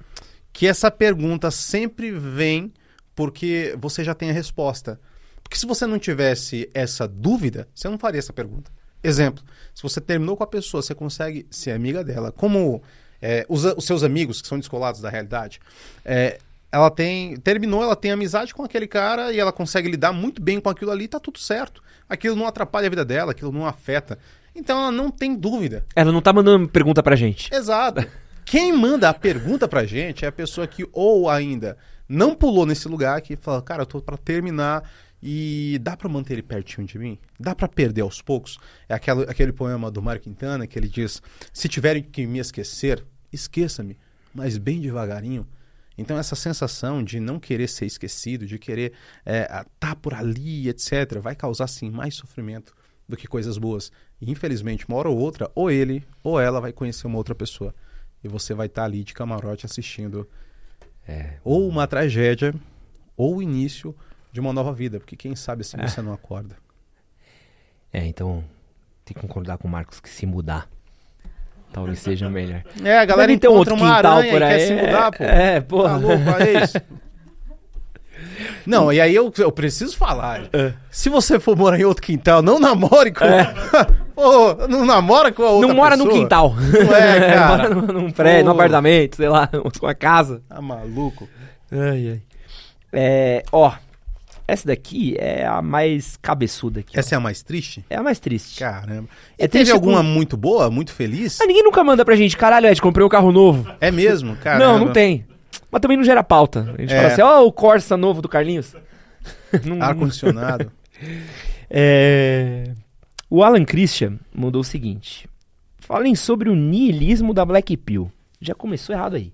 que essa pergunta sempre vem porque você já tem a resposta. Porque se você não tivesse essa dúvida, você não faria essa pergunta. Exemplo: se você terminou com a pessoa, você consegue ser amiga dela. Como é, os, os, seus amigos, que são descolados da realidade, é, ela tem. Terminou, ela tem amizade com aquele cara e ela consegue lidar muito bem com aquilo ali, tá tudo certo. Aquilo não atrapalha a vida dela, aquilo não afeta. Então ela não tem dúvida. Ela não tá mandando pergunta pra gente. Exato. Quem manda a pergunta pra gente é a pessoa que ou ainda não pulou nesse lugar que fala, cara, eu tô pra terminar e dá para manter ele pertinho de mim? Dá para perder aos poucos? É aquele poema do Mário Quintana que ele diz: se tiverem que me esquecer, esqueça-me, mas bem devagarinho. Então, essa sensação de não querer ser esquecido, de querer estar eh, é, tá por ali, etc., vai causar, sim, mais sofrimento do que coisas boas. E, infelizmente, uma hora ou outra, ou ele ou ela vai conhecer uma outra pessoa. E você vai estar tá ali de camarote assistindo é. ou uma tragédia ou o início de uma nova vida. Porque quem sabe assim é. você não acorda. É, então tem que concordar com o Marcos que se mudar talvez seja melhor. É, a galera Deve então outro quintal por aí. Quer se mudar, pô. É, é porra. Tá louco, é isso. Não, e aí eu, eu preciso falar. É. Se você for morar em outro quintal, não namore com. É. não namora com a outra Não mora pessoa. no quintal. Não é, é, cara. mora num prédio, oh. num apartamento, sei lá, uma casa. Tá maluco. Ai, ai. É, ó, essa daqui é a mais cabeçuda aqui. Essa ó. é a mais triste? É a mais triste. Caramba. é teve alguma com... muito boa, muito feliz? Ah, ninguém nunca manda pra gente, caralho, Ed, comprei um carro novo. É mesmo, cara? Não, não tem. Mas também não gera pauta. A gente é. fala assim, ó, oh, o Corsa novo do Carlinhos. Ar-condicionado. é... O Alan Christian mandou o seguinte. Falem sobre o niilismo da Black Pill. Já começou errado aí.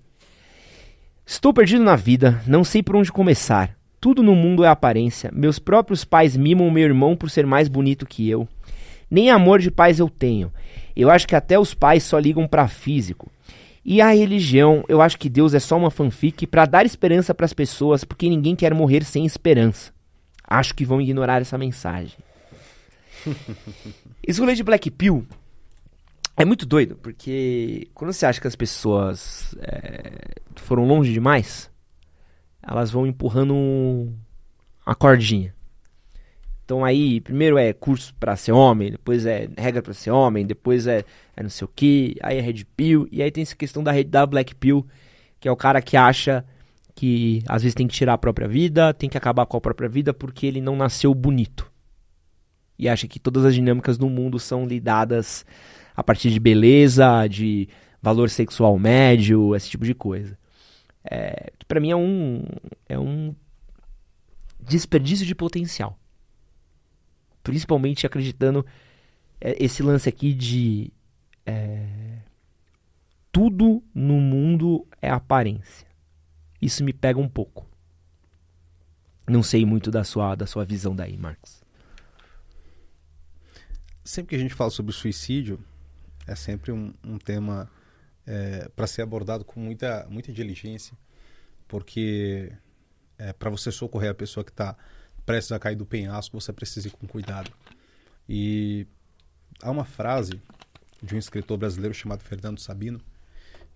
Estou perdido na vida, não sei por onde começar. Tudo no mundo é aparência. Meus próprios pais mimam meu irmão por ser mais bonito que eu. Nem amor de pais eu tenho. Eu acho que até os pais só ligam para físico. E a religião, eu acho que Deus é só uma fanfic para dar esperança para as pessoas, porque ninguém quer morrer sem esperança. Acho que vão ignorar essa mensagem. Esse rolê de Black Pill é muito doido, porque quando você acha que as pessoas é, foram longe demais, elas vão empurrando uma a cordinha. Então aí, primeiro é curso para ser homem, depois é regra para ser homem, depois é é não sei o que, aí é Red Pill, e aí tem essa questão da, da Black Pill, que é o cara que acha que às vezes tem que tirar a própria vida, tem que acabar com a própria vida porque ele não nasceu bonito. E acha que todas as dinâmicas do mundo são lidadas a partir de beleza, de valor sexual médio, esse tipo de coisa. É, para mim é um, é um desperdício de potencial. Principalmente acreditando é, esse lance aqui de é, tudo no mundo é aparência. Isso me pega um pouco. Não sei muito da sua, da sua visão daí, Marcos. Sempre que a gente fala sobre suicídio, é sempre um, um tema é, para ser abordado com muita, muita diligência, porque é, para você socorrer a pessoa que está prestes a cair do penhasco, você precisa ir com cuidado. E há uma frase de um escritor brasileiro chamado Fernando Sabino,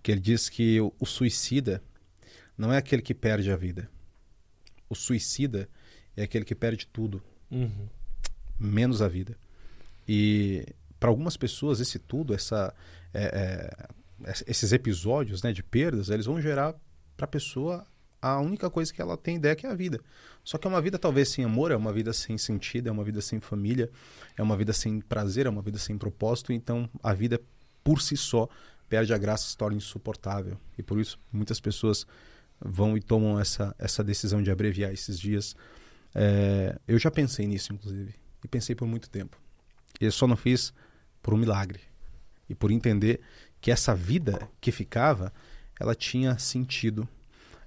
que ele diz que o, suicida não é aquele que perde a vida. O suicida é aquele que perde tudo, uhum. menos a vida. E para algumas pessoas esse tudo, essa, é, é, esses episódios né, de perdas, eles vão gerar para a pessoa a única coisa que ela tem ideia que é a vida. Só que é uma vida talvez sem amor, é uma vida sem sentido, é uma vida sem família, é uma vida sem prazer, é uma vida sem propósito. Então a vida é por si só perde a graça, se torna insuportável. E por isso muitas pessoas vão e tomam essa, essa decisão de abreviar esses dias. É, eu já pensei nisso, inclusive, e pensei por muito tempo. E eu só não fiz por um milagre e por entender que essa vida que ficava ela tinha sentido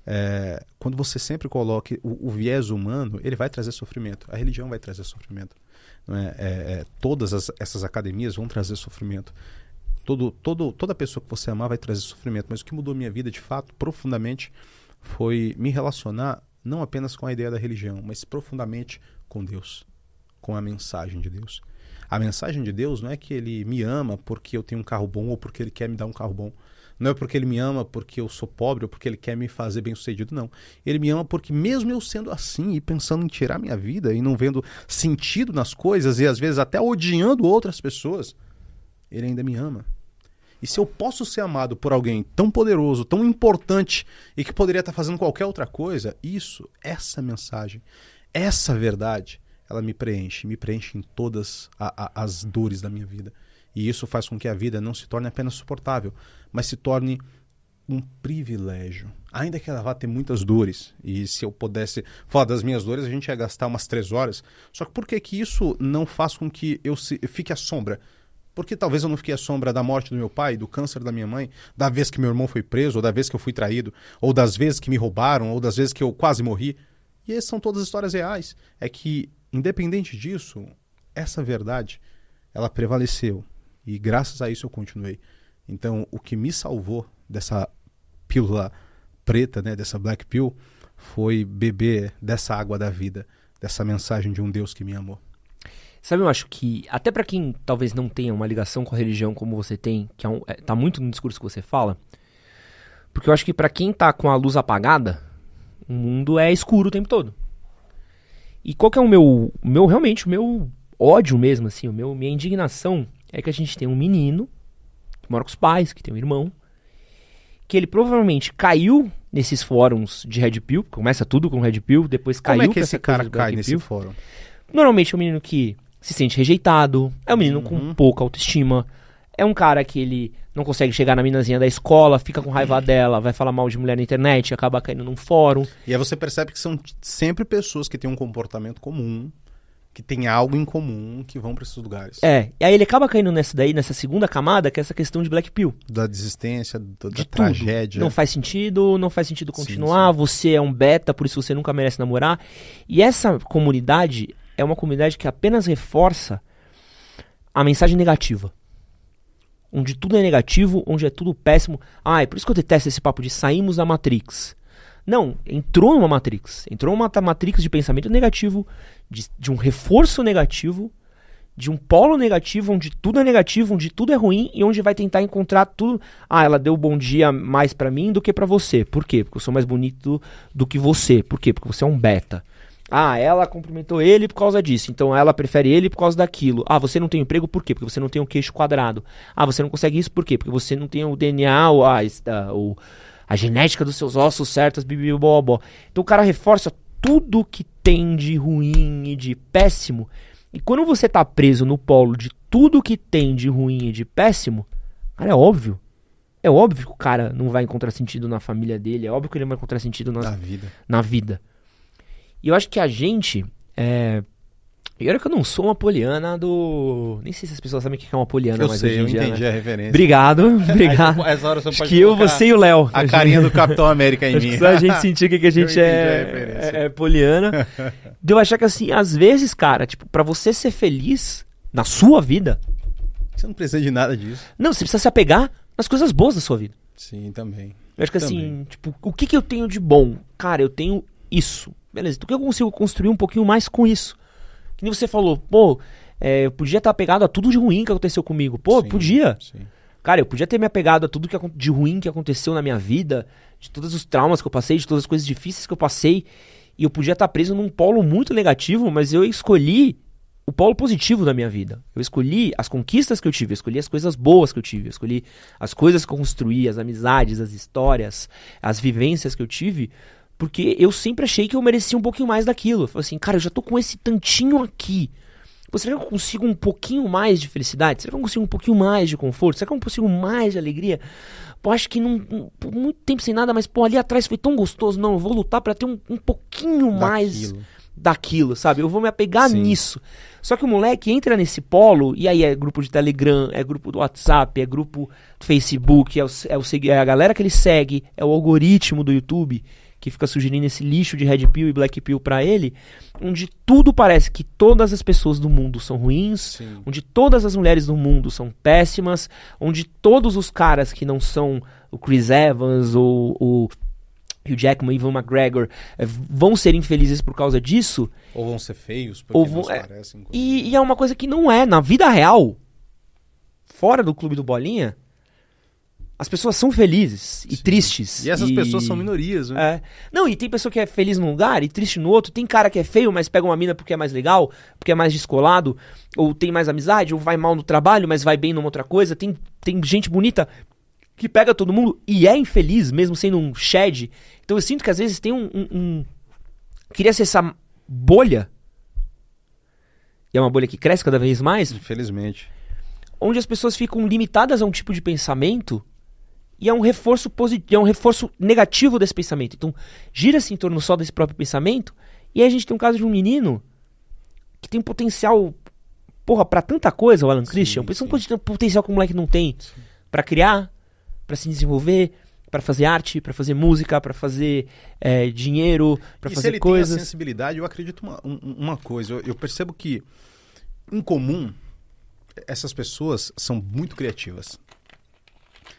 é, quando você sempre coloca o, o, viés humano, ele vai trazer sofrimento. A religião vai trazer sofrimento. É? é? É, todas as, essas academias vão trazer sofrimento. Todo, todo, toda pessoa que você amar vai trazer sofrimento. Mas o que mudou minha vida, de fato, profundamente, foi me relacionar não apenas com a ideia da religião, mas profundamente com Deus, com a mensagem de Deus. A mensagem de Deus não é que ele me ama porque eu tenho um carro bom ou porque ele quer me dar um carro bom. Não é porque ele me ama porque eu sou pobre ou porque ele quer me fazer bem sucedido, não. Ele me ama porque, mesmo eu sendo assim e pensando em tirar minha vida e não vendo sentido nas coisas e às vezes até odiando outras pessoas, ele ainda me ama. E se eu posso ser amado por alguém tão poderoso, tão importante e que poderia estar fazendo qualquer outra coisa, isso, essa mensagem, essa verdade, ela me preenche, me preenche em todas a, a, as dores da minha vida. E isso faz com que a vida não se torne apenas suportável, mas se torne um privilégio. Ainda que ela vá ter muitas dores, e se eu pudesse falar das minhas dores, a gente ia gastar umas três horas. Só que por que, que isso não faz com que eu, se, eu fique à sombra? Porque talvez eu não fiquei à sombra da morte do meu pai, do câncer da minha mãe, da vez que meu irmão foi preso, ou da vez que eu fui traído, ou das vezes que me roubaram, ou das vezes que eu quase morri. E essas são todas histórias reais. É que, independente disso, essa verdade, ela prevaleceu e graças a isso eu continuei. Então, o que me salvou dessa pílula preta, né, dessa black pill, foi beber dessa água da vida, dessa mensagem de um Deus que me amou. Sabe, eu acho que, até para quem talvez não tenha uma ligação com a religião como você tem, que é um, é, tá muito no discurso que você fala, porque eu acho que para quem tá com a luz apagada, o mundo é escuro o tempo todo. E qual que é o meu, meu realmente, o meu ódio mesmo, assim, o meu, minha indignação é que a gente tem um menino que mora com os pais, que tem um irmão, que ele provavelmente caiu nesses fóruns de Red Pill, começa tudo com Red Pill, depois caiu Como é que esse cara cai nesse Pill. fórum? Normalmente é um menino que se sente rejeitado, é um menino uhum. com pouca autoestima, é um cara que ele não consegue chegar na minazinha da escola, fica com raiva dela, vai falar mal de mulher na internet, acaba caindo num fórum. E aí você percebe que são sempre pessoas que têm um comportamento comum, que tem algo em comum que vão para esses lugares. É, e aí ele acaba caindo nessa daí, nessa segunda camada, que é essa questão de Black Pill. Da desistência, do, da de tragédia. Tudo. Não faz sentido, não faz sentido continuar, sim, sim. você é um beta, por isso você nunca merece namorar. E essa comunidade é uma comunidade que apenas reforça a mensagem negativa. Onde tudo é negativo, onde é tudo péssimo. Ah, é por isso que eu detesto esse papo de saímos da Matrix. Não, entrou numa matrix. Entrou numa matrix de pensamento negativo, de, de um reforço negativo, de um polo negativo, onde tudo é negativo, onde tudo é ruim e onde vai tentar encontrar tudo. Ah, ela deu bom dia mais para mim do que para você. Por quê? Porque eu sou mais bonito do que você. Por quê? Porque você é um beta. Ah, ela cumprimentou ele por causa disso. Então ela prefere ele por causa daquilo. Ah, você não tem emprego por quê? Porque você não tem o um queixo quadrado. Ah, você não consegue isso por quê? Porque você não tem o DNA, o, está o, a genética dos seus ossos certas, bibibobó. Então o cara reforça tudo que tem de ruim e de péssimo. E quando você tá preso no polo de tudo que tem de ruim e de péssimo, cara, é óbvio. É óbvio que o cara não vai encontrar sentido na família dele, é óbvio que ele não vai encontrar sentido na, na vida. Na vida. E eu acho que a gente, é, e olha que eu não sou uma poliana do. Nem sei se as pessoas sabem o que é uma poliana, eu mas sei, hoje em eu dia, entendi né? a referência. Obrigado, obrigado. Essa hora você pode. que eu, você e o Léo. A, carinha gente... do Capitão América em mim. Só a gente sentir que, que a gente é... A é, é, é poliana. de eu achar que assim, às vezes, cara, tipo, pra você ser feliz na sua vida. Você não precisa de nada disso. Não, você precisa se apegar nas coisas boas da sua vida. Sim, também. Eu acho que assim, também. assim, tipo, o que, que eu tenho de bom? Cara, eu tenho isso. Beleza, então o que eu consigo construir um pouquinho mais com isso? Que nem você falou, pô, é, eu podia estar apegado a tudo de ruim que aconteceu comigo. Pô, sim, podia. Sim. Cara, eu podia ter me apegado a tudo que, de ruim que aconteceu na minha vida, de todos os traumas que eu passei, de todas as coisas difíceis que eu passei. E eu podia estar preso num polo muito negativo, mas eu escolhi o polo positivo da minha vida. Eu escolhi as conquistas que eu tive, eu escolhi as coisas boas que eu tive, eu escolhi as coisas que eu construí, as amizades, as histórias, as vivências que eu tive, porque eu sempre achei que eu merecia um pouquinho mais daquilo. Eu falei assim, cara, eu já tô com esse tantinho aqui. Pô, será que eu consigo um pouquinho mais de felicidade? Será que eu consigo um pouquinho mais de conforto? Será que eu consigo mais de alegria? Pô, acho que não. por muito tempo sem nada, mas pô, ali atrás foi tão gostoso. Não, eu vou lutar para ter um, um pouquinho daquilo. mais daquilo, sabe? Eu vou me apegar Sim. nisso. Só que o moleque entra nesse polo, e aí é grupo de Telegram, é grupo do WhatsApp, é grupo do Facebook, é, o, é, o, é a galera que ele segue, é o algoritmo do YouTube que fica sugerindo esse lixo de red pill e black pill para ele, onde tudo parece que todas as pessoas do mundo são ruins, Sim. onde todas as mulheres do mundo são péssimas, onde todos os caras que não são o Chris Evans ou o Hugh Jackman, Ivan McGregor é, vão ser infelizes por causa disso. Ou vão ser feios, porque ou vão, é, parecem. E, e é uma coisa que não é, na vida real, fora do clube do Bolinha, as pessoas são felizes e Sim. tristes. E essas e... pessoas são minorias, né? É. Não, e tem pessoa que é feliz num lugar e triste no outro. Tem cara que é feio, mas pega uma mina porque é mais legal, porque é mais descolado, ou tem mais amizade, ou vai mal no trabalho, mas vai bem numa outra coisa. Tem, tem gente bonita que pega todo mundo e é infeliz, mesmo sendo um shed. Então eu sinto que às vezes tem um. um, um... queria ser essa bolha. E é uma bolha que cresce cada vez mais. Infelizmente. Onde as pessoas ficam limitadas a um tipo de pensamento e é um reforço positivo, é um reforço negativo desse pensamento. Então, gira-se em torno só desse próprio pensamento. E aí a gente tem um caso de um menino que tem um potencial, porra, para tanta coisa, o Alan sim, Christian. Pensa um potencial que o moleque não tem para criar, para se desenvolver, para fazer arte, para fazer música, para fazer é, dinheiro, para fazer coisas. se ele tem sensibilidade, eu acredito uma, uma coisa. Eu, eu percebo que, em comum, essas pessoas são muito criativas.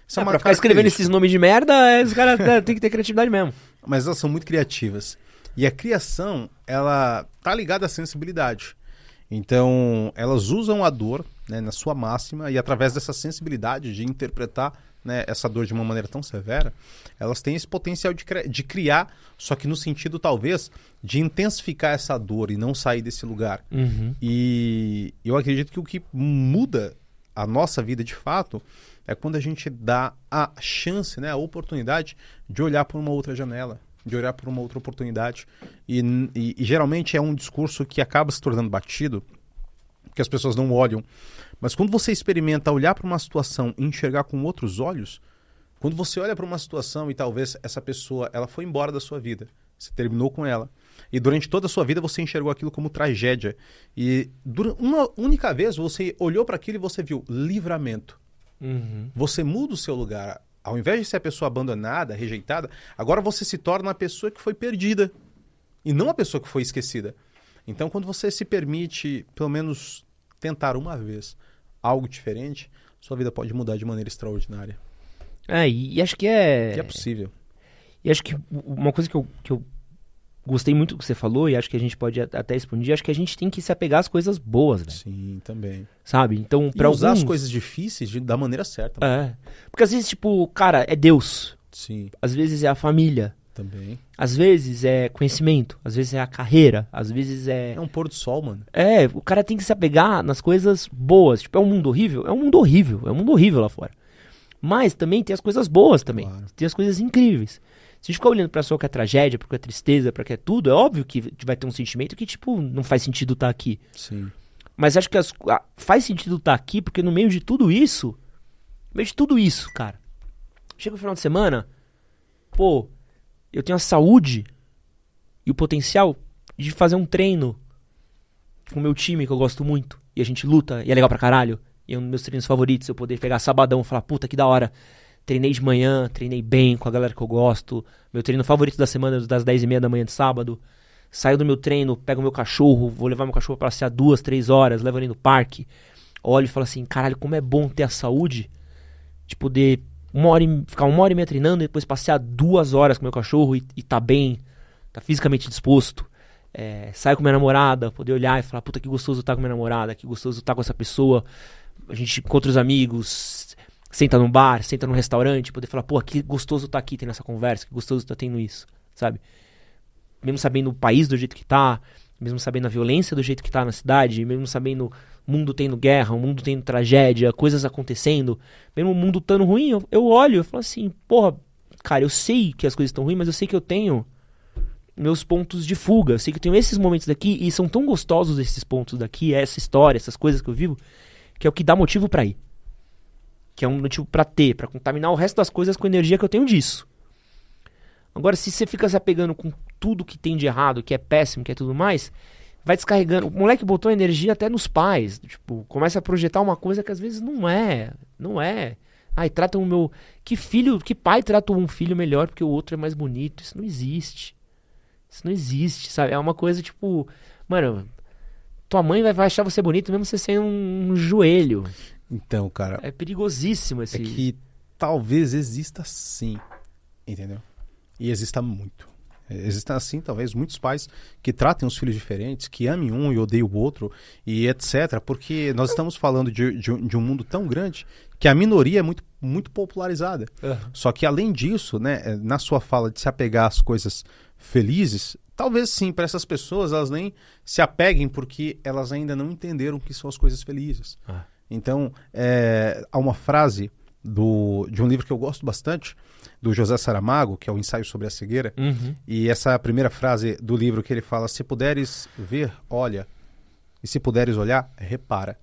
Isso é, é pra ficar escrevendo esses nomes de merda, é, os caras é, têm que ter criatividade mesmo. Mas elas são muito criativas. E a criação, ela tá ligada à sensibilidade. Então, elas usam a dor né, na sua máxima e através dessa sensibilidade de interpretar né, essa dor de uma maneira tão severa, elas têm esse potencial de, de criar, só que no sentido talvez de intensificar essa dor e não sair desse lugar. Uhum. E eu acredito que o que muda a nossa vida de fato é quando a gente dá a chance, né, a oportunidade de olhar por uma outra janela, de olhar por uma outra oportunidade. E, e, e geralmente é um discurso que acaba se tornando batido, que as pessoas não olham. Mas quando você experimenta olhar para uma situação e enxergar com outros olhos, quando você olha para uma situação e talvez essa pessoa ela foi embora da sua vida, você terminou com ela, e durante toda a sua vida você enxergou aquilo como tragédia. E uma única vez você olhou para aquilo e você viu livramento. Uhum. Você muda o seu lugar. Ao invés de ser a pessoa abandonada, rejeitada, agora você se torna a pessoa que foi perdida e não a pessoa que foi esquecida. Então, quando você se permite, pelo menos tentar uma vez algo diferente, sua vida pode mudar de maneira extraordinária. É, e acho que é. Que é possível. E acho que uma coisa que eu, que eu gostei muito do que você falou e acho que a gente pode até expandir. Acho que a gente tem que se apegar às coisas boas, velho. Sim, também. Sabe? Então, para usar alguns... as coisas difíceis de, da maneira certa. Né? É. Porque às vezes, tipo, cara, é Deus. Sim. Às vezes é a família. Também. Às vezes é conhecimento, às vezes é a carreira, às vezes é. É um pôr do sol, mano. É, o cara tem que se apegar nas coisas boas. Tipo, é um mundo horrível? É um mundo horrível, é um mundo horrível lá fora. Mas também tem as coisas boas também. Claro. Tem as coisas incríveis. Se a gente ficar olhando pra pessoa que é tragédia, porque é tristeza, porque é tudo, é óbvio que vai ter um sentimento que, tipo, não faz sentido estar tá aqui. Sim. Mas acho que as, a, faz sentido estar tá aqui, porque no meio de tudo isso, no meio de tudo isso, cara, chega o final de semana, pô, eu tenho a saúde e o potencial de fazer um treino com o meu time, que eu gosto muito, e a gente luta, e é legal pra caralho, e é um dos meus treinos favoritos, eu poder pegar sabadão e falar, puta, que da hora. Treinei de manhã, treinei bem com a galera que eu gosto. Meu treino favorito da semana é das 10 e meia da manhã de sábado. Saio do meu treino, pego meu cachorro, vou levar meu cachorro para passear duas, três horas, levo ele no parque. Olho e falo assim, caralho, como é bom ter a saúde de poder uma hora e, ficar uma hora e meia treinando e depois passear duas horas com meu cachorro e, e tá bem, tá fisicamente disposto. É, saio com minha namorada, poder olhar e falar, puta, que gostoso estar tá com minha namorada, que gostoso estar tá com essa pessoa. A gente encontra os amigos, Senta num bar, senta num restaurante, poder falar, pô, que gostoso tá aqui tendo essa conversa, que gostoso tá tendo isso, sabe? Mesmo sabendo o país do jeito que tá, mesmo sabendo a violência do jeito que tá na cidade, mesmo sabendo o mundo tendo guerra, o mundo tendo tragédia, coisas acontecendo, mesmo o mundo tão ruim, eu, olho eu falo assim, porra, cara, eu sei que as coisas estão ruins, mas eu sei que eu tenho meus pontos de fuga. Eu sei que eu tenho esses momentos daqui e são tão gostosos esses pontos daqui, essa história, essas coisas que eu vivo, que é o que dá motivo para ir que é um motivo para ter, para contaminar o resto das coisas com a energia que eu tenho disso. Agora, se você fica se apegando com tudo que tem de errado, que é péssimo, que é tudo mais, vai descarregando. O moleque botou energia até nos pais. Tipo, começa a projetar uma coisa que às vezes não é. Não é. Ai, trata o meu. Que filho, que pai trata um filho melhor porque o outro é mais bonito? Isso não existe. Isso não existe, sabe? É uma coisa tipo. Mano, tua mãe vai achar você bonito mesmo você sendo um, um joelho. Então, cara. É perigosíssimo esse. É que talvez exista sim, entendeu? E exista muito. É, Existem assim, talvez, muitos pais que tratem os filhos diferentes, que amem um e odeiem o outro, e etc. Porque nós estamos falando de, de, de um mundo tão grande que a minoria é muito, muito popularizada. Uhum. Só que, além disso, né, é, na sua fala de se apegar às coisas felizes, talvez sim, para essas pessoas, elas nem se apeguem porque elas ainda não entenderam o que são as coisas felizes. Uhum. Então, é, há uma frase do, de um livro que eu gosto bastante, do José Saramago, que é o Ensaio sobre a Cegueira. Uhum. E essa é primeira frase do livro que ele fala: Se puderes ver, olha. E se puderes olhar, repara.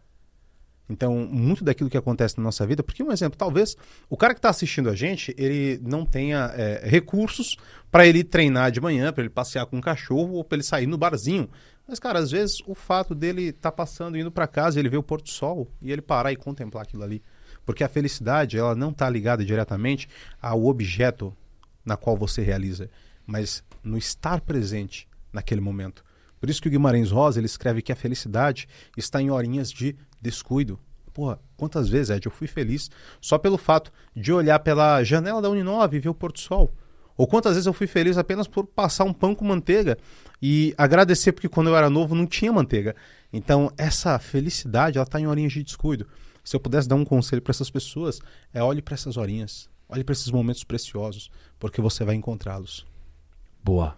Então, muito daquilo que acontece na nossa vida, porque um exemplo, talvez o cara que está assistindo a gente, ele não tenha é, recursos para ele treinar de manhã, para ele passear com um cachorro ou para ele sair no barzinho mas, cara, às vezes o fato dele tá passando, indo para casa, ele vê o pôr do sol e ele parar e contemplar aquilo ali. Porque a felicidade, ela não tá ligada diretamente ao objeto na qual você realiza, mas no estar presente naquele momento. Por isso que o Guimarães Rosa, ele escreve que a felicidade está em horinhas de descuido. Porra, quantas vezes, Ed, eu fui feliz só pelo fato de olhar pela janela da Uninove e ver o pôr do sol. Ou quantas vezes eu fui feliz apenas por passar um pão com manteiga e agradecer porque quando eu era novo não tinha manteiga. Então, essa felicidade, ela está em horinhas de descuido. Se eu pudesse dar um conselho para essas pessoas, é olhe para essas horinhas, olhe para esses momentos preciosos, porque você vai encontrá-los. Boa.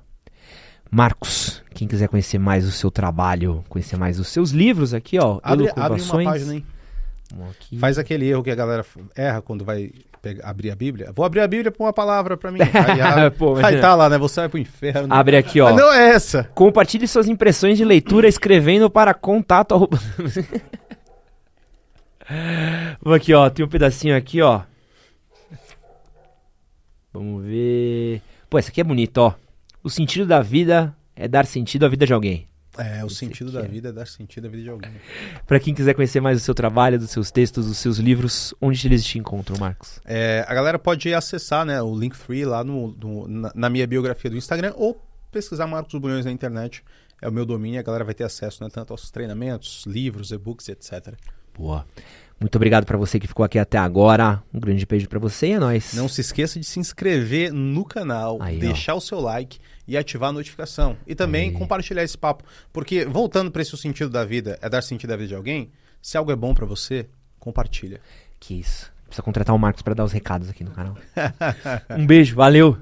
Marcos, quem quiser conhecer mais o seu trabalho, conhecer mais os seus livros aqui, ó, abre, abre uma página, hein? Aqui. Faz aquele erro que a galera erra quando vai pegar, abrir a Bíblia. Vou abrir a Bíblia para uma palavra para mim. Aí, a, Pô, aí é. tá lá, né? Você vai pro inferno. Abre aqui, ó. Mas não é essa. Compartilhe suas impressões de leitura escrevendo para contato. Arroba... Vou aqui, ó. Tem um pedacinho aqui, ó. Vamos ver. Pô, essa aqui é bonita, ó. O sentido da vida é dar sentido à vida de alguém. É, o Esse sentido da é. vida é dar sentido à vida de alguém. Para quem quiser conhecer mais o seu trabalho, dos seus textos, dos seus livros, onde eles te encontram, Marcos? É, a galera pode acessar né, o link free lá no, no na, na, minha biografia do Instagram ou pesquisar Marcos Bulhões na internet. É o meu domínio a galera vai ter acesso né, tanto aos treinamentos, livros, e-books, etc. Boa. Muito obrigado para você que ficou aqui até agora. Um grande beijo para você e é nóis. Não se esqueça de se inscrever no canal, Aí, deixar ó. o seu like e ativar a notificação. E também Aí. compartilhar esse papo. Porque, voltando para esse sentido da vida, é dar sentido à vida de alguém, se algo é bom para você, compartilha. Que isso. Precisa contratar o Marcos para dar os recados aqui no canal. um beijo, valeu!